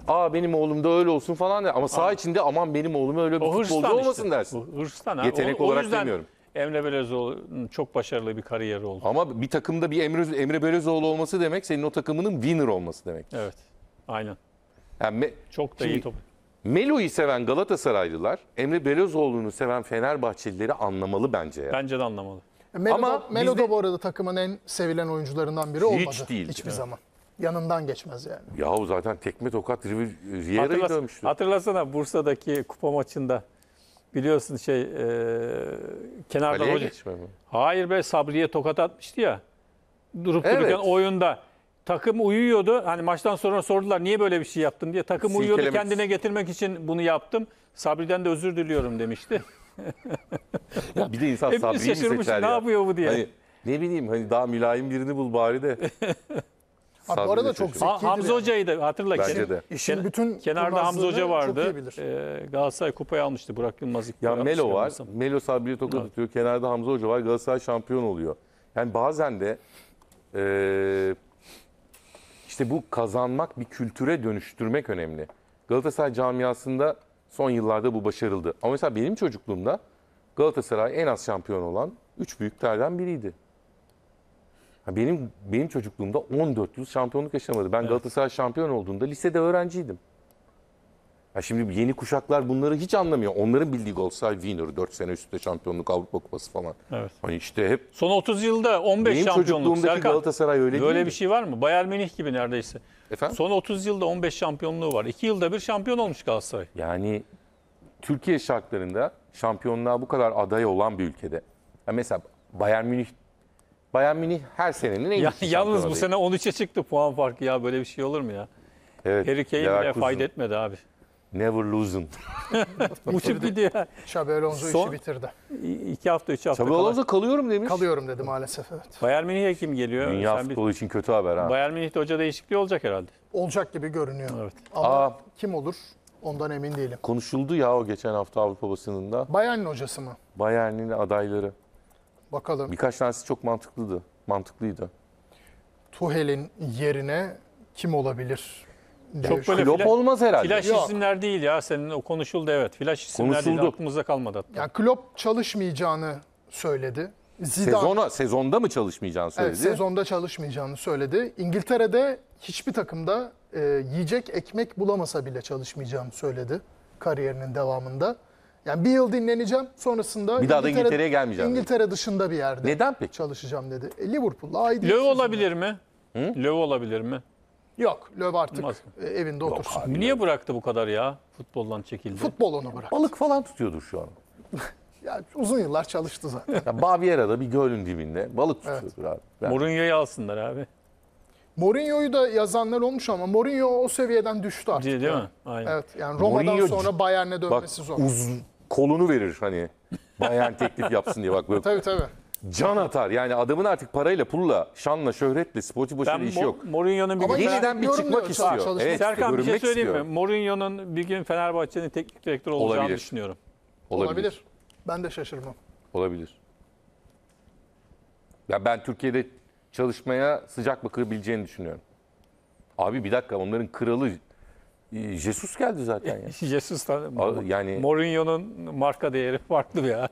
Aa benim oğlum da öyle olsun falan. Ama sağ içinde aman benim oğlum öyle bir O futbolcu olmasın işte. dersin. Bu hırstan Yetenek O- o olarak demiyorum. Emre Belözoğlu'nun çok başarılı bir kariyeri oldu. Ama bir takımda bir Emre, Emre Belözoğlu olması demek senin o takımının winner olması demek. Evet. Aynen. Yani me- çok da iyi top. Melo'yu seven Galatasaraylılar, Emre Belözoğlu'nu seven Fenerbahçelileri anlamalı bence. ya. Bence de anlamalı. E, Melo, Ama da, Melo bizde... da bu arada takımın en sevilen oyuncularından biri olmadı. Hiç değil. Hiçbir zaman. Yanından geçmez yani. Yahu zaten tekme tokat Riera'yı Hatırlas dövmüştü. Hatırlasana Bursa'daki kupa maçında biliyorsun şey e, kenarda Kaleye Hayır be Sabriye tokat atmıştı ya. Durup Evet. dururken oyunda takım uyuyordu. Hani maçtan sonra sordular niye böyle bir şey yaptın diye. Takım uyuyordu kendine getirmek için bunu yaptım. Sabri'den de özür diliyorum demişti. Ya bir de insan Hepimiz Sabri'yi mi şaşırmıştık, seçer ne yapıyor bu diye. Hani, ne bileyim hani daha mülayim birini bul bari de. Abi bu arada çok zekidir. Hamza Hoca'yı da hatırla. Bence de. İşin bütün Kenarda Hamza Hoca vardı. Ee, Galatasaray kupayı almıştı. Burak Yılmaz ilk Ya Melo var. Melo Sabri'yi tokat tutuyor. Kenarda Hamza Hoca var. Galatasaray şampiyon oluyor. Yani bazen de eee, işte bu kazanmak bir kültüre dönüştürmek önemli. Galatasaray camiasında son yıllarda bu başarıldı. Ama mesela benim çocukluğumda Galatasaray en az şampiyon olan üç büyüklerden biriydi. Benim benim çocukluğumda 14 yıl şampiyonluk yaşamadı. Ben Galatasaray şampiyon olduğunda lisede öğrenciydim. Ya şimdi yeni kuşaklar bunları hiç anlamıyor. Onların bildiği Galatasaray winner 4 sene üstte şampiyonluk Avrupa Kupası falan. Evet. Hani işte hep Son 30 yılda 15 benim şampiyonluk çocukluğumdaki Serkan. Galatasaray öyle değil. Böyle bir şey var mı? Bayern Münih gibi neredeyse. Efendim? Son 30 yılda 15 şampiyonluğu var. 2 yılda bir şampiyon olmuş Galatasaray. Yani Türkiye şartlarında şampiyonluğa bu kadar aday olan bir ülkede. Ya mesela Bayern Münih Bayern Münih her senenin en iyi güçlü Yalnız bu sene 13'e çıktı puan farkı ya böyle bir şey olur mu ya? Evet, Harry Kane bile fayda etmedi abi. Never losing. Uçup gidiyor. Xabi Alonso Son, işi bitirdi. İki hafta, üç hafta. Xabi Alonso kalıyorum demiş. Kalıyorum dedi maalesef evet. Bayern Münih'e kim geliyor? Dünya Sen futbolu bir... için kötü haber ha. Bayern Münih'te hoca değişikliği olacak herhalde. Olacak gibi görünüyor. Evet. Ama Aa, kim olur ondan emin değilim. Konuşuldu ya o geçen hafta Avrupa basınında. Bayern'in hocası mı? Bayern'in adayları. Bakalım. Birkaç tanesi çok mantıklıydı. Mantıklıydı. Tuhel'in yerine kim olabilir? Çok böyle Klopp flash, olmaz herhalde. Flash Yok. isimler değil ya senin o konuşuldu evet. Flash isimler Konuşuldu. değil aklımızda kalmadı hatta. Yani Klopp çalışmayacağını söyledi. Zidane, Sezona, sezonda mı çalışmayacağını söyledi? Evet, sezonda çalışmayacağını söyledi. İngiltere'de hiçbir takımda e, yiyecek ekmek bulamasa bile çalışmayacağını söyledi kariyerinin devamında. Yani bir yıl dinleneceğim sonrasında Bir daha da İngiltere'ye gelmeyeceğim İngiltere dışında bir yerde Neden peki? çalışacağım dedi. E, Liverpool'la aidiyet. Löw olabilir mi? Löw olabilir mi? Yok Löw artık Olmaz e, evinde otursun. Niye bıraktı bu kadar ya? Futboldan çekildi. Futbol onu bıraktı. Balık falan tutuyordur şu an. Yani uzun yıllar çalıştı zaten. Ya Baviera'da bir gölün dibinde balık tutuyordur abi. Ben- Mourinho'yu alsınlar abi. Mourinho'yu da yazanlar olmuş ama Mourinho o seviyeden düştü artık. Değil, değil mi? Aynen. Evet yani Roma'dan Mourinho- sonra Bayern'e Bak dönmesi zor. uz- kolunu verir hani bayan teklif yapsın diye bak böyle. Tabii tabii. Can atar yani adamın artık parayla, pulla, şanla, şöhretle, sporcu başarı işi yok. Mourinho'nun bir Ama gün... Yeniden bir çıkmak diyor, istiyor. Evet, Serkan bir şey söyleyeyim istiyor. mi? Mourinho'nun bir gün Fenerbahçe'nin teknik direktörü olacağını Olabilir. düşünüyorum. Olabilir. Olabilir. Ben de şaşırmam. Olabilir. Ya ben Türkiye'de çalışmaya sıcak bakabileceğini düşünüyorum. Abi bir dakika onların kralı ee, Jesus geldi zaten. Yani. Jesus tabii. Yani, Mourinho'nun marka değeri farklı ya.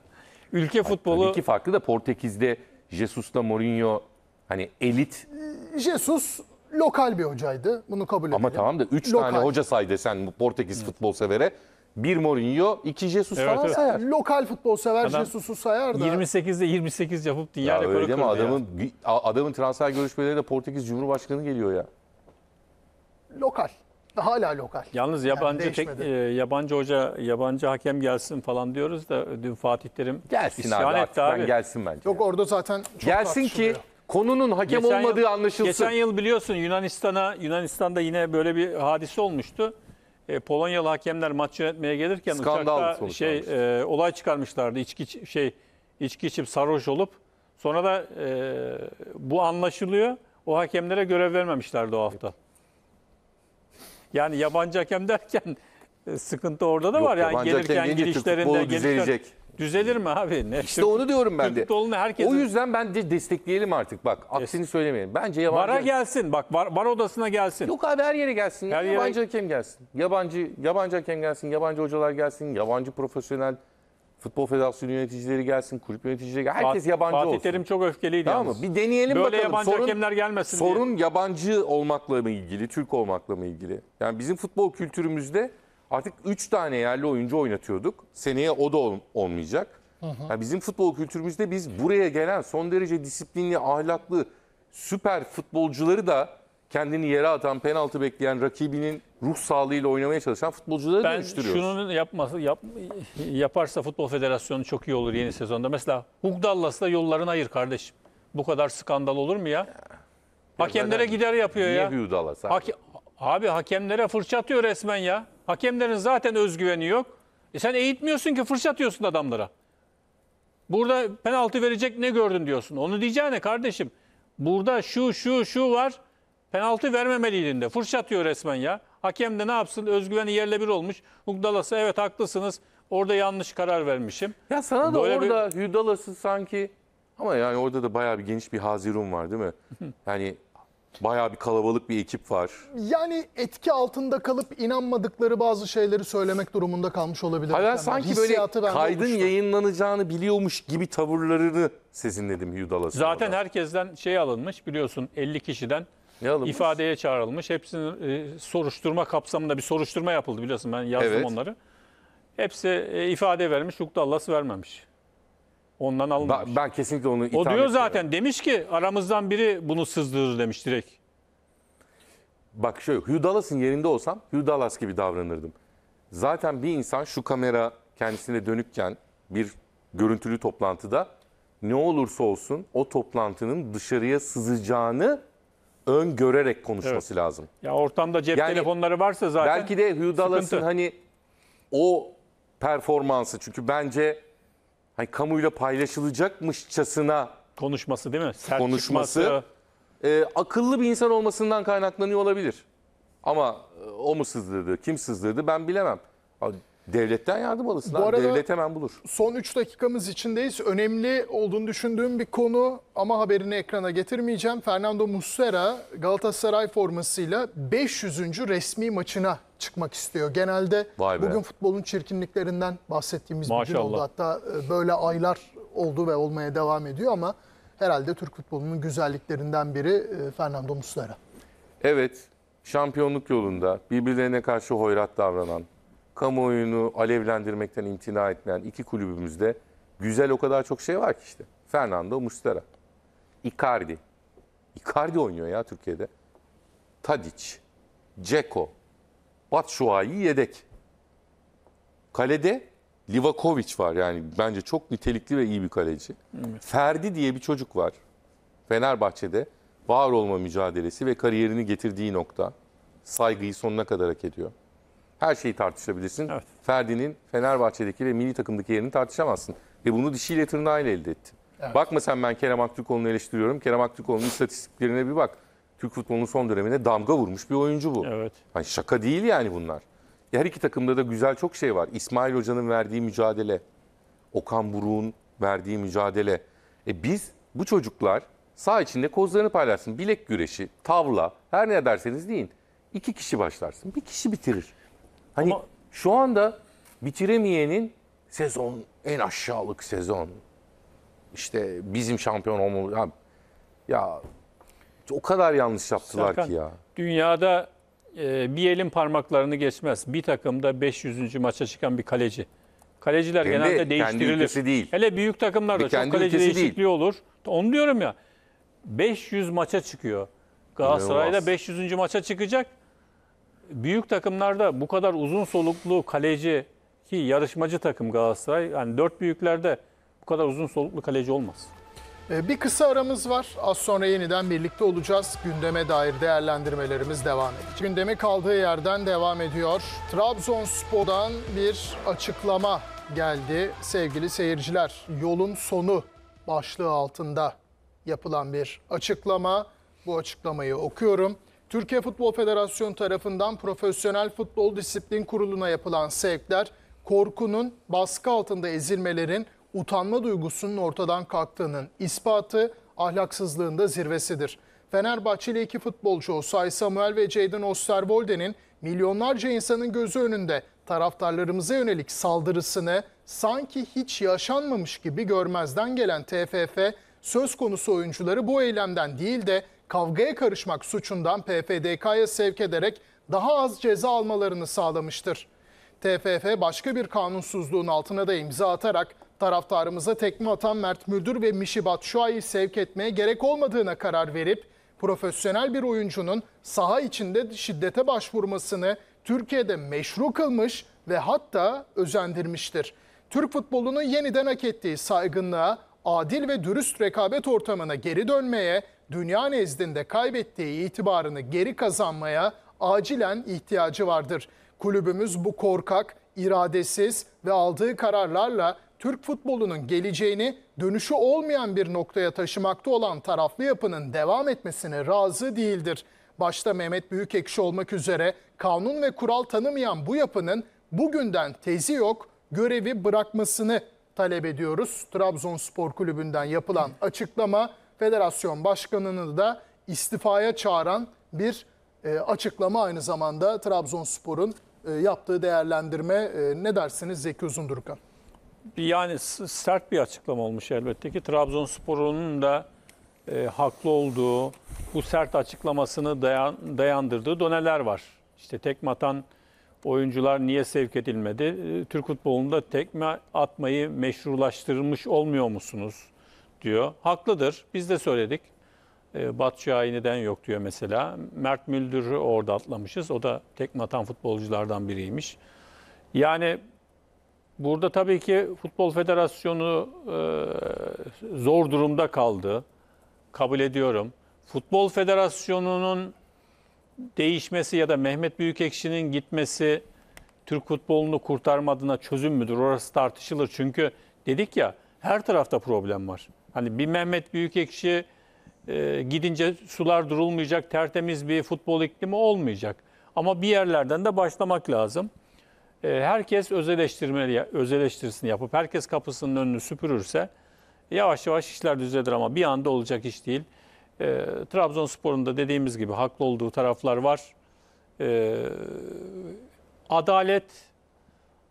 Ülke futbolu... Tabii ki farklı da Portekiz'de Jesus'la Mourinho hani elit. Ee, Jesus lokal bir hocaydı. Bunu kabul edelim. Ama tamam da 3 tane hoca say desen Portekiz evet. futbol severe. Bir Mourinho, iki Jesus evet, falan evet. sayar. Lokal futbol sever Adam, Jesus'u sayar da. 28'de 28 yapıp dünya ya rekoru kırdı ya. Adamın transfer görüşmelerinde Portekiz Cumhurbaşkanı geliyor ya. Lokal hala lokal. Yalnız yabancı yani tek, e, yabancı hoca, yabancı hakem gelsin falan diyoruz da dün Fatih Terim gelsin abi, etti abi. gelsin bence. Yok orada zaten çok gelsin ki konunun hakem geçen olmadığı yıl, anlaşılsın. Geçen yıl biliyorsun Yunanistan'a Yunanistan'da yine böyle bir hadise olmuştu. E, Polonyalı hakemler maç yönetmeye gelirken Skandal uçakta şey e, olay çıkarmışlardı. İçki şey içki içip sarhoş olup sonra da e, bu anlaşılıyor. O hakemlere görev vermemişlerdi o hafta. Evet. Yani yabancı hakem derken e, sıkıntı orada da Yok, var. Yani gelirken girişlerinde gelirken... Düzelir mi abi? Ne? İşte Türk, onu diyorum ben de. Herkes... O yüzden ben de destekleyelim artık. Bak aksini söylemeyin. Bence yabancı... Vara gelsin. Bak var, var odasına gelsin. Yok abi her yere gelsin. Her yabancı yere... hakem gelsin. Yabancı yabancı hakem gelsin. Yabancı hocalar gelsin. Yabancı profesyonel Futbol Federasyonu yöneticileri gelsin, kulüp yöneticileri gelsin. Herkes yabancı Fatih olsun. Fatih Terim çok öfkeliydi tamam Mı? Bir deneyelim Böyle bakalım. yabancı sorun, hakemler gelmesin Sorun diye. yabancı olmakla mı ilgili, Türk olmakla mı ilgili? Yani bizim futbol kültürümüzde artık 3 tane yerli oyuncu oynatıyorduk. Seneye o da ol, olmayacak. Hı hı. Yani bizim futbol kültürümüzde biz buraya gelen son derece disiplinli, ahlaklı, süper futbolcuları da kendini yere atan, penaltı bekleyen rakibinin ruh sağlığıyla oynamaya çalışan futbolcuları ben dönüştürüyoruz. Ben şunun yapması, yap, yaparsa Futbol Federasyonu çok iyi olur yeni sezonda. Mesela Hugdallas'la yollarını ayır kardeşim. Bu kadar skandal olur mu ya? ya Hakemlere gider yapıyor niye ya. Niye Hugdallas? Hake, abi hakemlere fırça atıyor resmen ya. Hakemlerin zaten özgüveni yok. E sen eğitmiyorsun ki fırça atıyorsun adamlara. Burada penaltı verecek ne gördün diyorsun. Onu diyeceğine kardeşim. Burada şu şu şu var Penaltı vermemeliydin de. atıyor resmen ya. Hakem de ne yapsın? Özgüveni yerle bir olmuş. Hugdalas'a evet haklısınız. Orada yanlış karar vermişim. Ya sana da Böyle orada bir... Hudalas'ı sanki ama yani orada da bayağı bir geniş bir hazirun var değil mi? Yani Bayağı bir kalabalık bir ekip var. Yani etki altında kalıp inanmadıkları bazı şeyleri söylemek durumunda kalmış olabilir. Hayır, sanki böyle kaydın yayınlanacağını biliyormuş gibi tavırlarını sezinledim Hudalas'ın. Zaten orada. herkesten şey alınmış biliyorsun 50 kişiden ne ifadeye çağrılmış. Hepsinin e, soruşturma kapsamında bir soruşturma yapıldı biliyorsun ben yazdım Evet. onları. Hepsi e, ifade vermiş, Hukuk Allah'sı vermemiş. Ondan alınmış. Ben, ben kesinlikle onu itham o diyor etmiyorum. zaten demiş ki aramızdan biri bunu sızdırır demiş direkt. Bak şöyle Hudalas'ın yerinde olsam Hudalas gibi davranırdım. Zaten bir insan şu kamera kendisine dönükken bir görüntülü toplantıda ne olursa olsun o toplantının dışarıya sızacağını Ön görerek konuşması evet. lazım. Ya ortamda cep yani, telefonları varsa zaten Belki de Hüdalas'ın hani o performansı çünkü bence hani kamuyla paylaşılacakmışçasına konuşması değil mi? Sert konuşması e, akıllı bir insan olmasından kaynaklanıyor olabilir. Ama e, o mu sızdırdı, kim sızdırdı ben bilemem. Devletten yardım alırsın. Bu arada Devlet hemen bulur. Son 3 dakikamız içindeyiz. Önemli olduğunu düşündüğüm bir konu ama haberini ekrana getirmeyeceğim. Fernando Muslera Galatasaray formasıyla 500. resmi maçına çıkmak istiyor. Genelde bugün futbolun çirkinliklerinden bahsettiğimiz Maşallah. bir gün oldu. Hatta e, böyle aylar oldu ve olmaya devam ediyor ama herhalde Türk futbolunun güzelliklerinden biri e, Fernando Muslera. Evet, şampiyonluk yolunda birbirlerine karşı hoyrat davranan, kamuoyunu alevlendirmekten imtina etmeyen iki kulübümüzde güzel o kadar çok şey var ki işte. Fernando Mustera, Icardi. Icardi oynuyor ya Türkiye'de. Tadic, Ceko, Batshuayi yedek. Kalede Livakovic var yani bence çok nitelikli ve iyi bir kaleci. Evet. Ferdi diye bir çocuk var. Fenerbahçe'de var olma mücadelesi ve kariyerini getirdiği nokta saygıyı sonuna kadar hak ediyor her şeyi tartışabilirsin. Evet. Ferdi'nin Fenerbahçe'deki ve milli takımdaki yerini tartışamazsın. Ve bunu dişiyle tırnağıyla elde etti. Evet. Bakma sen ben Kerem Aktürkoğlu'nu eleştiriyorum. Kerem Aktürkoğlu'nun istatistiklerine bir bak. Türk futbolunun son dönemine damga vurmuş bir oyuncu bu. Evet. Yani şaka değil yani bunlar. Her iki takımda da güzel çok şey var. İsmail Hoca'nın verdiği mücadele, Okan Buruk'un verdiği mücadele. E biz bu çocuklar sağ içinde kozlarını paylaşsın. Bilek güreşi, tavla, her ne derseniz deyin. İki kişi başlarsın, bir kişi bitirir. Hani Ama... şu anda bitiremeyenin sezon en aşağılık sezon. İşte bizim şampiyon olmamız ya, ya o kadar yanlış yaptılar Serkan, ki ya. Dünyada e, bir elin parmaklarını geçmez. Bir takımda 500. maça çıkan bir kaleci. Kaleciler Hem genelde de değiştirilir. değil. Hele büyük takımlarda çok kaleci değişikliği değil. olur. Onu diyorum ya. 500 maça çıkıyor. Galatasaray'da 500. maça çıkacak büyük takımlarda bu kadar uzun soluklu kaleci ki yarışmacı takım Galatasaray. Yani dört büyüklerde bu kadar uzun soluklu kaleci olmaz. Ee, bir kısa aramız var. Az sonra yeniden birlikte olacağız. Gündeme dair değerlendirmelerimiz devam edecek. Gündemi kaldığı yerden devam ediyor. Trabzonspor'dan bir açıklama geldi. Sevgili seyirciler, yolun sonu başlığı altında yapılan bir açıklama. Bu açıklamayı okuyorum. Türkiye Futbol Federasyonu tarafından Profesyonel Futbol Disiplin Kurulu'na yapılan sevkler korkunun, baskı altında ezilmelerin, utanma duygusunun ortadan kalktığının ispatı ahlaksızlığın da zirvesidir. Fenerbahçeli iki futbolcu Osay Samuel ve Jadon Osterwolde'nin milyonlarca insanın gözü önünde taraftarlarımıza yönelik saldırısını sanki hiç yaşanmamış gibi görmezden gelen TFF söz konusu oyuncuları bu eylemden değil de kavgaya karışmak suçundan PFDK'ya sevk ederek daha az ceza almalarını sağlamıştır. TFF başka bir kanunsuzluğun altına da imza atarak taraftarımıza tekme atan Mert Müldür ve Mişibat Şua'yı sevk etmeye gerek olmadığına karar verip profesyonel bir oyuncunun saha içinde şiddete başvurmasını Türkiye'de meşru kılmış ve hatta özendirmiştir. Türk futbolunun yeniden hak ettiği saygınlığa, adil ve dürüst rekabet ortamına geri dönmeye dünya nezdinde kaybettiği itibarını geri kazanmaya acilen ihtiyacı vardır. Kulübümüz bu korkak, iradesiz ve aldığı kararlarla Türk futbolunun geleceğini dönüşü olmayan bir noktaya taşımakta olan taraflı yapının devam etmesine razı değildir. Başta Mehmet Büyükekşi olmak üzere kanun ve kural tanımayan bu yapının bugünden tezi yok, görevi bırakmasını talep ediyoruz. Trabzonspor Kulübü'nden yapılan açıklama federasyon başkanını da istifaya çağıran bir e, açıklama aynı zamanda Trabzonspor'un e, yaptığı değerlendirme. E, ne dersiniz Zeki Uzundurkan? Yani sert bir açıklama olmuş elbette ki. Trabzonspor'un da e, haklı olduğu, bu sert açıklamasını dayan, dayandırdığı doneler var. İşte tekme atan oyuncular niye sevk edilmedi? E, Türk futbolunda tekme atmayı meşrulaştırmış olmuyor musunuz? diyor. Haklıdır. Biz de söyledik. E, Batu Şahin neden yok diyor mesela. Mert Müldür'ü orada atlamışız. O da tek matan futbolculardan biriymiş. Yani burada tabii ki Futbol Federasyonu e, zor durumda kaldı. Kabul ediyorum. Futbol Federasyonu'nun değişmesi ya da Mehmet Büyükekşi'nin gitmesi Türk futbolunu kurtarmadığına çözüm müdür? Orası tartışılır. Çünkü dedik ya her tarafta problem var. Hani bir Mehmet Büyükekşi e, gidince sular durulmayacak, tertemiz bir futbol iklimi olmayacak. Ama bir yerlerden de başlamak lazım. E, herkes öz, eleştirmeli, öz eleştirisini yapıp herkes kapısının önünü süpürürse yavaş yavaş işler düzelir ama bir anda olacak iş değil. E, Trabzonspor'un da dediğimiz gibi haklı olduğu taraflar var. E, adalet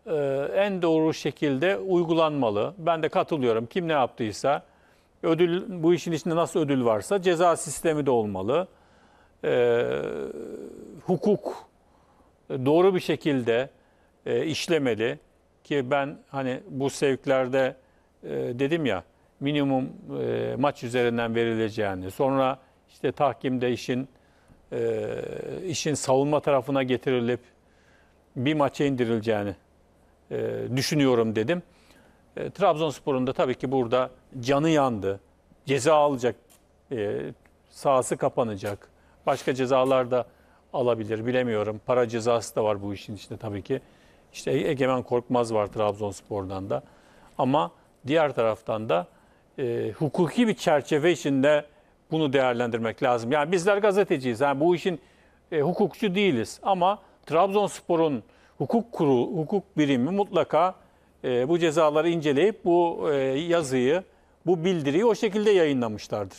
e, en doğru şekilde uygulanmalı. Ben de katılıyorum. Kim ne yaptıysa Ödül bu işin içinde nasıl ödül varsa ceza sistemi de olmalı. Ee, e, hukuk doğru bir şekilde e, işlemeli ki ben hani bu sevklerde e, dedim ya minimum e, maç üzerinden verileceğini sonra işte tahkimde işin e, işin savunma tarafına getirilip bir maça indirileceğini e, düşünüyorum dedim. E, Trabzonspor'un da tabii ki burada canı yandı. Ceza alacak, e, sahası kapanacak. Başka cezalar da alabilir bilemiyorum. Para cezası da var bu işin içinde tabii ki. İşte Egemen Korkmaz var Trabzonspor'dan da. Ama diğer taraftan da e, hukuki bir çerçeve içinde bunu değerlendirmek lazım. Yani bizler gazeteciyiz. Yani bu işin e, hukukçu değiliz ama Trabzonspor'un hukuk kurulu hukuk birimi mutlaka ee, bu cezaları inceleyip bu e, yazıyı, bu bildiriyi o şekilde yayınlamışlardır.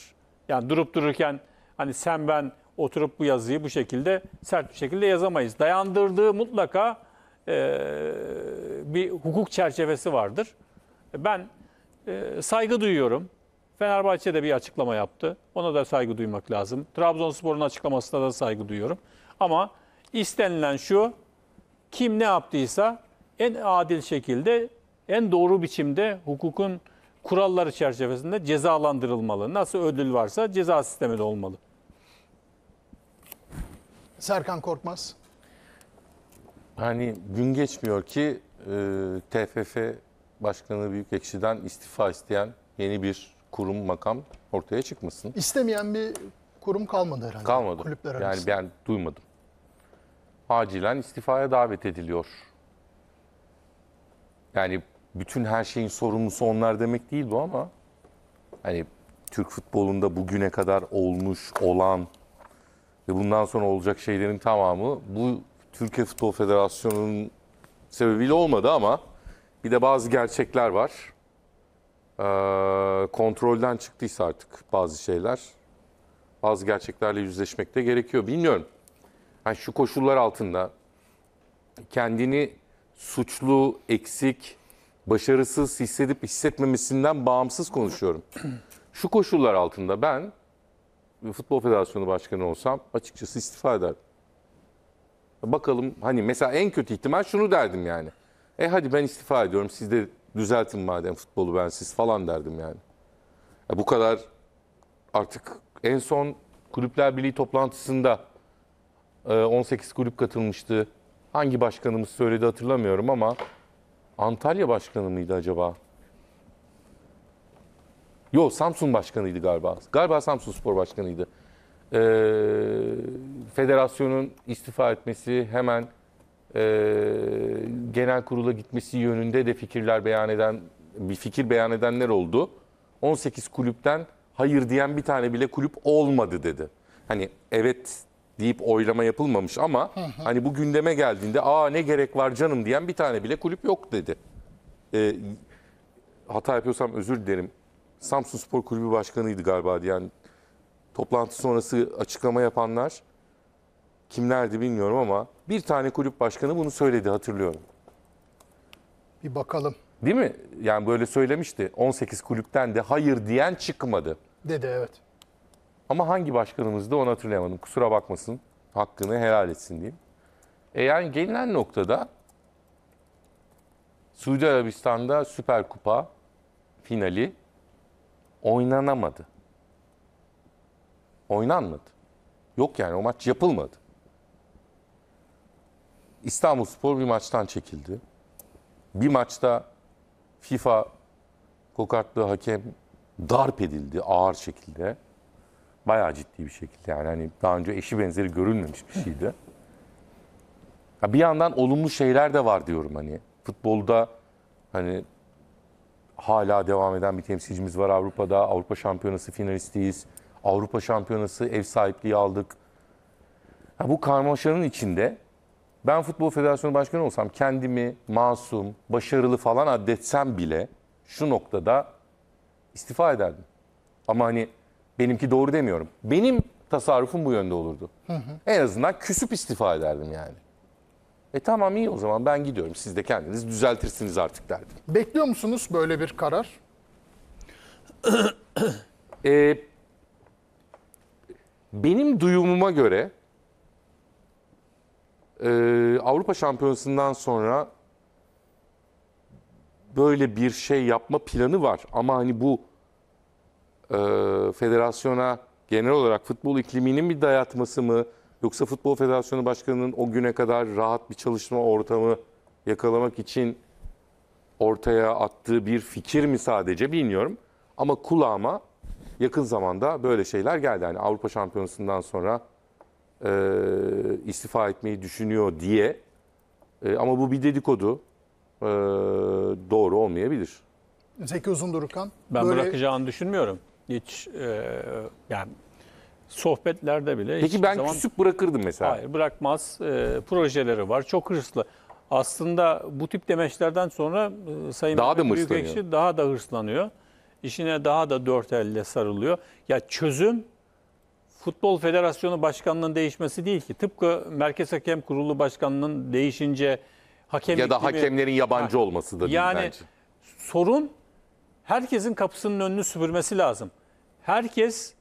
Yani durup dururken hani sen ben oturup bu yazıyı bu şekilde sert bir şekilde yazamayız. Dayandırdığı mutlaka e, bir hukuk çerçevesi vardır. Ben e, saygı duyuyorum. Fenerbahçe de bir açıklama yaptı. Ona da saygı duymak lazım. Trabzonspor'un açıklamasına da saygı duyuyorum. Ama istenilen şu, kim ne yaptıysa en adil şekilde, en doğru biçimde hukukun kuralları çerçevesinde cezalandırılmalı. Nasıl ödül varsa ceza sistemi de olmalı. Serkan Korkmaz. Hani gün geçmiyor ki e, TFF Başkanı Büyük Büyükekşi'den istifa isteyen yeni bir kurum makam ortaya çıkmasın. İstemeyen bir kurum kalmadı herhalde. Kalmadı. Kulüpler arasında. Yani ben duymadım. Acilen istifaya davet ediliyor yani bütün her şeyin sorumlusu onlar demek değil bu ama hani Türk futbolunda bugüne kadar olmuş olan ve bundan sonra olacak şeylerin tamamı bu Türkiye Futbol Federasyonu'nun sebebiyle olmadı ama bir de bazı gerçekler var. Ee, kontrolden çıktıysa artık bazı şeyler bazı gerçeklerle yüzleşmek de gerekiyor. Bilmiyorum. Yani şu koşullar altında kendini suçlu, eksik, başarısız hissedip hissetmemesinden bağımsız konuşuyorum. Şu koşullar altında ben Futbol Federasyonu Başkanı olsam açıkçası istifa ederdim. Bakalım hani mesela en kötü ihtimal şunu derdim yani. E hadi ben istifa ediyorum siz de düzeltin madem futbolu ben siz falan derdim yani. Ya bu kadar artık en son Kulüpler Birliği toplantısında 18 e, kulüp katılmıştı hangi başkanımız söyledi hatırlamıyorum ama Antalya başkanı mıydı acaba? Yok Samsun başkanıydı galiba. Galiba Samsun Spor başkanıydı. Ee, federasyonun istifa etmesi hemen e, genel kurula gitmesi yönünde de fikirler beyan eden bir fikir beyan edenler oldu. 18 kulüpten hayır diyen bir tane bile kulüp olmadı dedi. Hani evet deyip oylama yapılmamış ama hı hı. hani bu gündeme geldiğinde aa ne gerek var canım diyen bir tane bile kulüp yok dedi. E, hata yapıyorsam özür dilerim. Samsun Spor Kulübü Başkanı'ydı galiba diyen yani, toplantı sonrası açıklama yapanlar kimlerdi bilmiyorum ama bir tane kulüp başkanı bunu söyledi hatırlıyorum. Bir bakalım. Değil mi? Yani böyle söylemişti. 18 kulüpten de hayır diyen çıkmadı. Dedi evet. Ama hangi başkanımızdı onu hatırlayamadım. Kusura bakmasın. Hakkını helal etsin diyeyim. E yani gelinen noktada Suudi Arabistan'da Süper Kupa finali oynanamadı. Oynanmadı. Yok yani o maç yapılmadı. İstanbul Spor bir maçtan çekildi. Bir maçta FIFA kokartlı hakem darp edildi ağır şekilde. Bayağı ciddi bir şekilde yani hani daha önce eşi benzeri görülmemiş bir şeydi. Ya bir yandan olumlu şeyler de var diyorum hani. Futbolda hani hala devam eden bir temsilcimiz var Avrupa'da. Avrupa Şampiyonası finalistiyiz. Avrupa Şampiyonası ev sahipliği aldık. Ya bu karmaşanın içinde ben Futbol Federasyonu Başkanı olsam kendimi masum, başarılı falan addetsem bile şu noktada istifa ederdim. Ama hani Benimki doğru demiyorum. Benim tasarrufum bu yönde olurdu. Hı hı. En azından küsüp istifa ederdim yani. E tamam iyi o zaman ben gidiyorum. Siz de kendiniz düzeltirsiniz artık derdim. Bekliyor musunuz böyle bir karar? e, benim duyumuma göre e, Avrupa Şampiyonası'ndan sonra böyle bir şey yapma planı var. Ama hani bu e, federasyona genel olarak futbol ikliminin bir dayatması mı yoksa Futbol Federasyonu Başkanı'nın o güne kadar rahat bir çalışma ortamı yakalamak için ortaya attığı bir fikir mi sadece bilmiyorum. Ama kulağıma yakın zamanda böyle şeyler geldi. Yani Avrupa Şampiyonası'ndan sonra e, istifa etmeyi düşünüyor diye. E, ama bu bir dedikodu. E, doğru olmayabilir. Zeki Uzundurkan. Ben böyle... bırakacağını düşünmüyorum hiç e, yani sohbetlerde bile... Peki ben zaman, küsüp bırakırdım mesela. Hayır bırakmaz. E, projeleri var. Çok hırslı. Aslında bu tip demeçlerden sonra e, Sayın daha Mehmet da Büyükekşi daha da hırslanıyor. İşine daha da dört elle sarılıyor. Ya çözüm Futbol Federasyonu Başkanlığı'nın değişmesi değil ki. Tıpkı Merkez Hakem Kurulu Başkanlığı'nın değişince hakem ya da gibi, hakemlerin yabancı ha, olması yani, bence. Yani sorun herkesin kapısının önünü süpürmesi lazım herkes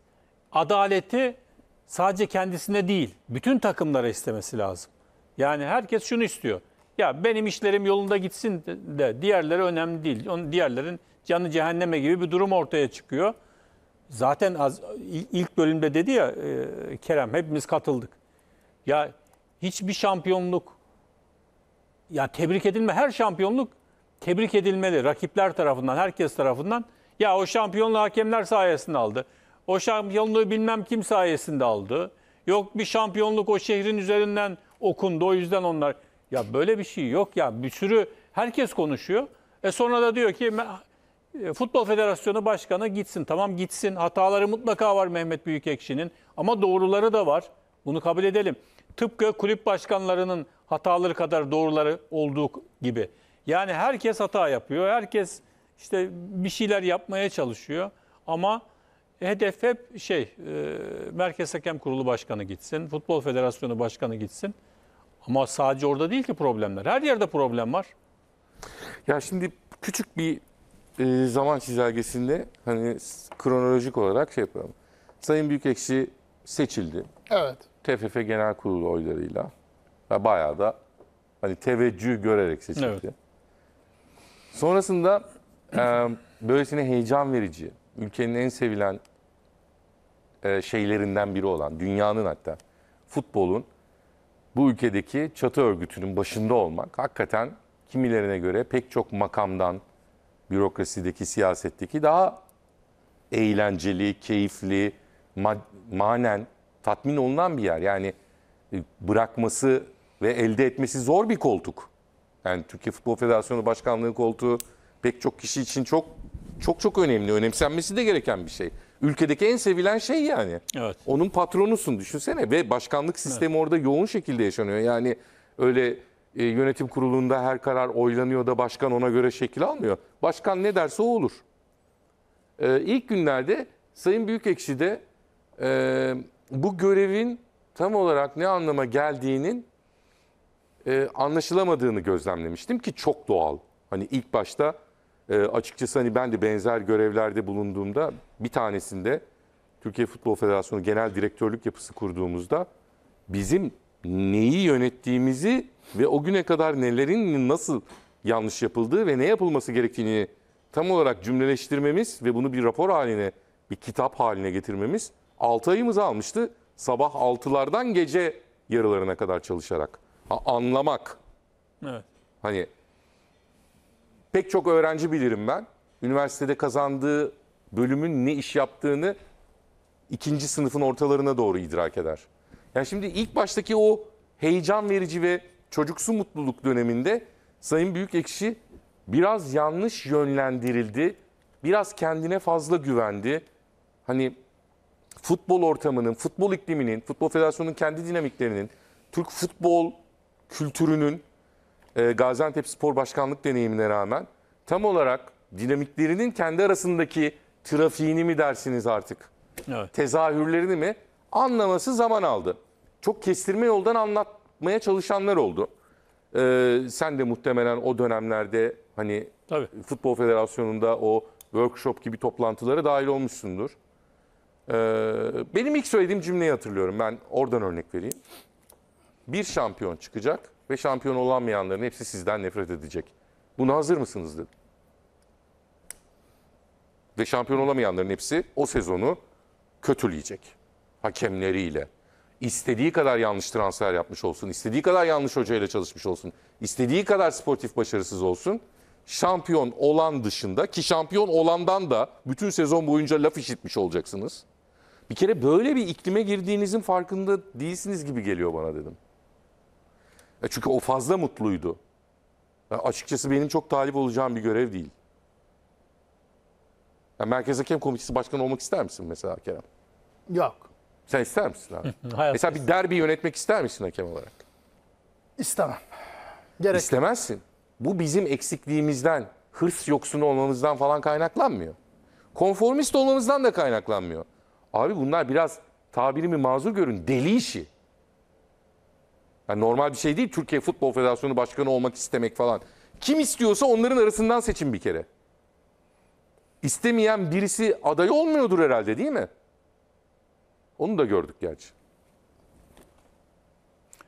adaleti sadece kendisine değil, bütün takımlara istemesi lazım. Yani herkes şunu istiyor. Ya benim işlerim yolunda gitsin de diğerleri önemli değil. Onun diğerlerin canı cehenneme gibi bir durum ortaya çıkıyor. Zaten az, ilk bölümde dedi ya e, Kerem hepimiz katıldık. Ya hiçbir şampiyonluk ya tebrik edilme her şampiyonluk tebrik edilmeli rakipler tarafından, herkes tarafından. Ya o şampiyonluğu hakemler sayesinde aldı. O şampiyonluğu bilmem kim sayesinde aldı. Yok bir şampiyonluk o şehrin üzerinden okundu. O yüzden onlar... Ya böyle bir şey yok ya. Bir sürü herkes konuşuyor. E sonra da diyor ki e, Futbol Federasyonu Başkanı gitsin. Tamam gitsin. Hataları mutlaka var Mehmet Büyükekşi'nin. Ama doğruları da var. Bunu kabul edelim. Tıpkı kulüp başkanlarının hataları kadar doğruları olduğu gibi. Yani herkes hata yapıyor. Herkes işte bir şeyler yapmaya çalışıyor ama hedef hep şey e, Merkez Hakem Kurulu Başkanı gitsin, Futbol Federasyonu Başkanı gitsin. Ama sadece orada değil ki problemler. Her yerde problem var. Ya şimdi küçük bir e, zaman çizelgesinde hani kronolojik olarak şey yapalım. Sayın Büyükekşi seçildi. Evet. TFF Genel Kurulu oylarıyla. Ve bayağı da hani teveccüh görerek seçildi. Evet. Sonrasında e, böylesine heyecan verici, ülkenin en sevilen e, şeylerinden biri olan, dünyanın hatta futbolun bu ülkedeki çatı örgütünün başında olmak hakikaten kimilerine göre pek çok makamdan, bürokrasideki, siyasetteki daha eğlenceli, keyifli, manen tatmin olunan bir yer. Yani e, bırakması ve elde etmesi zor bir koltuk. Yani Türkiye Futbol Federasyonu Başkanlığı koltuğu pek çok kişi için çok çok çok önemli. Önemsenmesi de gereken bir şey. Ülkedeki en sevilen şey yani. Evet. Onun patronusun düşünsene ve başkanlık sistemi evet. orada yoğun şekilde yaşanıyor. Yani öyle e, yönetim kurulunda her karar oylanıyor da başkan ona göre şekil almıyor. Başkan ne derse o olur. E, ilk günlerde Sayın Büyükekşi'de e, bu görevin tam olarak ne anlama geldiğinin e, anlaşılamadığını gözlemlemiştim ki çok doğal. Hani ilk başta e, açıkçası hani ben de benzer görevlerde bulunduğumda bir tanesinde Türkiye Futbol Federasyonu genel direktörlük yapısı kurduğumuzda bizim neyi yönettiğimizi ve o güne kadar nelerin nasıl yanlış yapıldığı ve ne yapılması gerektiğini tam olarak cümleleştirmemiz ve bunu bir rapor haline, bir kitap haline getirmemiz 6 ayımızı almıştı. Sabah 6'lardan gece yarılarına kadar çalışarak. Ha, anlamak. Evet. Hani Pek çok öğrenci bilirim ben. Üniversitede kazandığı bölümün ne iş yaptığını ikinci sınıfın ortalarına doğru idrak eder. Yani şimdi ilk baştaki o heyecan verici ve çocuksu mutluluk döneminde Sayın Büyük Büyükekşi biraz yanlış yönlendirildi. Biraz kendine fazla güvendi. Hani futbol ortamının, futbol ikliminin, futbol federasyonunun kendi dinamiklerinin, Türk futbol kültürünün e, Gaziantep Spor Başkanlık deneyimine rağmen tam olarak dinamiklerinin kendi arasındaki trafiğini mi dersiniz artık? Evet. Tezahürlerini mi? Anlaması zaman aldı. Çok kestirme yoldan anlatmaya çalışanlar oldu. Ee, sen de muhtemelen o dönemlerde hani Tabii. Futbol Federasyonu'nda o workshop gibi toplantılara dahil olmuşsundur. Ee, benim ilk söylediğim cümleyi hatırlıyorum. Ben oradan örnek vereyim. Bir şampiyon çıkacak ve şampiyon olamayanların hepsi sizden nefret edecek. Buna hazır mısınız dedi. Ve şampiyon olamayanların hepsi o sezonu kötüleyecek. Hakemleriyle. İstediği kadar yanlış transfer yapmış olsun, istediği kadar yanlış hocayla çalışmış olsun, istediği kadar sportif başarısız olsun. Şampiyon olan dışında ki şampiyon olandan da bütün sezon boyunca laf işitmiş olacaksınız. Bir kere böyle bir iklime girdiğinizin farkında değilsiniz gibi geliyor bana dedim. E çünkü o fazla mutluydu. Yani e, açıkçası benim çok talip olacağım bir görev değil. Yani Merkez Hakem Komitesi Başkanı olmak ister misin mesela Kerem? Yok. Sen ister misin abi? mesela bir derbi yönetmek ister misin hakem olarak? İstemem. Gerek İstemezsin. Bu bizim eksikliğimizden, hırs yoksunu olmamızdan falan kaynaklanmıyor. Konformist olmamızdan da kaynaklanmıyor. Abi bunlar biraz tabirimi mazur görün deli işi. Yani normal bir şey değil Türkiye Futbol Federasyonu Başkanı olmak istemek falan. Kim istiyorsa onların arasından seçin bir kere. İstemeyen birisi aday olmuyordur herhalde değil mi? Onu da gördük gerçi.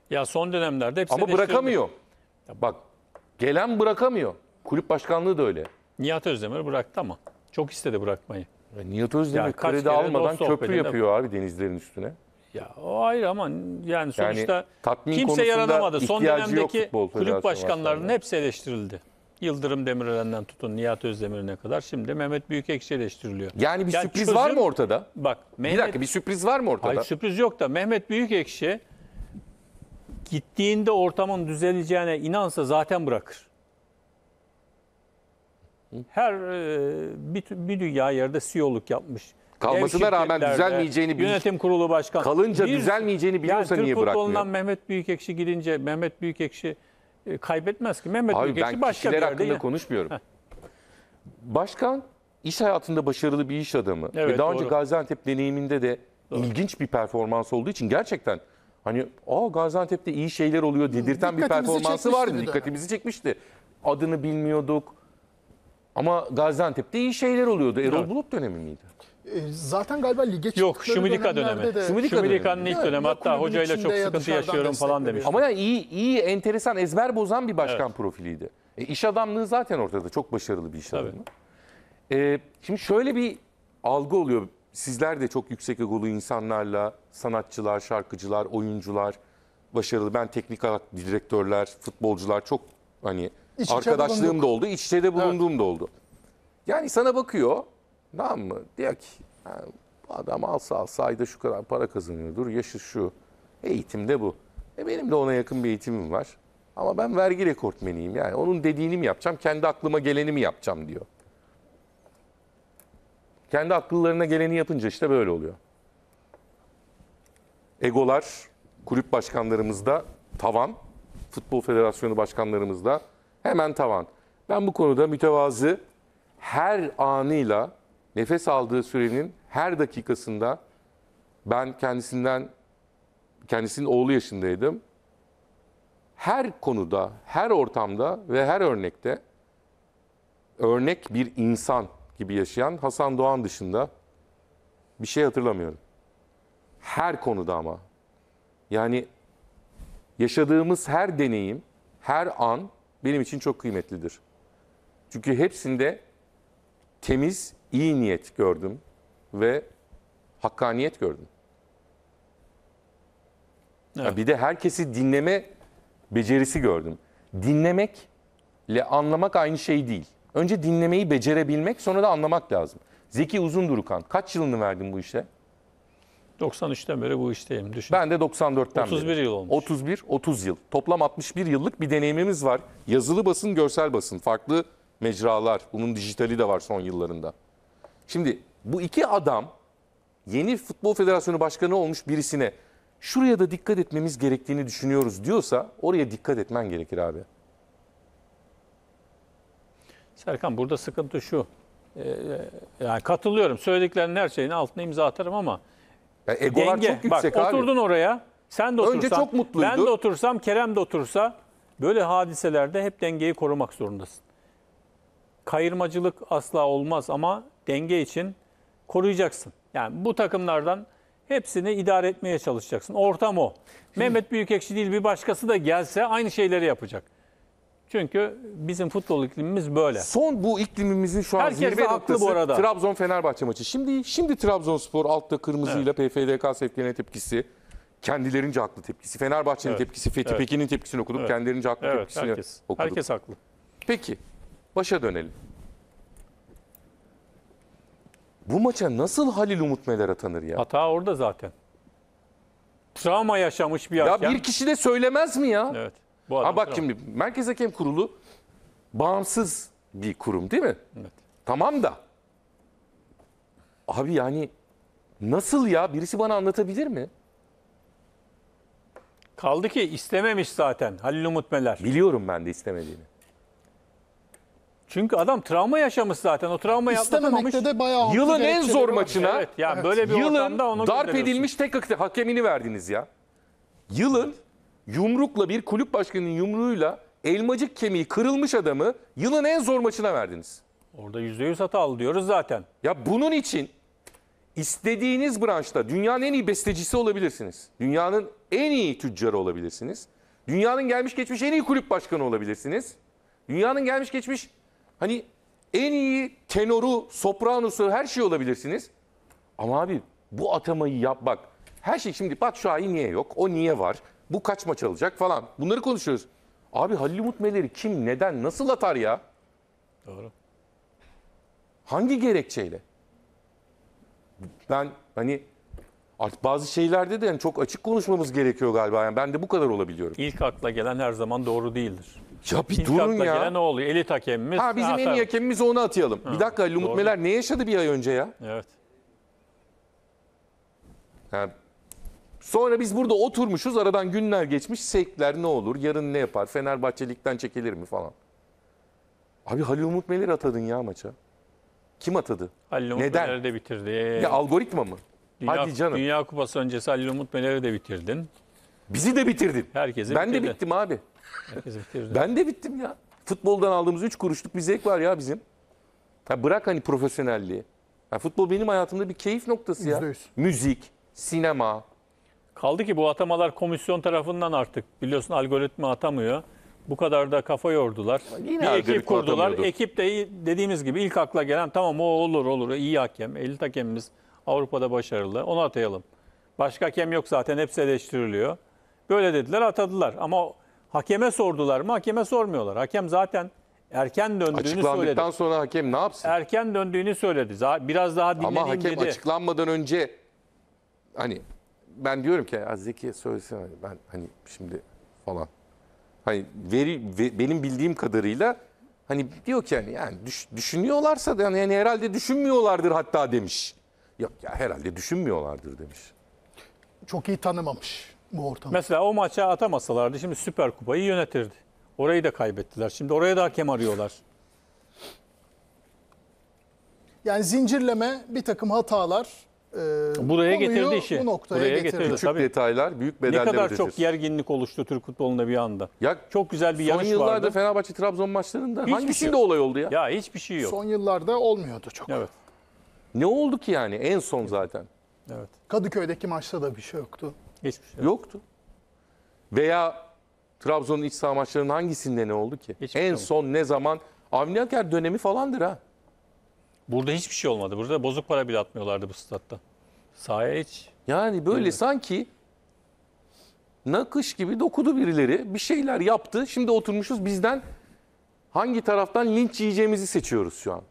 Ya son dönemlerde hepsi Ama bırakamıyor. Ya Bak gelen bırakamıyor. Kulüp başkanlığı da öyle. Nihat Özdemir bıraktı ama. Çok istedi bırakmayı. Ya e, Nihat Özdemir Ya kredi almadan köprü yapıyor abi denizlerin üstüne. Ya o ayrı ama yani sonuçta tatmin kimse konusunda yaranamadı. Son ihtiyacı yok dönemdeki kulüp başkanlarının hepsi eleştirildi. Yıldırım Demirören'den tutun Nihat Özdemir'ine kadar şimdi Mehmet Büyükekşi eleştiriliyor. Yani bir Ya sürpriz var mı ortada? Bak Mehmet, Bir dakika bir sürpriz var mı ortada? Hayır, sürpriz yok da Mehmet Büyükekşi gittiğinde ortamın düzeleceğine inansa zaten bırakır. Her e, bir, bir dünya yerde CEO'luk yapmış. Kalmasına rağmen düzelmeyeceğini bil. Yönetim kurulu başkan. Kalınca bir, düzelmeyeceğini biliyorsa yani niye bırakmıyor? Türk futbolundan Mehmet Büyükekşi gidince Mehmet Büyükekşi e, kaybetmez ki. Mehmet Abi, Büyükekşi başka bir yerde. hakkında ya. konuşmuyorum. başkan iş hayatında başarılı bir iş adamı. Evet, Ve daha doğru. önce Gaziantep deneyiminde de doğru. ilginç bir performans olduğu için gerçekten hani o Gaziantep'te iyi şeyler oluyor dedirten bir performansı vardı. Dikkatimizi çekmişti. Adını bilmiyorduk. Ama Gaziantep'te iyi şeyler oluyordu. Erol evet. Bulut dönemi miydi? E, zaten galiba lige çıktıkları Yok Şumidika dönemi. De... Şumidika Şumidika'nın ilk dönemi hatta hocayla çok sıkıntı yaşıyorum falan demiş. Ama yani iyi, iyi enteresan ezber bozan bir başkan evet. profiliydi. E, iş adamlığı zaten ortada çok başarılı bir iş adamı. E, şimdi şöyle bir algı oluyor. Sizler de çok yüksek egolu insanlarla sanatçılar, şarkıcılar, oyuncular başarılı. Ben teknik direktörler, futbolcular çok hani İç arkadaşlığım da oldu, iç de bulunduğum evet. da oldu. Yani sana bakıyor Tamam mı? Diyor ki yani bu adam alsa alsa ayda şu kadar para kazanıyordur. Yaşı şu. eğitim de bu. E benim de ona yakın bir eğitimim var. Ama ben vergi rekortmeniyim yani. Onun dediğini mi yapacağım, kendi aklıma geleni mi yapacağım diyor. Kendi akıllarına geleni yapınca işte böyle oluyor. Egolar kulüp başkanlarımızda tavan, futbol federasyonu başkanlarımızda hemen tavan. Ben bu konuda mütevazı her anıyla nefes aldığı sürenin her dakikasında ben kendisinden kendisinin oğlu yaşındaydım. Her konuda, her ortamda ve her örnekte örnek bir insan gibi yaşayan Hasan Doğan dışında bir şey hatırlamıyorum. Her konuda ama. Yani yaşadığımız her deneyim, her an benim için çok kıymetlidir. Çünkü hepsinde temiz iyi niyet gördüm ve hakkaniyet gördüm. Evet. bir de herkesi dinleme becerisi gördüm. Dinlemekle anlamak aynı şey değil. Önce dinlemeyi becerebilmek sonra da anlamak lazım. Zeki uzun durukan. kaç yılını verdin bu işe? 93'ten beri bu işteyim. Düşün. Ben de 94'ten 31 beri. yıl olmuş. 31, 30 yıl. Toplam 61 yıllık bir deneyimimiz var. Yazılı basın, görsel basın, farklı mecralar. Bunun dijitali de var son yıllarında. Şimdi bu iki adam yeni Futbol Federasyonu Başkanı olmuş birisine şuraya da dikkat etmemiz gerektiğini düşünüyoruz diyorsa oraya dikkat etmen gerekir abi. Serkan burada sıkıntı şu. Ee, yani katılıyorum. Söylediklerinin her şeyini altına imza atarım ama ya egolar denge, çok yüksek bak, abi. oturdun oraya. Sen de otursan, Önce çok mutluydu. ben de otursam, Kerem de otursa böyle hadiselerde hep dengeyi korumak zorundasın. Kayırmacılık asla olmaz ama denge için koruyacaksın. Yani bu takımlardan hepsini idare etmeye çalışacaksın. Ortam o. Mehmet Büyükekşi değil bir başkası da gelse aynı şeyleri yapacak. Çünkü bizim futbol iklimimiz böyle. Son bu iklimimizin şu an Herkes zirve haklı bu arada. Trabzon Fenerbahçe maçı. Şimdi şimdi Trabzonspor altta kırmızıyla PFDK sevklerine tepkisi. Kendilerince haklı tepkisi. Fenerbahçe'nin Evet. tepkisi, Fethi Evet. Pekin'in tepkisini okudum. Kendilerince haklı Evet, tepkisini herkes. okudum. Herkes haklı. Peki başa dönelim. Bu maça nasıl Halil Umut Meler atanır ya? Hata orada zaten. Travma yaşamış bir Ya hakem. bir kişi de söylemez mi ya? Evet. Bu adam Ha bak şimdi Merkez Hakem Kurulu bağımsız bir kurum değil mi? Evet. Tamam da. Abi yani nasıl ya? Birisi bana anlatabilir mi? Kaldı ki istememiş zaten Halil Umut Meler. Biliyorum ben de istemediğini. Çünkü adam travma yaşamış zaten. O travma atlatamamış. İstememekte de bayağı Yılın en zor maçına Evet yani böyle bir yılın ortamda onu darp edilmiş tek hakte- hakemini verdiniz ya. Yılın yumrukla bir kulüp başkanının yumruğuyla elmacık kemiği kırılmış adamı yılın en zor maçına verdiniz. Orada %100 hatalı diyoruz zaten. Ya bunun için istediğiniz branşta dünyanın en iyi bestecisi olabilirsiniz. Dünyanın en iyi tüccarı olabilirsiniz. Dünyanın gelmiş geçmiş en iyi kulüp başkanı olabilirsiniz. Dünyanın gelmiş geçmiş Hani en iyi tenoru, sopranosu her şey olabilirsiniz. Ama abi bu atamayı yap bak. Her şey şimdi Batu Şahin niye yok? O niye var? Bu kaç maç alacak falan. Bunları konuşuyoruz. Abi Halil Umut Meleri kim, neden, nasıl atar ya? Doğru. Hangi gerekçeyle? Ben hani artık bazı şeylerde de yani çok açık konuşmamız gerekiyor galiba. Yani ben de bu kadar olabiliyorum. İlk akla gelen her zaman doğru değildir. Ya bir durun ya. gelen ne oluyor? Elit hakemimiz. Ha bizim en iyi hakemimiz onu atayalım. Bir dakika Ali Doğru. Meler ne yaşadı bir ay önce ya? Evet. Yani sonra biz burada oturmuşuz aradan günler geçmiş sekler ne olur yarın ne yapar Fenerbahçelikten çekilir mi falan. Abi Halil Umut Meler atadın ya maça. Kim atadı? Halil Umut Neden? Meler'i de bitirdi. Ya ee, algoritma mı? Dünya, Hadi canım. Dünya Kupası öncesi Halil Umut Meler'i de bitirdin. Bizi de bitirdin. Herkesi Ben bitirdi. de bittim abi ben de bittim ya. Futboldan aldığımız 3 kuruşluk bir zevk var ya bizim. Ha bırak hani profesyonelliği. Ha futbol benim hayatımda bir keyif noktası ya. %100. Müzik, sinema. Kaldı ki bu atamalar komisyon tarafından artık biliyorsun algoritma atamıyor. Bu kadar da kafa yordular. Yine bir ekip kurdular. atamıyordu. Ekip de dediğimiz gibi ilk akla gelen tamam o olur olur iyi hakem. Elit hakemimiz Avrupa'da başarılı. Onu atayalım. Başka hakem yok zaten hepsi eleştiriliyor. Böyle dediler atadılar ama Hakeme sordular mı? Hakeme sormuyorlar. Hakem zaten erken döndüğünü söyledi. sonra hakem ne yapsın? Erken döndüğünü söyledi. Biraz daha dinleyin dedi. Ama hakem dedi. açıklanmadan önce hani ben diyorum ki ya Zeki'ye söylesene hani ben hani şimdi falan. Hani veri ve- benim bildiğim kadarıyla hani diyor ki hani yani düş- düşünüyorlarsa da yani, yani herhalde düşünmüyorlardır hatta demiş. Yok ya herhalde düşünmüyorlardır demiş. Çok iyi tanımamış bu ortam. Mesela o maça atamasalardı şimdi Süper Kupayı yönetirdi. Orayı da kaybettiler. Şimdi oraya da hakem arıyorlar. Yani zincirleme bir takım hatalar e, buraya getirdi işi. Bu noktaya buraya getirdi. getirdi. Küçük Tabii. detaylar büyük bedeller Ne kadar çok gerginlik oluştu Türk futbolunda bir anda. Ya, çok güzel bir yarış vardı. Son yıllarda Fenerbahçe Trabzon maçlarında hiçbir hangisinde şey olay oldu ya? Ya hiçbir şey yok. Son yıllarda olmuyordu çok. Evet. Ne oldu ki yani en son zaten? Evet. Kadıköy'deki maçta da bir şey yoktu. Geçmiş. Evet. Yoktu. Veya Trabzon'un iç saha maçlarının hangisinde ne oldu ki? Hiçbir en şey son ne zaman? Avni Aker dönemi falandır ha. Burada hiçbir şey olmadı. Burada bozuk para bile atmıyorlardı bu statta. Sahaya hiç. Yani böyle evet. sanki nakış gibi dokudu birileri. Bir şeyler yaptı. Şimdi oturmuşuz bizden hangi taraftan linç yiyeceğimizi seçiyoruz şu an.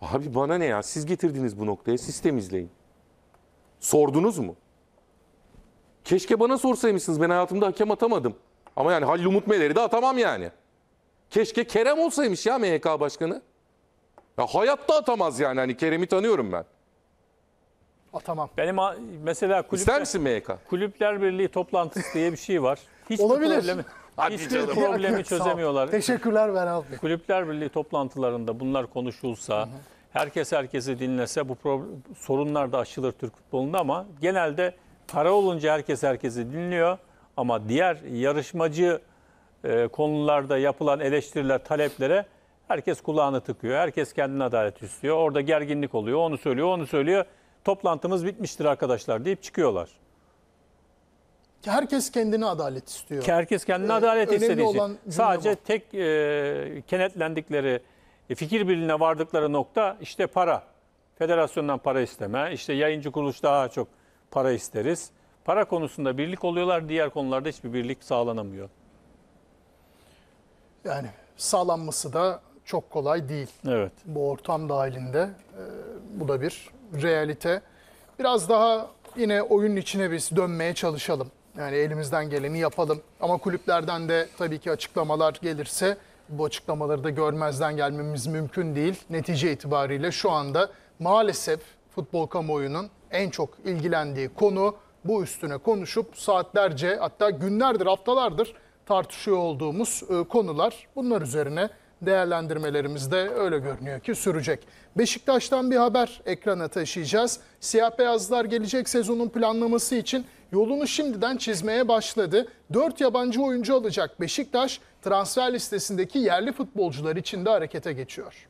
Abi bana ne ya? Siz getirdiniz bu noktaya. Siz temizleyin. Sordunuz mu? Keşke bana sorsaymışsınız. Ben hayatımda hakem atamadım. Ama yani Halil Umut Meler'i de atamam yani. Keşke Kerem olsaymış ya MHK başkanı. Ya hayatta atamaz yani. Hani Kerem'i tanıyorum ben. Atamam. Benim mesela kulüpler, İster misin MHK? Kulüpler Birliği toplantısı diye bir şey var. Hiçbir Olabilir. problemi, hiçbir canım. problemi çözemiyorlar. Teşekkürler ben Bey. Kulüpler Birliği toplantılarında bunlar konuşulsa, herkes herkesi dinlese bu pro- sorunlar da aşılır Türk futbolunda ama genelde para olunca herkes herkesi dinliyor ama diğer yarışmacı e, konularda yapılan eleştiriler, taleplere herkes kulağını tıkıyor. Herkes kendini adalet istiyor. Orada gerginlik oluyor. Onu söylüyor, onu söylüyor. Toplantımız bitmiştir arkadaşlar deyip çıkıyorlar. Herkes kendini adalet istiyor. Herkes kendine ee, adalet Önemli istediği Sadece bu. tek e, kenetlendikleri, e, fikir birliğine vardıkları nokta işte para. Federasyondan para isteme, işte yayıncı kuruluş daha çok para isteriz. Para konusunda birlik oluyorlar, diğer konularda hiçbir birlik sağlanamıyor. Yani sağlanması da çok kolay değil. Evet. Bu ortam dahilinde e, bu da bir realite. Biraz daha yine oyunun içine biz dönmeye çalışalım. Yani elimizden geleni yapalım. Ama kulüplerden de tabii ki açıklamalar gelirse bu açıklamaları da görmezden gelmemiz mümkün değil. Netice itibariyle şu anda maalesef futbol kamuoyunun en çok ilgilendiği konu bu üstüne konuşup saatlerce hatta günlerdir haftalardır tartışıyor olduğumuz e, konular bunlar üzerine değerlendirmelerimiz de öyle görünüyor ki sürecek. Beşiktaş'tan bir haber ekrana taşıyacağız. Siyah beyazlar gelecek sezonun planlaması için yolunu şimdiden çizmeye başladı. 4 yabancı oyuncu alacak Beşiktaş transfer listesindeki yerli futbolcular için de harekete geçiyor.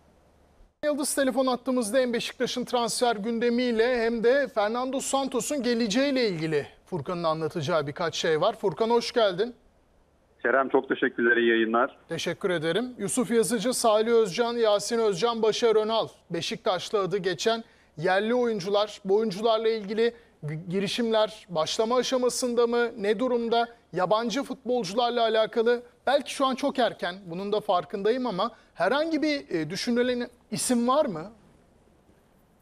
Yıldız telefon attığımızda hem Beşiktaş'ın transfer gündemiyle hem de Fernando Santos'un geleceğiyle ilgili Furkan'ın anlatacağı birkaç şey var. Furkan hoş geldin. Kerem çok teşekkürler, iyi yayınlar. Teşekkür ederim. Yusuf Yazıcı, Salih Özcan, Yasin Özcan, Başar Önal, Beşiktaşlı adı geçen yerli oyuncular. Bu oyuncularla ilgili girişimler başlama aşamasında mı? Ne durumda? Yabancı futbolcularla alakalı belki şu an çok erken bunun da farkındayım ama herhangi bir e, düşünülen isim var mı?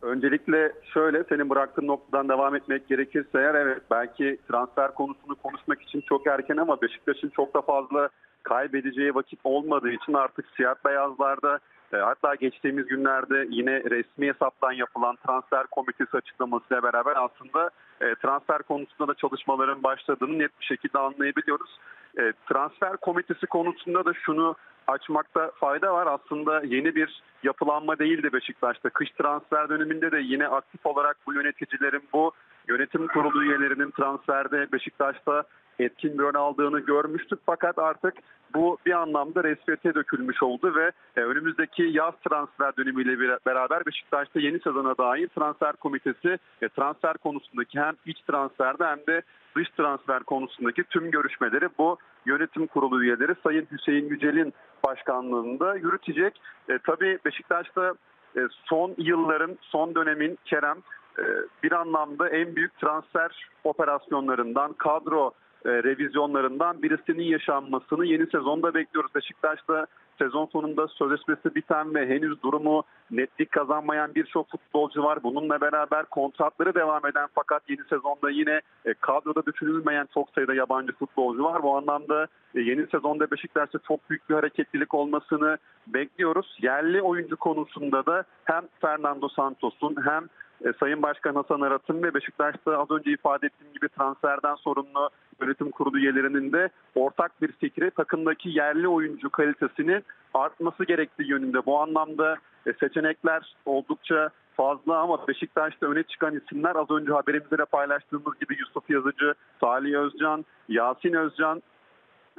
Öncelikle şöyle senin bıraktığın noktadan devam etmek gerekirse eğer evet belki transfer konusunu konuşmak için çok erken ama Beşiktaş'ın çok da fazla kaybedeceği vakit olmadığı için artık siyah beyazlarda e, hatta geçtiğimiz günlerde yine resmi hesaptan yapılan transfer komitesi açıklamasıyla beraber aslında e, transfer konusunda da çalışmaların başladığını net bir şekilde anlayabiliyoruz. E, transfer komitesi konusunda da şunu açmakta fayda var. Aslında yeni bir yapılanma değildi Beşiktaş'ta. Kış transfer döneminde de yine aktif olarak bu yöneticilerin, bu yönetim kurulu üyelerinin transferde Beşiktaş'ta etkin bir ön aldığını görmüştük. Fakat artık bu bir anlamda resmiyete dökülmüş oldu ve e, önümüzdeki yaz transfer dönemiyle beraber Beşiktaş'ta yeni sezona dair transfer komitesi e, transfer konusundaki hem iç transferde hem de dış transfer konusundaki tüm görüşmeleri bu yönetim kurulu üyeleri Sayın Hüseyin Yücel'in başkanlığında yürütecek. E, tabii Beşiktaş'ta e, son yılların, son dönemin Kerem e, bir anlamda en büyük transfer operasyonlarından, kadro e, revizyonlarından birisinin yaşanmasını yeni sezonda bekliyoruz. Beşiktaş'ta sezon sonunda sözleşmesi biten ve henüz durumu netlik kazanmayan birçok futbolcu var. Bununla beraber kontratları devam eden fakat yeni sezonda yine e, kadroda düşünülmeyen çok sayıda yabancı futbolcu var. Bu anlamda e, yeni sezonda Beşiktaş'ta çok büyük bir hareketlilik olmasını bekliyoruz. Yerli oyuncu konusunda da hem Fernando Santos'un hem e, Sayın Başkan Hasan Arat'ın ve Beşiktaş'ta az önce ifade ettiğim gibi transferden sorumlu yönetim kurulu üyelerinin de ortak bir fikri takımdaki yerli oyuncu kalitesinin artması gerektiği yönünde. Bu anlamda e, seçenekler oldukça fazla ama Beşiktaş'ta öne çıkan isimler az önce haberimizde paylaştığımız gibi Yusuf Yazıcı, Salih Özcan, Yasin Özcan,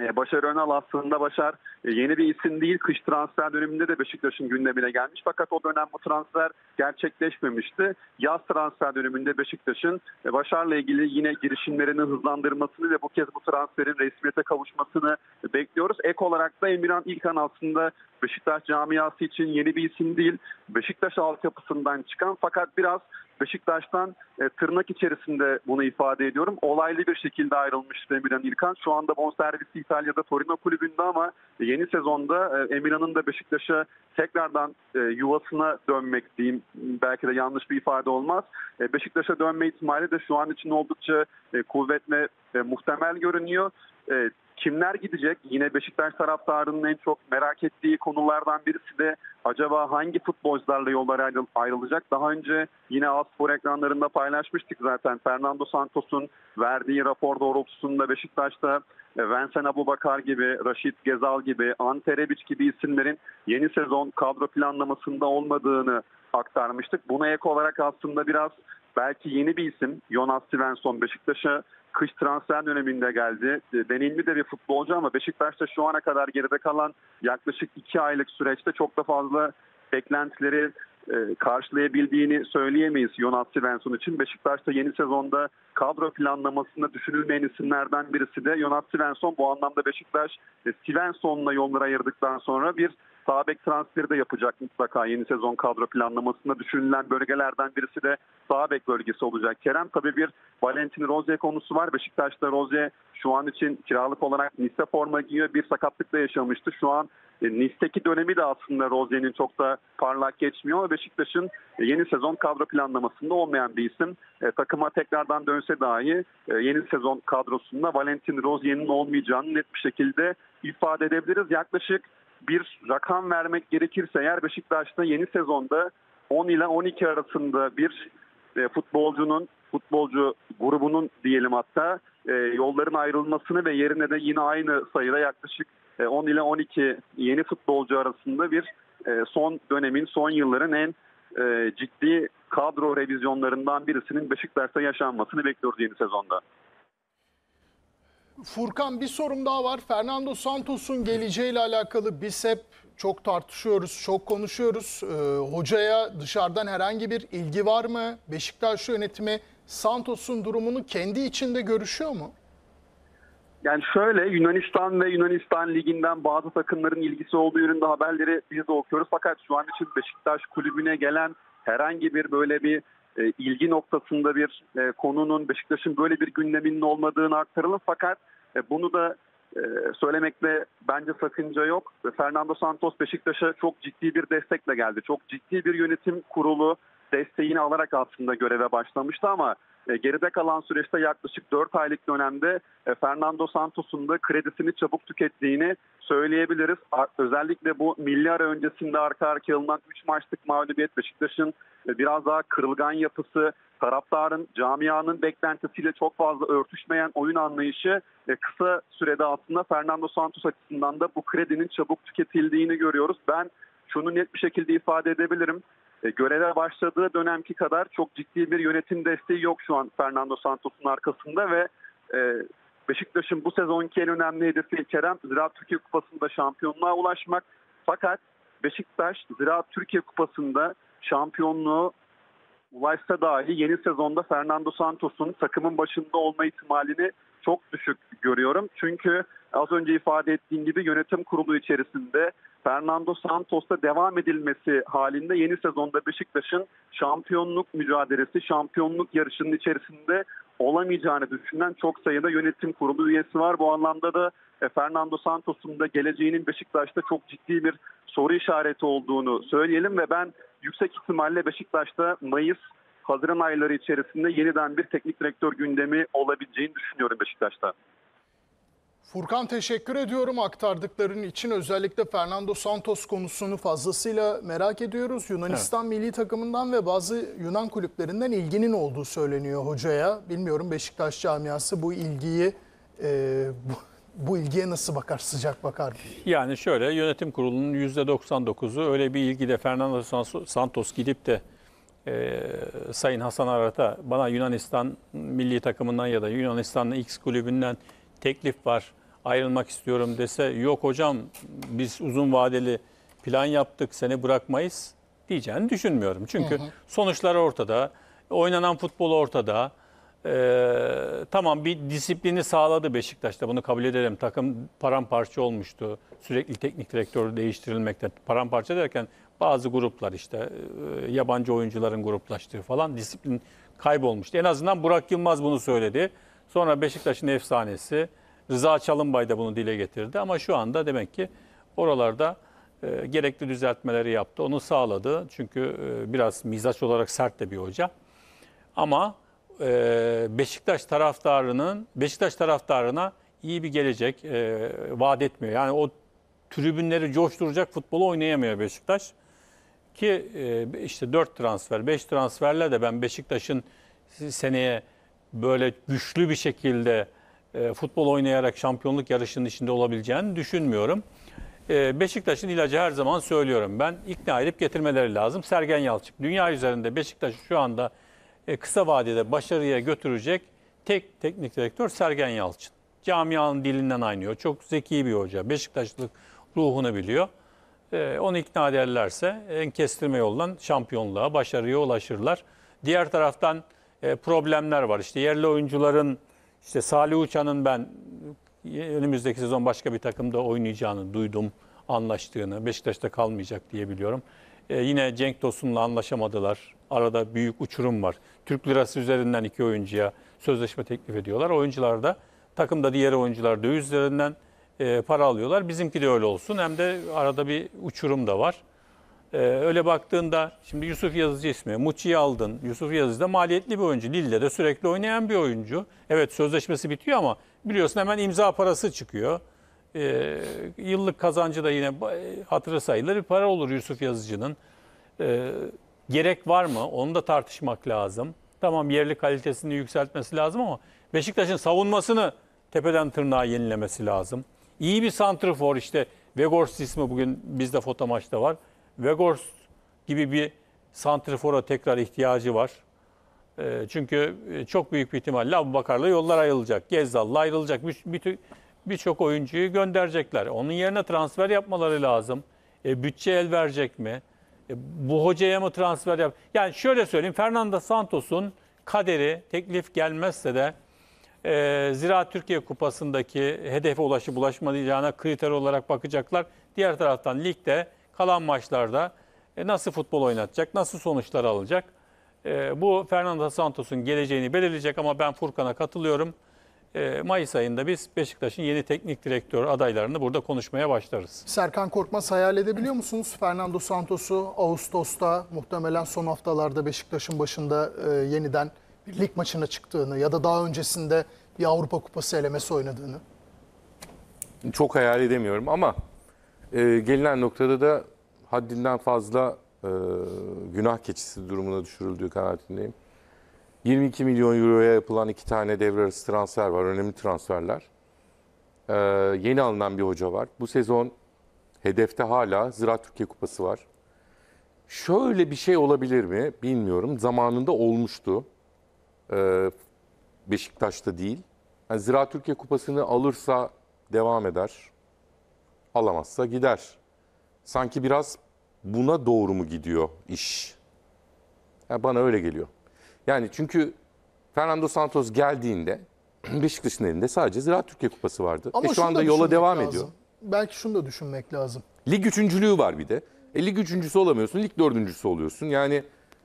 e, Başar Önal aslında Başar e, yeni bir isim değil. Kış transfer döneminde de Beşiktaş'ın gündemine gelmiş. Fakat o dönem bu transfer gerçekleşmemişti. Yaz transfer döneminde Beşiktaş'ın e, Başar'la ilgili yine girişimlerini hızlandırmasını ve bu kez bu transferin resmiyete kavuşmasını bekliyoruz. Ek olarak da Emirhan İlkan aslında Beşiktaş camiası için yeni bir isim değil. Beşiktaş altyapısından çıkan fakat biraz Beşiktaş'tan e, tırnak içerisinde bunu ifade ediyorum. Olaylı bir şekilde ayrılmış Emirhan İlkan. Şu anda bonservisi İtalya'da Torino kulübünde ama yeni sezonda e, Emirhan'ın da Beşiktaş'a tekrardan e, yuvasına dönmek diyeyim. Belki de yanlış bir ifade olmaz. E, Beşiktaş'a dönme ihtimali de şu an için oldukça e, kuvvetli e, muhtemel görünüyor. E, kimler gidecek? Yine Beşiktaş taraftarının en çok merak ettiği konulardan birisi de acaba hangi futbolcularla yollara ayrılacak? Daha önce yine Aspor ekranlarında paylaşmıştık zaten. Fernando Santos'un verdiği rapor doğrultusunda Beşiktaş'ta e, Vensen Abubakar gibi, Raşit Gezal gibi, Ante Rebic gibi isimlerin yeni sezon kadro planlamasında olmadığını aktarmıştık. Buna ek olarak aslında biraz belki yeni bir isim Jonas Svensson Beşiktaş'a kış transfer döneminde geldi. E, deneyimli de bir futbolcu ama Beşiktaş'ta şu ana kadar geride kalan yaklaşık 2 aylık süreçte çok da fazla beklentileri e, karşılayabildiğini söyleyemeyiz Jonas Svensson için. Beşiktaş'ta yeni sezonda kadro planlamasında düşünülmeyen isimlerden birisi de Jonas Svensson. Bu anlamda Beşiktaş e, Svensson'la yolları ayırdıktan sonra bir Sağbek transferi de yapacak mutlaka yeni sezon kadro planlamasında düşünülen bölgelerden birisi de Sağbek bölgesi olacak. Kerem tabii bir Valentin Rozier konusu var. Beşiktaş'ta Rozier şu an için kiralık olarak Nice forma giyiyor. Bir sakatlıkla yaşamıştı. Şu an e, Nice'teki dönemi de aslında Rozier'in çok da parlak geçmiyor. Beşiktaş'ın yeni sezon kadro planlamasında olmayan bir isim. E, takıma tekrardan dönse dahi e, yeni sezon kadrosunda Valentin Rozier'in olmayacağını net bir şekilde ifade edebiliriz. Yaklaşık bir rakam vermek gerekirse eğer Beşiktaş'ta yeni sezonda 10 ile 12 arasında bir e, futbolcunun futbolcu grubunun diyelim hatta e, yolların ayrılmasını ve yerine de yine aynı sayıda yaklaşık 10 e, ile 12 yeni futbolcu arasında bir son dönemin son yılların en ciddi kadro revizyonlarından birisinin Beşiktaş'ta yaşanmasını bekliyoruz yeni sezonda. Furkan bir sorum daha var. Fernando Santos'un geleceğiyle alakalı biz hep çok tartışıyoruz, çok konuşuyoruz. Ee, hocaya dışarıdan herhangi bir ilgi var mı? Beşiktaş yönetimi Santos'un durumunu kendi içinde görüşüyor mu? Yani şöyle Yunanistan ve Yunanistan liginden bazı takımların ilgisi olduğu yönünde haberleri biz de okuyoruz. Fakat şu an için Beşiktaş kulübüne gelen herhangi bir böyle bir e, ilgi noktasında bir e, konunun Beşiktaş'ın böyle bir gündeminin olmadığını aktaralım. Fakat e, bunu da e, söylemekte bence sakınca yok. Fernando Santos Beşiktaş'a çok ciddi bir destekle geldi. Çok ciddi bir yönetim kurulu desteğini alarak aslında göreve başlamıştı ama e, geride kalan süreçte yaklaşık 4 aylık dönemde e, Fernando Santos'un da kredisini çabuk tükettiğini söyleyebiliriz. Özellikle bu milli ara öncesinde arka arkaya alınan 3 maçlık mağlubiyet Beşiktaş'ın e, biraz daha kırılgan yapısı, taraftarın, camianın beklentisiyle çok fazla örtüşmeyen oyun anlayışı kısa sürede aslında Fernando Santos açısından da bu kredinin çabuk tüketildiğini görüyoruz. Ben şunu net bir şekilde ifade edebilirim. E, göreve başladığı dönemki kadar çok ciddi bir yönetim desteği yok şu an Fernando Santos'un arkasında ve e, Beşiktaş'ın bu sezonki en önemli hedefi Kerem Ziraat Türkiye Kupası'nda şampiyonluğa ulaşmak. Fakat Beşiktaş Ziraat Türkiye Kupası'nda şampiyonluğu ulaşsa dahi yeni sezonda Fernando Santos'un takımın başında olma ihtimalini çok düşük görüyorum. Çünkü Az önce ifade ettiğim gibi yönetim kurulu içerisinde Fernando Santos'ta devam edilmesi halinde yeni sezonda Beşiktaş'ın şampiyonluk mücadelesi, şampiyonluk yarışının içerisinde olamayacağını düşünen çok sayıda yönetim kurulu üyesi var. Bu anlamda da e, Fernando Santos'un da geleceğinin Beşiktaş'ta çok ciddi bir soru işareti olduğunu söyleyelim ve ben yüksek ihtimalle Beşiktaş'ta Mayıs Haziran ayları içerisinde yeniden bir teknik direktör gündemi olabileceğini düşünüyorum Beşiktaş'ta. Furkan teşekkür ediyorum aktardıkların için. Özellikle Fernando Santos konusunu fazlasıyla merak ediyoruz. Yunanistan evet. milli takımından ve bazı Yunan kulüplerinden ilginin olduğu söyleniyor hocaya. Bilmiyorum Beşiktaş camiası bu ilgiyi e, bu, bu ilgiye nasıl bakar, sıcak bakar Yani şöyle yönetim kurulunun %99'u öyle bir ilgide Fernando Santos gidip de e, Sayın Hasan Arat'a bana Yunanistan milli takımından ya da Yunanistan'ın X kulübünden teklif var ayrılmak istiyorum dese yok hocam biz uzun vadeli plan yaptık seni bırakmayız diyeceğini düşünmüyorum. Çünkü hı hı. sonuçlar ortada, oynanan futbol ortada. Ee, tamam bir disiplini sağladı Beşiktaş'ta bunu kabul edelim. Takım paramparça olmuştu. Sürekli teknik direktör değiştirilmekte. Paramparça derken bazı gruplar işte e, yabancı oyuncuların gruplaştığı falan disiplin kaybolmuştu. En azından Burak Yılmaz bunu söyledi. Sonra Beşiktaş'ın efsanesi Rıza Çalınbay da bunu dile getirdi. Ama şu anda demek ki oralarda e, gerekli düzeltmeleri yaptı. Onu sağladı. Çünkü e, biraz mizaç olarak sert de bir hoca. Ama e, Beşiktaş taraftarının Beşiktaş taraftarına iyi bir gelecek e, vaat etmiyor. Yani o tribünleri coşturacak futbolu oynayamıyor Beşiktaş. Ki e, işte 4 transfer, 5 transferle de ben Beşiktaş'ın seneye böyle güçlü bir şekilde e, futbol oynayarak şampiyonluk yarışının içinde olabileceğini düşünmüyorum. E, Beşiktaş'ın ilacı her zaman söylüyorum. Ben ikna edip getirmeleri lazım. Sergen Yalçın. Dünya üzerinde Beşiktaş şu anda e, kısa vadede başarıya götürecek tek teknik direktör Sergen Yalçın. Camianın dilinden aynıyor. Çok zeki bir hoca. Beşiktaşlılık ruhunu biliyor. E, onu ikna ederlerse en kestirme yoldan şampiyonluğa, başarıya ulaşırlar. Diğer taraftan e, problemler var. İşte yerli oyuncuların işte Salih Uçan'ın ben önümüzdeki sezon başka bir takımda oynayacağını duydum, anlaştığını, Beşiktaş'ta kalmayacak diye biliyorum. E, yine Cenk Tosun'la anlaşamadılar. Arada büyük uçurum var. Türk lirası üzerinden iki oyuncuya sözleşme teklif ediyorlar. Oyuncular da takımda diğer oyuncular döviz üzerinden e, para alıyorlar. Bizimki de öyle olsun. Hem de arada bir uçurum da var. Ee, öyle baktığında şimdi Yusuf Yazıcı ismi, Muçi'yi aldın. Yusuf Yazıcı da maliyetli bir oyuncu. Lille'de de sürekli oynayan bir oyuncu. Evet sözleşmesi bitiyor ama biliyorsun hemen imza parası çıkıyor. Ee, yıllık kazancı da yine hatırı sayılır bir para olur Yusuf Yazıcı'nın. Ee, gerek var mı? Onu da tartışmak lazım. Tamam yerli kalitesini yükseltmesi lazım ama Beşiktaş'ın savunmasını tepeden tırnağa yenilemesi lazım. İyi bir santrifor işte Vegors ismi bugün bizde foto maçta var. Vegors gibi bir santrifora tekrar ihtiyacı var. Ee, e, çünkü çok büyük bir ihtimalle Abu Bakar'la yollar ayrılacak. Gezzal'la ayrılacak. Birçok bir, bir oyuncuyu gönderecekler. Onun yerine transfer yapmaları lazım. E, bütçe el verecek mi? E, bu hocaya mı transfer yap? Yani şöyle söyleyeyim. Fernando Santos'un kaderi teklif gelmezse de e, Zira Türkiye Kupası'ndaki hedefe ulaşıp ulaşmayacağına kriter olarak bakacaklar. Diğer taraftan ligde kalan maçlarda e, nasıl futbol oynatacak, nasıl sonuçlar alacak? E, bu Fernando Santos'un geleceğini belirleyecek ama ben Furkan'a katılıyorum. E, Mayıs ayında biz Beşiktaş'ın yeni teknik direktör adaylarını burada konuşmaya başlarız. Serkan Korkmaz hayal edebiliyor musunuz? Fernando Santos'u Ağustos'ta muhtemelen son haftalarda Beşiktaş'ın başında yeniden bir lig maçına çıktığını ya da daha öncesinde bir Avrupa Kupası elemesi oynadığını. Çok hayal edemiyorum ama e, gelinen noktada da haddinden fazla e, günah keçisi durumuna düşürüldüğü kanaatindeyim. 22 milyon euroya yapılan iki tane devre arası transfer var. Önemli transferler. E, yeni alınan bir hoca var. Bu sezon hedefte hala Ziraat Türkiye Kupası var. Şöyle bir şey olabilir mi bilmiyorum. Zamanında olmuştu. E, Beşiktaş'ta değil. Yani Zira Türkiye Kupası'nı alırsa devam eder alamazsa gider. Sanki biraz buna doğru mu gidiyor iş? Yani bana öyle geliyor. Yani çünkü Fernando Santos geldiğinde Beşiktaş'ın elinde sadece Ziraat Türkiye Kupası vardı. Ama e şu anda yola devam lazım. ediyor. Belki şunu da düşünmek lazım. Lig üçüncülüğü var bir de. E, lig üçüncüsü olamıyorsun, lig dördüncüsü oluyorsun. Yani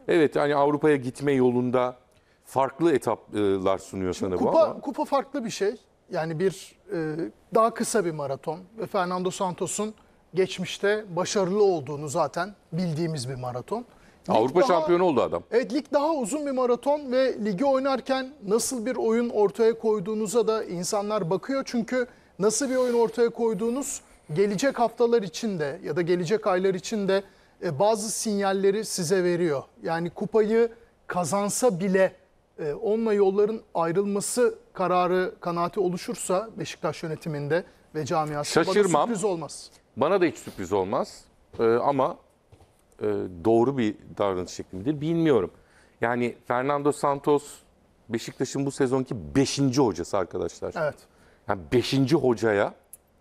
evet hani Avrupa'ya gitme yolunda farklı etaplar sunuyor Şimdi sana kupa, bu ama. Kupa farklı bir şey. Yani bir e, daha kısa bir maraton ve Fernando Santos'un geçmişte başarılı olduğunu zaten bildiğimiz bir maraton. Lig Avrupa daha, şampiyonu oldu adam. Evet lig daha uzun bir maraton ve ligi oynarken nasıl bir oyun ortaya koyduğunuza da insanlar bakıyor. Çünkü nasıl bir oyun ortaya koyduğunuz gelecek haftalar için de ya da gelecek aylar için de e, bazı sinyalleri size veriyor. Yani kupayı kazansa bile e, onunla yolların ayrılması kararı kanaati oluşursa Beşiktaş yönetiminde ve camiası Şaşırmam. bana sürpriz olmaz. Bana da hiç sürpriz olmaz e, ama e, doğru bir davranış şekli midir bilmiyorum. Yani Fernando Santos Beşiktaş'ın bu sezonki beşinci hocası arkadaşlar. Evet. Yani beşinci hocaya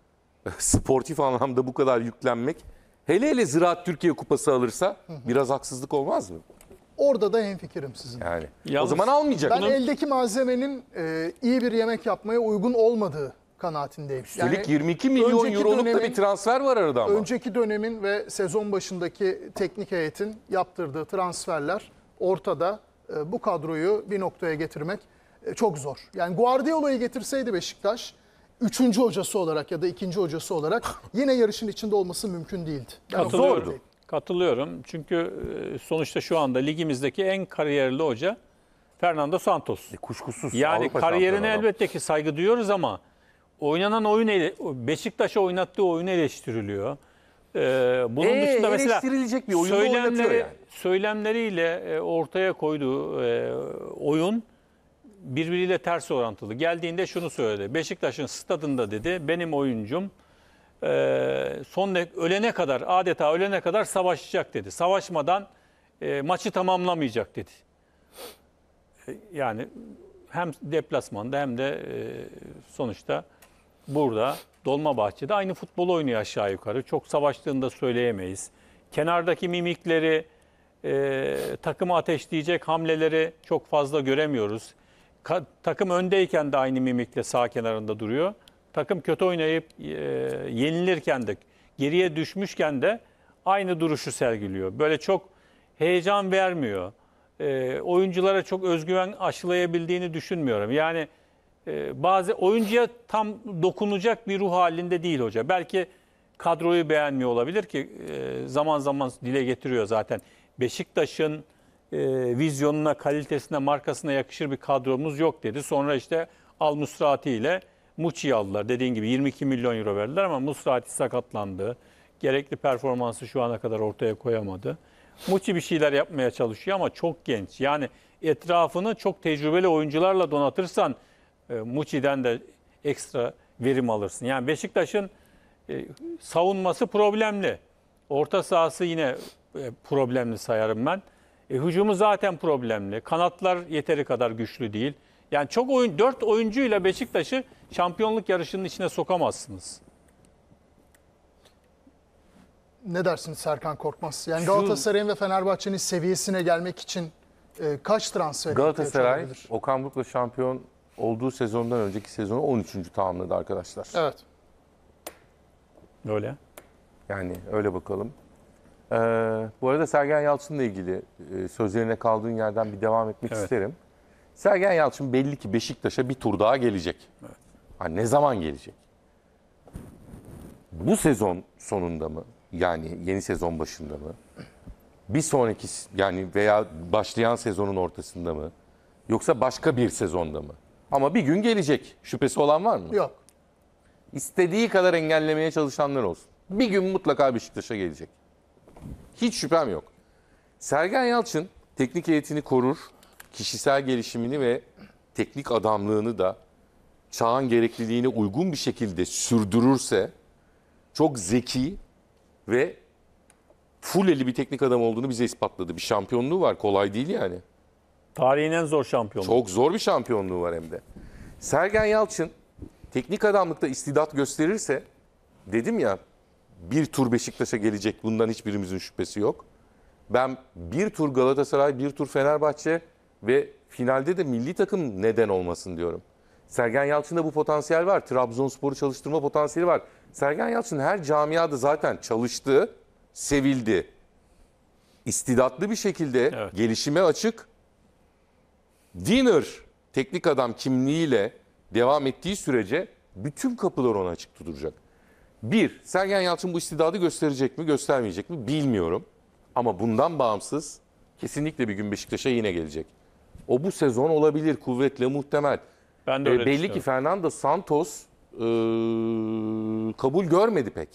sportif anlamda bu kadar yüklenmek hele hele Ziraat Türkiye Kupası alırsa biraz haksızlık olmaz mı? Orada da hemfikirim sizin. Yani. Yalnız, o zaman almayacak. Ben eldeki malzemenin e, iyi bir yemek yapmaya uygun olmadığı kanaatindeyim. Üstelik yani 22 milyon euroluk dönemin, da bir transfer var arada ama. Önceki dönemin ve sezon başındaki teknik heyetin yaptırdığı transferler ortada. E, bu kadroyu bir noktaya getirmek e, çok zor. Yani Guardiola'yı getirseydi Beşiktaş üçüncü hocası olarak ya da ikinci hocası olarak yine yarışın içinde olması mümkün değildi. Yani zordu. Katılıyorum. Çünkü e, sonuçta şu anda ligimizdeki en kariyerli hoca Fernando Santos. E, kuşkusuz. Yani Avrupa kariyerine elbette ki saygı duyuyoruz ama oynanan oyun ele, Beşiktaş'a oynattığı oyun eleştiriliyor. E, bunun ee, dışında mesela bir oyunu söylemleri, yani. söylemleriyle e, ortaya koyduğu oyun birbiriyle ters orantılı. Geldiğinde şunu söyledi. Beşiktaş'ın stadında dedi benim oyuncum e, son ne, ölene kadar adeta ölene kadar savaşacak dedi. Savaşmadan e, maçı tamamlamayacak dedi. E, yani hem deplasmanda hem de e, sonuçta burada Dolmabahçe'de aynı futbolu oynuyor aşağı yukarı. Çok savaştığını da söyleyemeyiz. Kenardaki mimikleri, e, takımı ateşleyecek hamleleri çok fazla göremiyoruz. Ka takım öndeyken de aynı mimikle sağ kenarında duruyor takım kötü oynayıp e, yenilirken de geriye düşmüşken de aynı duruşu sergiliyor. Böyle çok heyecan vermiyor. E, oyunculara çok özgüven aşılayabildiğini düşünmüyorum. Yani e, bazı oyuncuya tam dokunacak bir ruh halinde değil hoca. Belki kadroyu beğenmiyor olabilir ki e, zaman zaman dile getiriyor zaten. Beşiktaş'ın e, vizyonuna, kalitesine, markasına yakışır bir kadromuz yok dedi. Sonra işte Al Musrati ile Muçi'yi aldılar. Dediğin gibi 22 milyon euro verdiler ama Musrati sakatlandı. Gerekli performansı şu ana kadar ortaya koyamadı. Muçi bir şeyler yapmaya çalışıyor ama çok genç. Yani etrafını çok tecrübeli oyuncularla donatırsan e, Muçi'den de ekstra verim alırsın. Yani Beşiktaş'ın e, savunması problemli. Orta sahası yine e, problemli sayarım ben. E, hücumu zaten problemli. Kanatlar yeteri kadar güçlü değil. Yani çok oyun 4 oyuncuyla Beşiktaş'ı şampiyonluk yarışının içine sokamazsınız. Ne dersiniz Serkan Korkmaz? Yani Galatasaray'ın ve Fenerbahçe'nin seviyesine gelmek için e, kaç transfer Galatasaray Okan Buruk'la şampiyon olduğu sezondan önceki sezonu 13. tamamladı arkadaşlar. Evet. Öyle. Yani öyle bakalım. Ee, bu arada Sergen Yalçın'la ilgili e, sözlerine kaldığın yerden bir devam etmek evet. isterim. Sergen Yalçın belli ki Beşiktaş'a bir tur daha gelecek. Evet. Ha, ne zaman gelecek? Bu sezon sonunda mı? Yani yeni sezon başında mı? Bir sonraki yani veya başlayan sezonun ortasında mı? Yoksa başka bir sezonda mı? Ama bir gün gelecek. Şüphesi olan var mı? Yok. İstediği kadar engellemeye çalışanlar olsun. Bir gün mutlaka Beşiktaş'a gelecek. Hiç şüphem yok. Sergen Yalçın teknik heyetini korur kişisel gelişimini ve teknik adamlığını da çağın gerekliliğine uygun bir şekilde sürdürürse çok zeki ve full eli bir teknik adam olduğunu bize ispatladı. Bir şampiyonluğu var. Kolay değil yani. Tarihin en zor şampiyonluğu. Çok zor bir şampiyonluğu var hem de. Sergen Yalçın teknik adamlıkta istidat gösterirse dedim ya bir tur Beşiktaş'a gelecek bundan hiçbirimizin şüphesi yok. Ben bir tur Galatasaray, bir tur Fenerbahçe, ve finalde de milli takım neden olmasın diyorum. Sergen Yalçın'da bu potansiyel var. Trabzonspor'u çalıştırma potansiyeli var. Sergen Yalçın her camiada zaten çalıştı, sevildi. İstidatlı bir şekilde evet. gelişime açık. Winner teknik adam kimliğiyle devam ettiği sürece bütün kapılar ona açık duracak. Bir, Sergen Yalçın bu istidadı gösterecek mi, göstermeyecek mi bilmiyorum. Ama bundan bağımsız kesinlikle bir gün Beşiktaş'a yine gelecek. O bu sezon olabilir kuvvetle muhtemel. Ben de ee, öyle e, belli ki Fernando Santos e, kabul görmedi pek.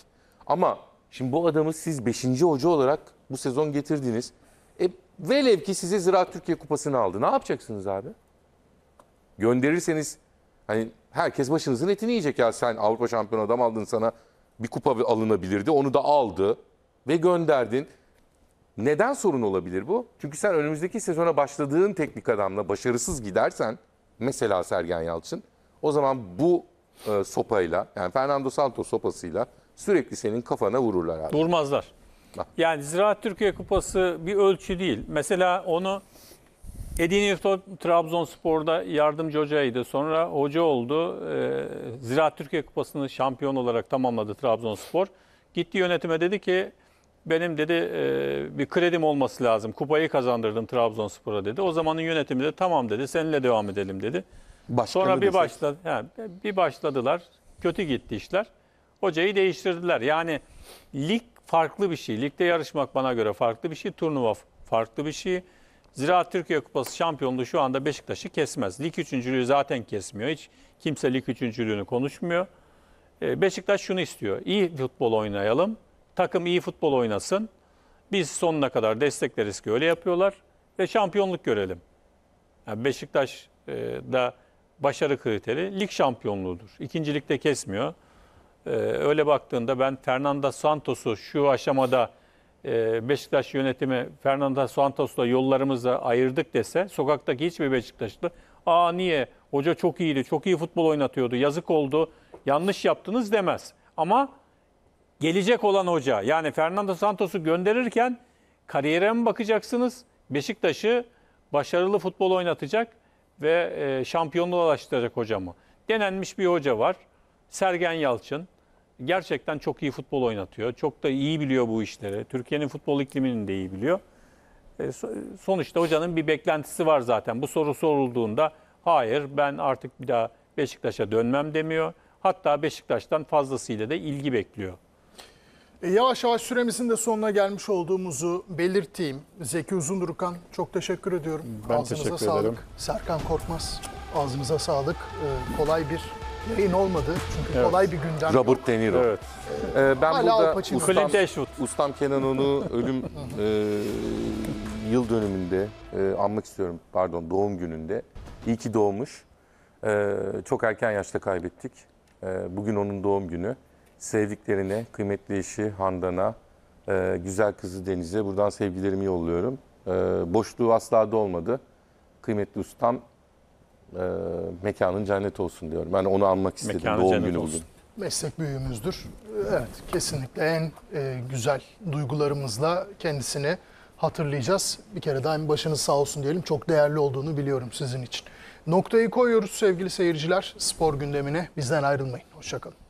Ama şimdi bu adamı siz 5. hoca olarak bu sezon getirdiniz. E, velev ki size Ziraat Türkiye Kupası'nı aldı. Ne yapacaksınız abi? Gönderirseniz hani herkes başınızın etini yiyecek ya sen Avrupa şampiyonu adam aldın sana bir kupa alınabilirdi. Onu da aldı ve gönderdin. Neden sorun olabilir bu? Çünkü sen önümüzdeki sezona başladığın teknik adamla başarısız gidersen mesela Sergen Yalçın o zaman bu e, sopayla yani Fernando Santos sopasıyla sürekli senin kafana vururlar abi. Vurmazlar. Ha. Yani Ziraat Türkiye Kupası bir ölçü değil. Mesela onu Edin Yurto Trabzonspor'da yardımcı hocaydı. Sonra hoca oldu. Ee, Ziraat Türkiye Kupası'nı şampiyon olarak tamamladı Trabzonspor. Gitti yönetime dedi ki benim dedi e, bir kredim olması lazım. Kupayı kazandırdım Trabzonspor'a dedi. O zamanın yönetimi de tamam dedi. Seninle devam edelim dedi. Başkanı Sonra bir başladı yani bir başladılar. Kötü gitti işler. Hocayı değiştirdiler. Yani lig farklı bir şey. Ligde yarışmak bana göre farklı bir şey. Turnuva farklı bir şey. Zira Türkiye Kupası şampiyonluğu şu anda Beşiktaş'ı kesmez. Lig üçüncülüğü zaten kesmiyor. Hiç kimse lig üçüncülüğünü konuşmuyor. E, Beşiktaş şunu istiyor. İyi futbol oynayalım Takım iyi futbol oynasın. Biz sonuna kadar destekleriz ki öyle yapıyorlar ve şampiyonluk görelim. Yani Beşiktaş e, da başarı kriteri lig şampiyonluğudur. İkincilikte kesmiyor. E, öyle baktığında ben Fernando Santos'u şu aşamada e, Beşiktaş yönetimi Fernando Santos'la yollarımızla ayırdık dese sokaktaki hiçbir Beşiktaşlı aa niye hoca çok iyiydi, çok iyi futbol oynatıyordu, yazık oldu, yanlış yaptınız demez. Ama gelecek olan hoca yani Fernando Santos'u gönderirken kariyere mi bakacaksınız? Beşiktaş'ı başarılı futbol oynatacak ve e, şampiyonluğa ulaştıracak hoca mı? Denenmiş bir hoca var. Sergen Yalçın. Gerçekten çok iyi futbol oynatıyor. Çok da iyi biliyor bu işleri. Türkiye'nin futbol iklimini de iyi biliyor. E, sonuçta hocanın bir beklentisi var zaten. Bu soru sorulduğunda hayır ben artık bir daha Beşiktaş'a dönmem demiyor. Hatta Beşiktaş'tan fazlasıyla da ilgi bekliyor. E, yavaş yavaş süremizin de sonuna gelmiş olduğumuzu belirteyim. Zeki Uzundurukan çok teşekkür ediyorum. Ben ağzınıza teşekkür sağlık. ederim. Serkan Korkmaz ağzınıza sağlık. Ee, kolay bir yayın olmadı. Çünkü evet. kolay bir gündem Robert yok. De Niro. Evet. Ee, ben Hala burada ustam, ustam Kenan onu ölüm e, yıl dönümünde e, anmak istiyorum. Pardon doğum gününde. İyi ki doğmuş. E, çok erken yaşta kaybettik. E, bugün onun doğum günü sevdiklerine, kıymetli eşi Handan'a, e, güzel kızı Deniz'e buradan sevgilerimi yolluyorum. E, boşluğu asla da olmadı. Kıymetli ustam e, mekanın cennet olsun diyorum. Ben onu almak istedim mekanın doğum günü olsun. bugün. Meslek büyüğümüzdür. Evet kesinlikle en e, güzel duygularımızla kendisini hatırlayacağız. Bir kere daha başınız sağ olsun diyelim. Çok değerli olduğunu biliyorum sizin için. Noktayı koyuyoruz sevgili seyirciler spor gündemine. Bizden ayrılmayın. Hoşçakalın.